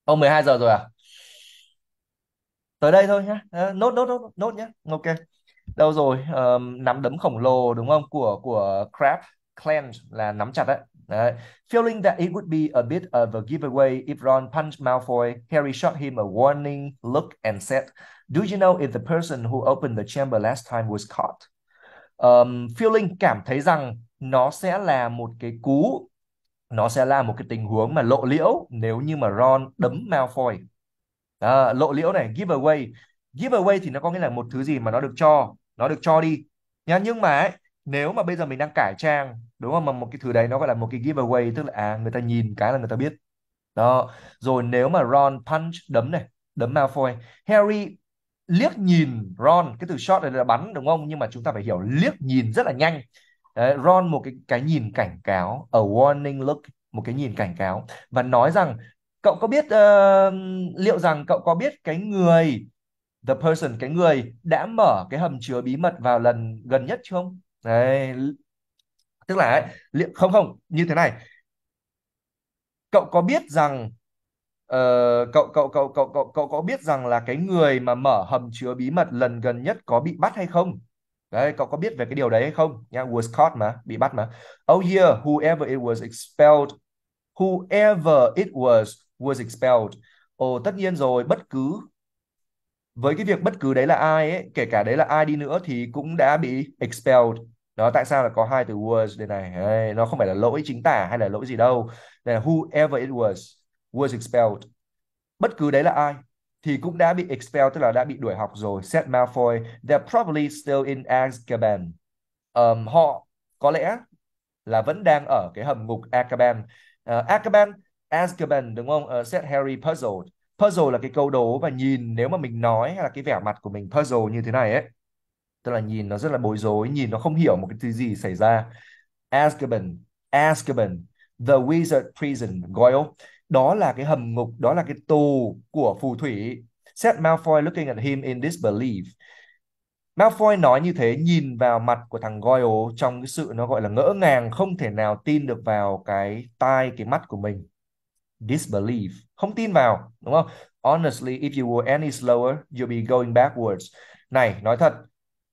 ông 12 giờ rồi à tới đây thôi nhá ờ, nốt nốt nốt nốt nhá ok đâu rồi um, nắm đấm khổng lồ đúng không của của Crab clench là nắm chặt đấy Đấy. Feeling that it would be a bit of a giveaway if Ron punched Malfoy, Harry shot him a warning look and said, Do you know if the person who opened the chamber last time was caught? um, feeling cảm thấy rằng nó sẽ là một cái cú nó sẽ là một cái tình huống mà lộ liễu nếu như mà Ron đấm Malfoy à, lộ liễu này giveaway giveaway thì nó có nghĩa là một thứ gì mà nó được cho nó được cho đi nhá nhưng mà ấy, nếu mà bây giờ mình đang cải trang đúng không mà một cái thứ đấy nó gọi là một cái giveaway tức là à người ta nhìn cái là người ta biết đó rồi nếu mà Ron punch đấm này đấm Malfoy Harry liếc nhìn Ron cái từ shot này là bắn đúng không nhưng mà chúng ta phải hiểu liếc nhìn rất là nhanh Đấy, Ron một cái cái nhìn cảnh cáo a warning look một cái nhìn cảnh cáo và nói rằng cậu có biết uh, liệu rằng cậu có biết cái người the person cái người đã mở cái hầm chứa bí mật vào lần gần nhất chưa không Đấy, tức là ấy, không không như thế này cậu có biết rằng uh, cậu cậu cậu cậu cậu cậu có biết rằng là cái người mà mở hầm chứa bí mật lần gần nhất có bị bắt hay không? Đấy, cậu có biết về cái điều đấy hay không? Nha, yeah, was caught mà, bị bắt mà. Oh yeah, whoever it was expelled, whoever it was was expelled. Ồ, oh, tất nhiên rồi, bất cứ với cái việc bất cứ đấy là ai ấy, kể cả đấy là ai đi nữa thì cũng đã bị expelled. Đó, tại sao là có hai từ was đây này? Đấy, nó không phải là lỗi chính tả hay là lỗi gì đâu. Đây là whoever it was was expelled. Bất cứ đấy là ai thì cũng đã bị expelled, tức là đã bị đuổi học rồi. Said Malfoy, they're probably still in Azkaban. Um, họ có lẽ là vẫn đang ở cái hầm ngục Azkaban. Uh, Azkaban, Azkaban đúng không? Uh, ờ, said Harry puzzled. Puzzle là cái câu đố và nhìn nếu mà mình nói hay là cái vẻ mặt của mình puzzle như thế này ấy. Tức là nhìn nó rất là bối rối, nhìn nó không hiểu một cái thứ gì xảy ra. Azkaban, Azkaban, The Wizard Prison, Goyle đó là cái hầm ngục đó là cái tù của phù thủy Seth Malfoy looking at him in disbelief Malfoy nói như thế nhìn vào mặt của thằng Goyle trong cái sự nó gọi là ngỡ ngàng không thể nào tin được vào cái tai cái mắt của mình disbelief không tin vào đúng không honestly if you were any slower you'll be going backwards này nói thật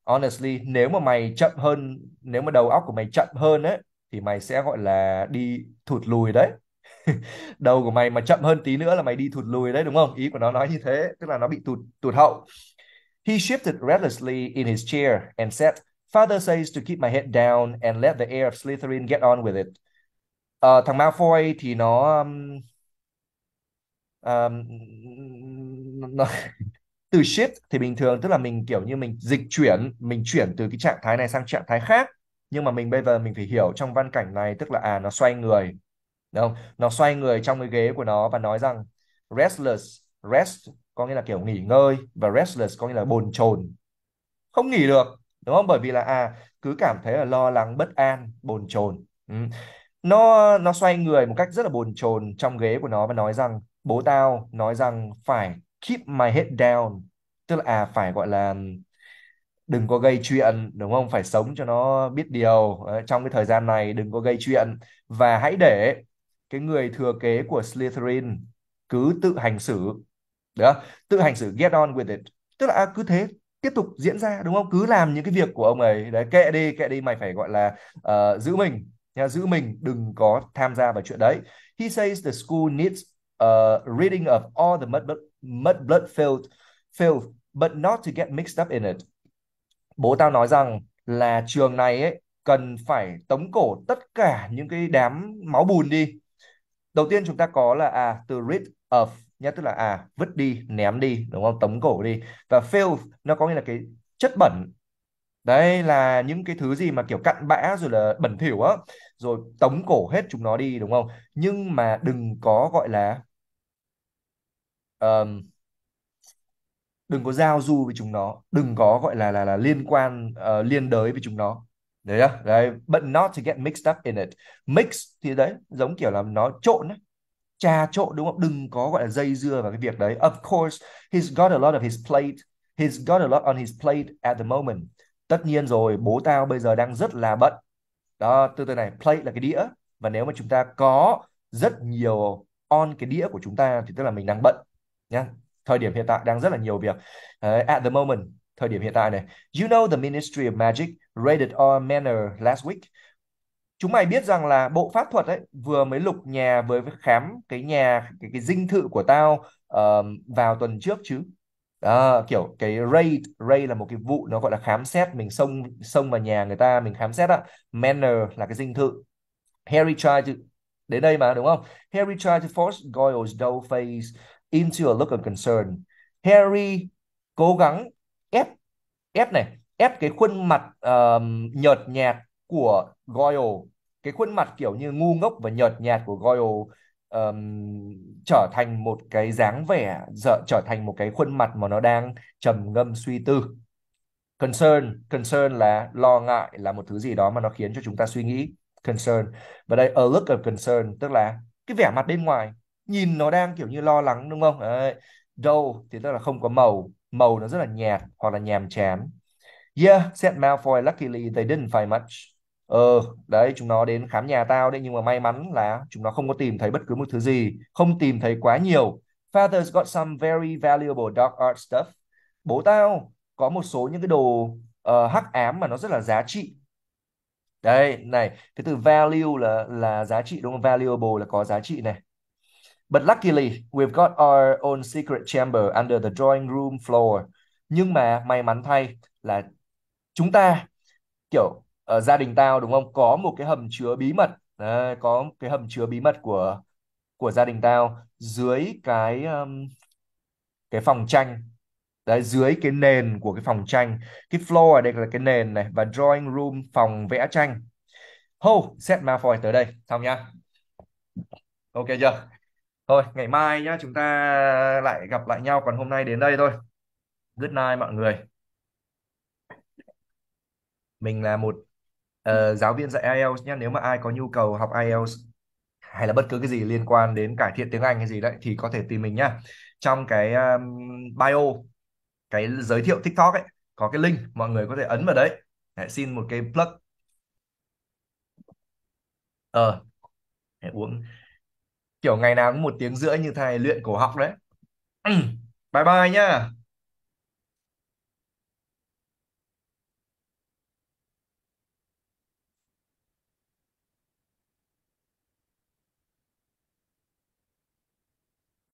honestly nếu mà mày chậm hơn nếu mà đầu óc của mày chậm hơn ấy thì mày sẽ gọi là đi thụt lùi đấy đầu của mày mà chậm hơn tí nữa là mày đi thụt lùi đấy đúng không ý của nó nói như thế tức là nó bị tụt tụt hậu he shifted restlessly in his chair and said father says to keep my head down and let the heir of Slytherin get on with it uh, thằng Malfoy thì nó um, um, nó từ shift thì bình thường tức là mình kiểu như mình dịch chuyển mình chuyển từ cái trạng thái này sang trạng thái khác nhưng mà mình bây giờ mình phải hiểu trong văn cảnh này tức là à nó xoay người Đúng không? Nó xoay người trong cái ghế của nó và nói rằng restless, rest có nghĩa là kiểu nghỉ ngơi và restless có nghĩa là bồn chồn. Không nghỉ được, đúng không? Bởi vì là à cứ cảm thấy là lo lắng, bất an, bồn chồn. Ừ. Nó nó xoay người một cách rất là bồn chồn trong ghế của nó và nói rằng bố tao nói rằng phải keep my head down, tức là à phải gọi là đừng có gây chuyện đúng không phải sống cho nó biết điều trong cái thời gian này đừng có gây chuyện và hãy để cái người thừa kế của Slytherin cứ tự hành xử đó tự hành xử get on with it tức là à, cứ thế tiếp tục diễn ra đúng không cứ làm những cái việc của ông ấy đấy kệ đi kệ đi mày phải gọi là uh, giữ mình nha giữ mình đừng có tham gia vào chuyện đấy he says the school needs a reading of all the mud, blood mud blood filth filth but not to get mixed up in it bố tao nói rằng là trường này ấy cần phải tống cổ tất cả những cái đám máu bùn đi đầu tiên chúng ta có là à từ rid of nhé tức là à vứt đi ném đi đúng không tống cổ đi và fill nó có nghĩa là cái chất bẩn đây là những cái thứ gì mà kiểu cặn bã rồi là bẩn thỉu á rồi tống cổ hết chúng nó đi đúng không nhưng mà đừng có gọi là um, đừng có giao du với chúng nó đừng có gọi là là là liên quan uh, liên đới với chúng nó đấy đó đấy but not to get mixed up in it mix thì đấy giống kiểu là nó trộn đấy trà trộn đúng không đừng có gọi là dây dưa vào cái việc đấy of course he's got a lot of his plate he's got a lot on his plate at the moment tất nhiên rồi bố tao bây giờ đang rất là bận đó từ từ này plate là cái đĩa và nếu mà chúng ta có rất nhiều on cái đĩa của chúng ta thì tức là mình đang bận nhá thời điểm hiện tại đang rất là nhiều việc uh, at the moment thời điểm hiện tại này you know the ministry of magic Rated R Manor last week. Chúng mày biết rằng là bộ pháp thuật ấy vừa mới lục nhà với khám cái nhà cái cái dinh thự của tao uh, vào tuần trước chứ. À, kiểu cái raid raid là một cái vụ nó gọi là khám xét mình xông xông vào nhà người ta mình khám xét á. manor là cái dinh thự Harry tried to đến đây mà đúng không Harry tried to force Goyle's dull face into a look of concern Harry cố gắng ép ép này ép cái khuôn mặt uh, nhợt nhạt của Goyle cái khuôn mặt kiểu như ngu ngốc và nhợt nhạt của Goyle um, trở thành một cái dáng vẻ dở, trở thành một cái khuôn mặt mà nó đang trầm ngâm suy tư concern concern là lo ngại là một thứ gì đó mà nó khiến cho chúng ta suy nghĩ concern và đây a look of concern tức là cái vẻ mặt bên ngoài nhìn nó đang kiểu như lo lắng đúng không Đâu thì tức là không có màu màu nó rất là nhạt hoặc là nhàm chán Yeah, said Malfoy. Luckily they didn't find much. Ờ, đấy, chúng nó đến khám nhà tao đấy, nhưng mà may mắn là chúng nó không có tìm thấy bất cứ một thứ gì, không tìm thấy quá nhiều. Father's got some very valuable dark art stuff. Bố tao có một số những cái đồ uh, hắc ám mà nó rất là giá trị. Đây, này, cái từ value là là giá trị đúng không? Valuable là có giá trị này. But luckily, we've got our own secret chamber under the drawing room floor. Nhưng mà may mắn thay là chúng ta kiểu ở ờ, gia đình tao đúng không có một cái hầm chứa bí mật à, có cái hầm chứa bí mật của của gia đình tao dưới cái um, cái phòng tranh đấy dưới cái nền của cái phòng tranh cái floor ở đây là cái nền này và drawing room phòng vẽ tranh hô set Malfoy tới đây xong nhá ok chưa thôi ngày mai nhá chúng ta lại gặp lại nhau còn hôm nay đến đây thôi good night mọi người mình là một ờ, ừ. giáo viên dạy IELTS nhé nếu mà ai có nhu cầu học IELTS hay là bất cứ cái gì liên quan đến cải thiện tiếng Anh hay gì đấy thì có thể tìm mình nhá trong cái um, bio cái giới thiệu TikTok ấy có cái link mọi người có thể ấn vào đấy Hãy xin một cái plug ờ hãy uống kiểu ngày nào cũng một tiếng rưỡi như thầy luyện cổ học đấy ừ, bye bye nhá